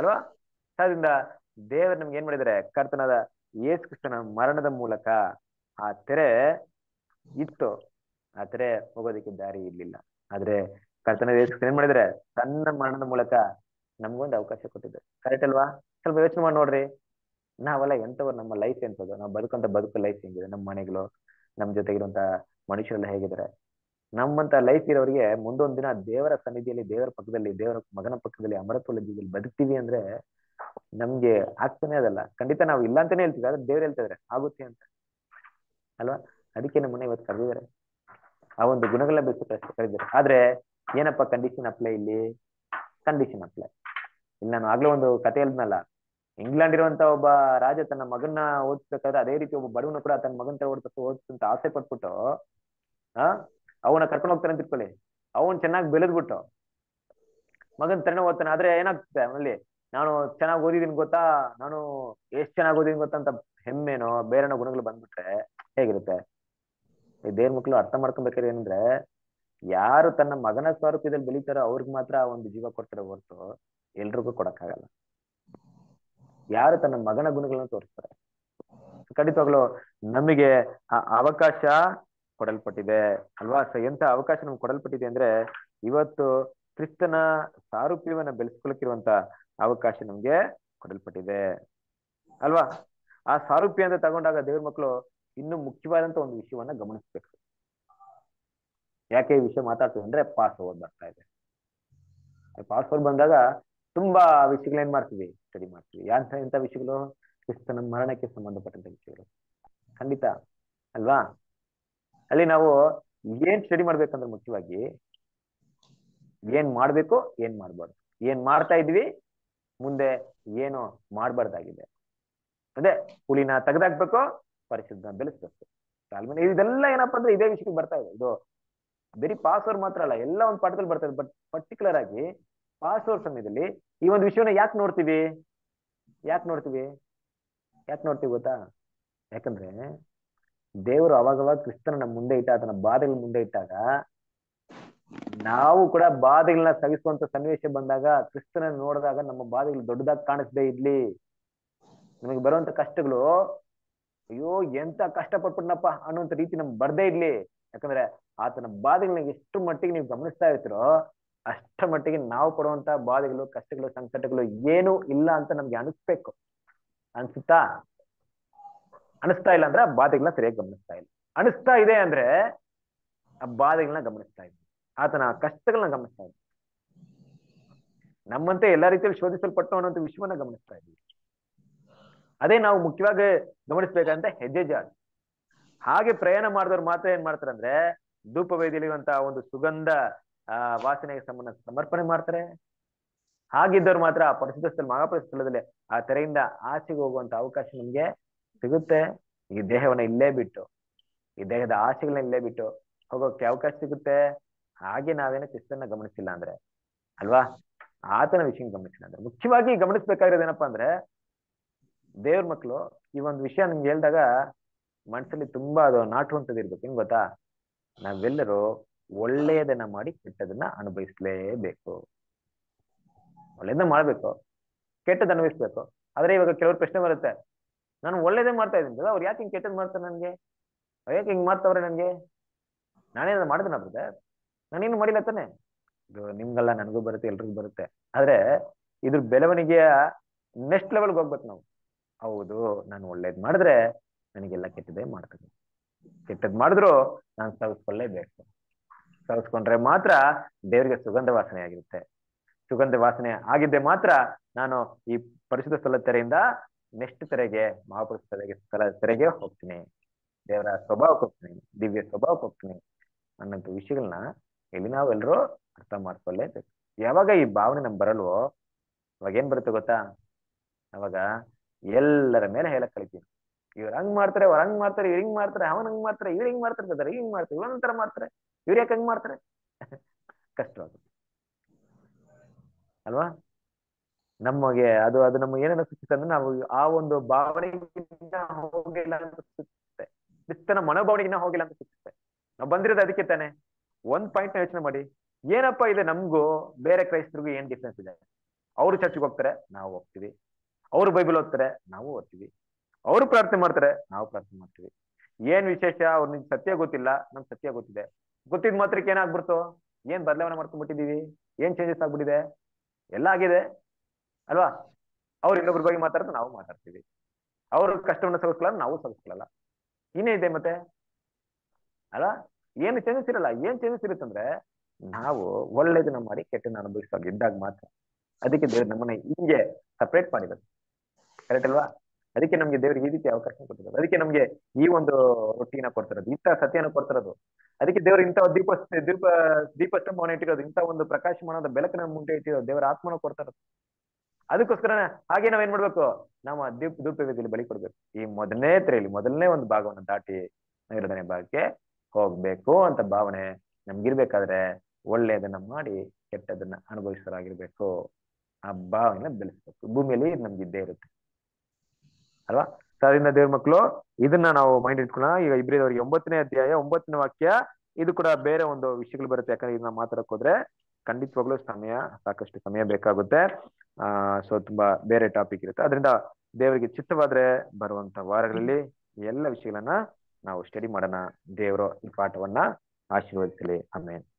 Speaker 3: ಅಲ್ವಾ ಅದರಿಂದ ದೇವರು ನಮ್ಗೆ ಏನ್ ಮಾಡಿದರೆ ಕರ್ತನಾದ ಯೇಸು ಕೃಷ್ಣನ ಮರಣದ ಮೂಲಕ ಆ ತೆರೆ ಇತ್ತು ಆ ತೆರೆ ಹೋಗೋದಕ್ಕೆ ದಾರಿ ಇರ್ಲಿಲ್ಲ ಆದ್ರೆ ಕರ್ತನ ಯೇಸು ಏನ್ ಮಾಡಿದ್ರೆ ತನ್ನ ಮರಣದ ಮೂಲಕ ನಮ್ಗೊಂದು ಅವಕಾಶ ಕೊಟ್ಟಿದ್ದು ಕರೆಕ್ಟ್ ಅಲ್ವಾ ಸ್ವಲ್ಪ ಯೋಚನೆ ಮಾಡಿ ನೋಡ್ರಿ ನಾವೆಲ್ಲ ಎಂತವ್ರು ನಮ್ಮ ಲೈಫ್ ಎಂತದ್ದು ನಾವು ಬದುಕಂತ ಬದುಕು ಲೈಫ್ ಹೆಂಗಿದೆ ನಮ್ಮ ಮನೆಗಳು ನಮ್ ಜೊತೆಗಿರುವಂತ ಮನುಷ್ಯರೆಲ್ಲ ಹೇಗಿದ್ದಾರೆ ನಮ್ಮಂತ ಲೈಫ್ ಇರೋರಿಗೆ ಮುಂದೊಂದ್ ದಿನ ದೇವರ ಸನ್ನಿಧಿಯಲ್ಲಿ ದೇವರ ಪಕ್ಕದಲ್ಲಿ ದೇವರ ಮಗನ ಪಕ್ಕದಲ್ಲಿ ಅಮರತ್ವಲ ಲಜ್ಜಿಗೆ ಬದುಕ್ತೀವಿ ಅಂದ್ರೆ ನಮ್ಗೆ ಆಗ್ತಾನೆ ಅದಲ್ಲ ಖಂಡಿತ ನಾವು ಇಲ್ಲ ಅಂತಾನೆ ಹೇಳ್ತೀವಿ ಆದ್ರೆ ದೇವ್ರು ಹೇಳ್ತಾ ಆಗುತ್ತೆ ಅಂತ ಅಲ್ವಾ ಅದಕ್ಕೆ ನಮ್ಮನ್ನ ಇವತ್ತು ಕರೆದಿದ್ದಾರೆ ಆ ಒಂದು ಗುಣಗಳ ಬೇಕು ಕರೆದಿದ್ದಾರೆ ಆದ್ರೆ ಏನಪ್ಪ ಕಂಡೀಷನ್ ಅಪ್ಲೈ ಇಲ್ಲಿ ಕಂಡೀಷನ್ ಅಪ್ಲೈ ಇಲ್ಲಿ ನಾನು ಆಗ್ಲೇ ಒಂದು ಕತೆ ಹೇಳಿದ್ನಲ್ಲ ಇಂಗ್ಲೆಂಡ್ ಇರುವಂತ ಒಬ್ಬ ರಾಜ ತನ್ನ ಮಗನ್ನ ಓದಿಸ್ಬೇಕಾದ್ರೆ ಅದೇ ರೀತಿ ಒಬ್ಬ ಬಡವನ ಕೂಡ ತನ್ನ ಮಗನ ತರ ಓದಿಸ್ ಅಂತ ಆಸೆ ಪಟ್ಬಿಟ್ಟು ಆ ಅವನ ಕರ್ಕೊಂಡು ಹೋಗ್ತಾನೆ ಅಂತ ಇಟ್ಕೊಳ್ಳಿ ಅವನ್ ಚೆನ್ನಾಗಿ ಬೆಳೆದ್ಬಿಟ್ಟು ಮಗನ್ ತರಣ ಓದ್ತಾನೆ ಆದ್ರೆ ಏನಾಗ್ತದೆ ಅವನಲ್ಲಿ ನಾನು ಚೆನ್ನಾಗಿ ಓದಿದೀನಿ ಗೊತ್ತಾ ನಾನು ಎಷ್ಟ್ ಚೆನ್ನಾಗಿ ಓದಿದೀನಿ ಗೊತ್ತಾ ಅಂತ ಹೆಮ್ಮೆನೋ ಬೇರೆನೋ ಗುಣಗಳು ಬಂದ್ಬಿಟ್ರೆ ಹೇಗಿರುತ್ತೆ ದೇವ್ರ ಮಕ್ಳು ಅರ್ಥ ಮಾಡ್ಕೊಬೇಕಾದ್ರೆ ಏನಂದ್ರೆ ಯಾರು ತನ್ನ ಮಗನ ಸ್ವರೂಪದಲ್ಲಿ ಬೆಳಿತಾರೋ ಅವ್ರಿಗೆ ಮಾತ್ರ ಒಂದು ಜೀವ ಕೊಡ್ತಾರೆ ಹೊರತು ಎಲ್ರಿಗೂ ಕೊಡಕ್ಕಾಗಲ್ಲ ಯಾರು ತನ್ನ ಮಗನ ಗುಣಗಳನ್ನ ತೋರಿಸ್ತಾರೆ ಖಂಡಿತವಾಗ್ಲು ನಮಗೆ ಆ ಅವಕಾಶ ಕೊಡಲ್ಪಟ್ಟಿದೆ ಅಲ್ವಾ ಸೊ ಎಂತ ಅವಕಾಶ ನಮ್ಗೆ ಕೊಡಲ್ಪಟ್ಟಿದೆ ಅಂದ್ರೆ ಇವತ್ತು ಕ್ರಿಸ್ತನ ಸಾರೂಪ್ಯವನ್ನ ಬೆಳೆಸ್ಕೊಳಕಿರುವಂತ ಅವಕಾಶ ನಮ್ಗೆ ಕೊಡಲ್ಪಟ್ಟಿದೆ ಅಲ್ವಾ ಆ ಸಾರೂಪ್ಯ ಅಂತ ತಗೊಂಡಾಗ ದೇವ್ರ ಮಕ್ಕಳು ಇನ್ನು ಮುಖ್ಯವಾದಂತ ಒಂದು ವಿಷಯವನ್ನ ಗಮನಿಸ್ಬೇಕು ಯಾಕೆ ಈ ವಿಷಯ ಮಾತಾಡ್ತೀವಿ ಅಂದ್ರೆ ಓವರ್ ಬರ್ತಾ ಇದೆ ಓವರ್ ಬಂದಾಗ ತುಂಬಾ ವಿಷಯಗಳೇನ್ ಮಾಡ್ತೀವಿ ಸ್ಟಡಿ ಮಾಡ್ತೀವಿ ಯಾಂತ ಎಂತ ವಿಷಯಗಳು ಕ್ರಿಸ್ತನ ಮರಣಕ್ಕೆ ಸಂಬಂಧಪಟ್ಟಂತ ವಿಷಯಗಳು ಖಂಡಿತ ಅಲ್ವಾ ಅಲ್ಲಿ ನಾವು ಏನ್ ಸ್ಟಡಿ ಮಾಡ್ಬೇಕಂದ್ರೆ ಮುಖ್ಯವಾಗಿ ಏನ್ ಮಾಡ್ಬೇಕು ಏನ್ ಮಾಡ್ಬಾರ್ದು ಏನ್ ಮಾಡ್ತಾ ಇದ್ವಿ ಮುಂದೆ ಏನು ಮಾಡ್ಬಾರ್ದಾಗಿದೆ ಅದೇ ಹುಲಿನ ತೆಗೆದಾಕ್ಬೇಕು ಪರಿಶುದ್ಧ ಬೆಳೆಸ್ಬೇಕು ಇದೆಲ್ಲ ಏನಪ್ಪಾ ಅಂದ್ರೆ ಇದೇ ವಿಷಯಕ್ಕೆ ಬರ್ತಾ ಇದೆ ಇದು ಬರೀ ಪಾಸ್ವರ್ಡ್ ಮಾತ್ರ ಅಲ್ಲ ಎಲ್ಲ ಒಂದು ಪಾಠದಲ್ಲಿ ಬರ್ತಾ ಇದೆ ಬಟ್ ಪರ್ಟಿಕ್ಯುಲರ್ ಆಗಿ ಪಾಸ್ವರ್ಡ್ ಸಮಯದಲ್ಲಿ ಈ ಒಂದು ವಿಷಯನ ಯಾಕೆ ನೋಡ್ತೀವಿ ಯಾಕೆ ನೋಡ್ತೀವಿ ಯಾಕೆ ನೋಡ್ತೀವಿ ಗೊತ್ತಾ ಯಾಕಂದ್ರೆ ದೇವರು ಅವಾಗವಾಗ ಕ್ರಿಸ್ತನ ಮುಂದೆ ಇಟ್ಟ ಆತನ ಬಾಧೆಗಳ ಮುಂದೆ ಇಟ್ಟಾಗ ನಾವು ಕೂಡ ಬಾಧೆಗಳನ್ನ ಸಹಿಸುವಂತ ಸನ್ನಿವೇಶ ಬಂದಾಗ ಕ್ರಿಸ್ತನ ನೋಡಿದಾಗ ನಮ್ಮ ಬಾಧೆಗಳು ದೊಡ್ಡದಾಗಿ ಕಾಣಿಸದೇ ಇರ್ಲಿ ನಮಗೆ ಬರುವಂತ ಕಷ್ಟಗಳು ಅಯ್ಯೋ ಎಂತ ಕಷ್ಟ ಪಟ್ಬಿಟ್ನಪ್ಪ ಅನ್ನುವಂತ ರೀತಿ ನಮ್ಗೆ ಬರ್ದೇ ಇರ್ಲಿ ಯಾಕಂದ್ರೆ ಆತನ ಬಾಧೆಗಳನ್ನ ಎಷ್ಟು ಮಟ್ಟಿಗೆ ನೀವು ಗಮನಿಸ್ತಾ ಇರ್ತೀರೋ ಅಷ್ಟ ಮಟ್ಟಿಗೆ ನಾವು ಕೊಡುವಂತ ಬಾಧೆಗಳು ಕಷ್ಟಗಳು ಸಂಕಟಗಳು ಏನು ಇಲ್ಲ ಅಂತ ನಮ್ಗೆ ಅನಿಸ್ಬೇಕು ಅನ್ಸುತ್ತಾ ಅನಿಸ್ತಾ ಇಲ್ಲ ಅಂದ್ರೆ ಆ ಬಾಧೆಗಳನ್ನ ಸರಿಯಾಗಿ ಗಮನಿಸ್ತಾ ಇಲ್ಲ ಅನಿಸ್ತಾ ಇದೆ ಅಂದ್ರೆ ಆ ಬಾಧೆಗಳನ್ನ ಗಮನಿಸ್ತಾ ಇದ್ವಿ ಆತನ ಕಷ್ಟಗಳನ್ನ ಗಮನಿಸ್ತಾ ಇದ್ದ ನಮ್ಮಂತೆ ಎಲ್ಲಾ ರೀತಿಯಲ್ಲಿ ಶೋಧಿಸಲ್ಪಟ್ಟು ಅನ್ನೋ ವಿಷಯವನ್ನ ಗಮನಿಸ್ತಾ ಇದ್ವಿ ಅದೇ ನಾವು ಮುಖ್ಯವಾಗಿ ಗಮನಿಸ್ಬೇಕಂತ ಹೆಜ್ಜೆ ಜಾಗ ಹಾಗೆ ಪ್ರಯಾಣ ಮಾಡಿದವ್ರು ಮಾತ್ರ ಏನ್ ಧೂಪ ಧೂಪವೇದಿಲಿರುವಂತ ಒಂದು ಸುಗಂಧ ಆ ವಾಸನೆಗೆ ಸಂಬಂಧ ಸಮರ್ಪಣೆ ಮಾಡ್ತಾರೆ ಹಾಗಿದ್ದವ್ರು ಮಾತ್ರ ಆ ಪರಿಸ್ಥಿತಿ ಸ್ಥಳ ಮಹಾಪರಿಸ್ಥಳದಲ್ಲಿ ಆ ತೆರೆಯಿಂದ ಆಚೆಗೆ ಹೋಗುವಂತ ಅವಕಾಶ ನಮ್ಗೆ ಸಿಗುತ್ತೆ ಈ ದೇಹವನ್ನ ಇಲ್ಲೇ ಬಿಟ್ಟು ಈ ದೇಹದ ಆಸೆಗಳನ್ನ ಇಲ್ಲೇ ಬಿಟ್ಟು ಹೋಗೋಕೆ ಅವಕಾಶ ಸಿಗುತ್ತೆ ಹಾಗೆ ನಾವೇನು ಶಿಸ್ತನ್ನ ಗಮನಿಸಿಲ್ಲ ಅಂದ್ರೆ ಅಲ್ವಾ ಆತನ ವಿಷಯ ಗಮನಿಸಿಲ್ಲ ಅಂದ್ರೆ ಮುಖ್ಯವಾಗಿ ಗಮನಿಸ್ಬೇಕಾಗಿರೋದು ಏನಪ್ಪಾ ಅಂದ್ರೆ ದೇವ್ರ ಮಕ್ಕಳು ಈ ಒಂದು ವಿಷಯ ನಿಮ್ಗೆ ಹೇಳಿದಾಗ ಮನಸ್ಸಲ್ಲಿ ತುಂಬಾ ಅದು ನಾಟುವಂಥದ್ದು ಇರ್ಬೇಕು ಇನ್ ಗೊತ್ತಾ ನಾವೆಲ್ಲರೂ ಒಳ್ಳೆಯದನ್ನ ಮಾಡಿ ಕೆಟ್ಟದನ್ನ ಅನುಭವಿಸ್ಲೇಬೇಕು ಒಳ್ಳೆಯದನ್ನ ಮಾಡ್ಬೇಕು ಕೆಟ್ಟದ ಅನುಭವಿಸ್ಬೇಕು ಆದ್ರೆ ಇವಾಗ ಕೆಲವ್ರು ಪ್ರಶ್ನೆ ಬರುತ್ತೆ ನಾನು ಒಳ್ಳೇದೇ ಮಾಡ್ತಾ ಇದ್ದೀನಿ ಅವ್ರು ಯಾಕೆ ಹಿಂಗ್ ಕೆಟ್ಟದ್ ಮಾಡ್ತಾರೆ ನನಗೆ ಯಾಕೆ ಹಿಂಗ್ ಮಾಡ್ತಾವ್ರೆ ನನಗೆ ನಾನೇನಾದ್ರು ಮಾಡಿದ್ನ ಬ್ರದರ್ ನಾನೇನು ಮಾಡಿಲ್ಲ ತಾನೆ ಇದು ನಿಮ್ಗಲ್ಲ ನನಗೂ ಬರುತ್ತೆ ಎಲ್ರಿಗೂ ಬರುತ್ತೆ ಆದ್ರೆ ಇದ್ರ ಬೆಳವಣಿಗೆಯ ನೆಕ್ಸ್ಟ್ ಲೆವೆಲ್ಗೆ ಹೋಗ್ಬೇಕು ನಾವು ಹೌದು ನಾನು ಒಳ್ಳೇದ್ ಮಾಡಿದ್ರೆ ನನಗೆಲ್ಲ ಕೆಟ್ಟದೇ ಮಾಡ್ತದೆ ಕೆಟ್ಟದ್ ಮಾಡಿದ್ರು ನಾನು ಸವಿಸ್ಕೊಳ್ಳೇಬೇಕು ಸವಿಸ್ಕೊಂಡ್ರೆ ಮಾತ್ರ ದೇವರಿಗೆ ಸುಗಂಧ ವಾಸನೆ ಆಗಿರುತ್ತೆ ಸುಗಂಧ ವಾಸನೆ ಆಗಿದ್ದೆ ಮಾತ್ರ ನಾನು ಈ ಪರಿಶುದ್ಧ ಸ್ಥಳ ನೆಕ್ಸ್ಟ್ ತೆರೆಗೆ ಮಹಾಪುರುಷ ತೆರೆಗೆ ತೆರೆಗೆ ಹೋಗ್ತೀನಿ ದೇವರ ಸ್ವಭಾವಕ್ಕೆ ಹೋಗ್ತೀನಿ ದಿವ್ಯ ಸ್ವಭಾವಕ್ಕೆ ಹೋಗ್ತೀನಿ ಅನ್ನೋಂಥ ವಿಷಯಗಳನ್ನ ಇಲ್ಲಿ ನಾವೆಲ್ಲರೂ ಅರ್ಥ ಮಾಡ್ಕೊಳ್ಳೇಬೇಕು ಯಾವಾಗ ಈ ಭಾವನೆ ನಮ್ಗೆ ಬರಲ್ವೋ ಅವಾಗ ಏನ್ ಬರುತ್ತೆ ಗೊತ್ತಾ ಅವಾಗ ಎಲ್ಲರ ಮೇಲೆ ಹೇಳಕ್ ಕಳಿತೀವಿ ಇವ್ರು ಹಂಗ್ ಮಾಡ್ತಾರೆ ಅವ್ರು ಹಂಗ್ ಮಾಡ್ತಾರೆ ಇವ್ರು ಹಿಂಗ್ ಮಾಡ್ತಾರೆ ಅವನ್ ಹಂಗ್ ಮಾಡ್ತಾರೆ ಇವ್ರು ಹಿಂಗ್ ಮಾಡ್ತಾರೆ ಹಿಂಗ್ ಮಾಡ್ತಾರೆ ತರ ಮಾಡ್ತಾರೆ ಇವ್ರು ಯಾಕೆ ಹಂಗ್ ಮಾಡ್ತಾರೆ ಕಷ್ಟವಾಗುತ್ತೆ ಅಲ್ವಾ ನಮಗೆ ಅದು ಅದು ನಮ್ಗೆ ಏನೇನು ಸಿಕ್ಕಿತ್ತು ಅಂದ್ರೆ ನಾವು ಆ ಒಂದು ಭಾವನೆ ಹೋಗಿಲ್ಲ ಅಂತ ಸಿಕ್ಕುತ್ತೆ ಬಿತ್ತನ ಹೋಗಿಲ್ಲ ಅಂತ ಸಿಕ್ಕುತ್ತೆ ನಾವು ಬಂದಿರೋದು ಅದಕ್ಕೆ ತಾನೆ ಒಂದ್ ಪಾಯಿಂಟ್ ನ ಯೋಚನೆ ಮಾಡಿ ಏನಪ್ಪಾ ಇದೆ ನಮಗೂ ಬೇರೆ ಕ್ರೈಸ್ತರಿಗೂ ಏನ್ ಡಿಫ್ರೆನ್ಸ್ ಇದೆ ಅವ್ರು ಚರ್ಚ್ಗೆ ಹೋಗ್ತಾರೆ ನಾವು ಹೋಗ್ತೀವಿ ಅವ್ರು ಬೈಬಲ್ ಓದ್ತಾರೆ ನಾವು ಓದ್ತೀವಿ ಅವ್ರು ಪ್ರಾರ್ಥನೆ ಮಾಡ್ತಾರೆ ನಾವು ಪ್ರಾರ್ಥನೆ ಮಾಡ್ತೀವಿ ಏನ್ ವಿಶೇಷ ಅವ್ರ ನಿಮ್ಗೆ ಸತ್ಯ ಗೊತ್ತಿಲ್ಲ ನಮ್ಗೆ ಸತ್ಯ ಗೊತ್ತಿದೆ ಗೊತ್ತಿದ್ ಮಾತ್ರಕ್ಕೆ ಏನಾಗ್ಬಿಡ್ತು ಏನ್ ಬದಲಾವಣೆ ಮಾಡ್ಕೊಂಡ್ಬಿಟ್ಟಿದೀವಿ ಏನ್ ಚೇಂಜಸ್ ಆಗ್ಬಿಟ್ಟಿದೆ ಎಲ್ಲ ಆಗಿದೆ ಅಲ್ವಾ ಅವ್ರು ಇನ್ನೊಬ್ರ ಬಗ್ಗೆ ಮಾತಾಡ್ತಾರೆ ನಾವು ಮಾತಾಡ್ತೀವಿ ಅವ್ರ ಕಷ್ಟವನ್ನು ಸವಿಸ್ಕೊಳ್ಳಲ್ಲ ನಾವು ಸಲ್ಸ್ಕೊಳ್ಳಲ್ಲ ಇನ್ನೇ ಇದೆ ಮತ್ತೆ ಅಲ್ವಾ ಏನು ಚೇಂಜಸ್ ಇರಲ್ಲ ಏನ್ ಚೇಂಜಸ್ ಇರುತ್ತಂದ್ರೆ ನಾವು ಒಳ್ಳೇದನ್ನ ಮಾಡಿ ಕೆಟ್ಟನ ಅನುಭವಿಸುವಾಗ ಇದ್ದಾಗ ಮಾತ್ರ ಅದಕ್ಕೆ ದೇವ್ರು ನಮ್ಮನ್ನ ಹಿಂಗೆ ಸಪ್ರೇಟ್ ಮಾಡಿರೋದು ಕರೆಕ್ಟ್ ಅಲ್ವಾ ಅದಕ್ಕೆ ನಮ್ಗೆ ದೇವ್ರಿಗೆ ಈ ರೀತಿ ಅವಕಾಶ ಕೊಟ್ಟಿರೋದು ಅದಕ್ಕೆ ನಮ್ಗೆ ಈ ಒಂದು ರೊಟ್ಟಿನ ಕೊಡ್ತಿರೋದು ಇಂಥ ಸತ್ಯನ ಕೊಡ್ತಿರೋದು ಅದಕ್ಕೆ ದೇವ್ರು ಇಂಥ ದೀಪ ದೀಪ ದೀಪಸ್ತಂಭವನ್ನ ಇಟ್ಟಿರೋದು ಇಂಥ ಒಂದು ಪ್ರಕಾಶಮಾನದ ಬೆಳಕನ್ನ ಮುಂದೆ ಇಟ್ಟಿರೋದು ದೇವರ ಆತ್ಮನ ಕೊಡ್ತಾರದು ಅದಕ್ಕೋಸ್ಕರ ಹಾಗೆ ಏನ್ ಮಾಡ್ಬೇಕು ನಾವು ದೀಪ ದುರುಪಯೋಗದಲ್ಲಿ ಬಲಿ ಕೊಡ್ಬೇಕು ಈ ಮೊದಲನೇ ತ್ರೆಯಲ್ಲಿ ಮೊದಲನೇ ಒಂದು ಭಾಗವನ್ನು ದಾಟಿ ಎರಡನೇ ಭಾಗಕ್ಕೆ ಹೋಗ್ಬೇಕು ಅಂತ ಭಾವನೆ ನಮ್ಗಿರ್ಬೇಕಾದ್ರೆ ಒಳ್ಳೆಯದನ್ನ ಮಾಡಿ ಕೆಟ್ಟದನ್ನ ಅನುಭವಿಸೋರಾಗಿರ್ಬೇಕು ಆ ಭಾವನೆ ಬೆಳೆಸ್ಬೇಕು ಭೂಮಿಯಲ್ಲಿ ಇದು ನಮ್ಗೆ ಇದ್ದೇ ಇರುತ್ತೆ ಅಲ್ವಾ ಅದರಿಂದ ದೇವ್ರ ಮಕ್ಕಳು ಇದನ್ನ ನಾವು ಮೈಂಡ್ ಇಟ್ಕೊಳ್ಳೋಣ ಈಗ ಅವ್ರಿಗೆ ಒಂಬತ್ತನೇ ಅಧ್ಯಾಯ ಒಂಬತ್ತನೇ ವಾಕ್ಯ ಇದು ಕೂಡ ಬೇರೆ ಒಂದು ವಿಷಯಗಳು ಬರುತ್ತೆ ಯಾಕಂದ್ರೆ ಇದನ್ನ ಮಾತಾಡಕ್ ಹೋದ್ರೆ ಖಂಡಿತವಾಗ್ಲೂ ಸಮಯ ಸಾಕಷ್ಟು ಸಮಯ ಬೇಕಾಗುತ್ತೆ ಆ ಸೊ ತುಂಬಾ ಬೇರೆ ಟಾಪಿಕ್ ಇರುತ್ತೆ ಅದರಿಂದ ದೇವರಿಗೆ ಚಿತ್ತವಾದ್ರೆ ಬರುವಂತ ವಾರಗಳಲ್ಲಿ ಎಲ್ಲ ವಿಷಯಗಳನ್ನ ನಾವು ಸ್ಟಡಿ ಮಾಡೋಣ ದೇವರು ಈ ಪಾಠವನ್ನ ಆಶೀರ್ವದಿಸಲಿ ಆಮೇಲೆ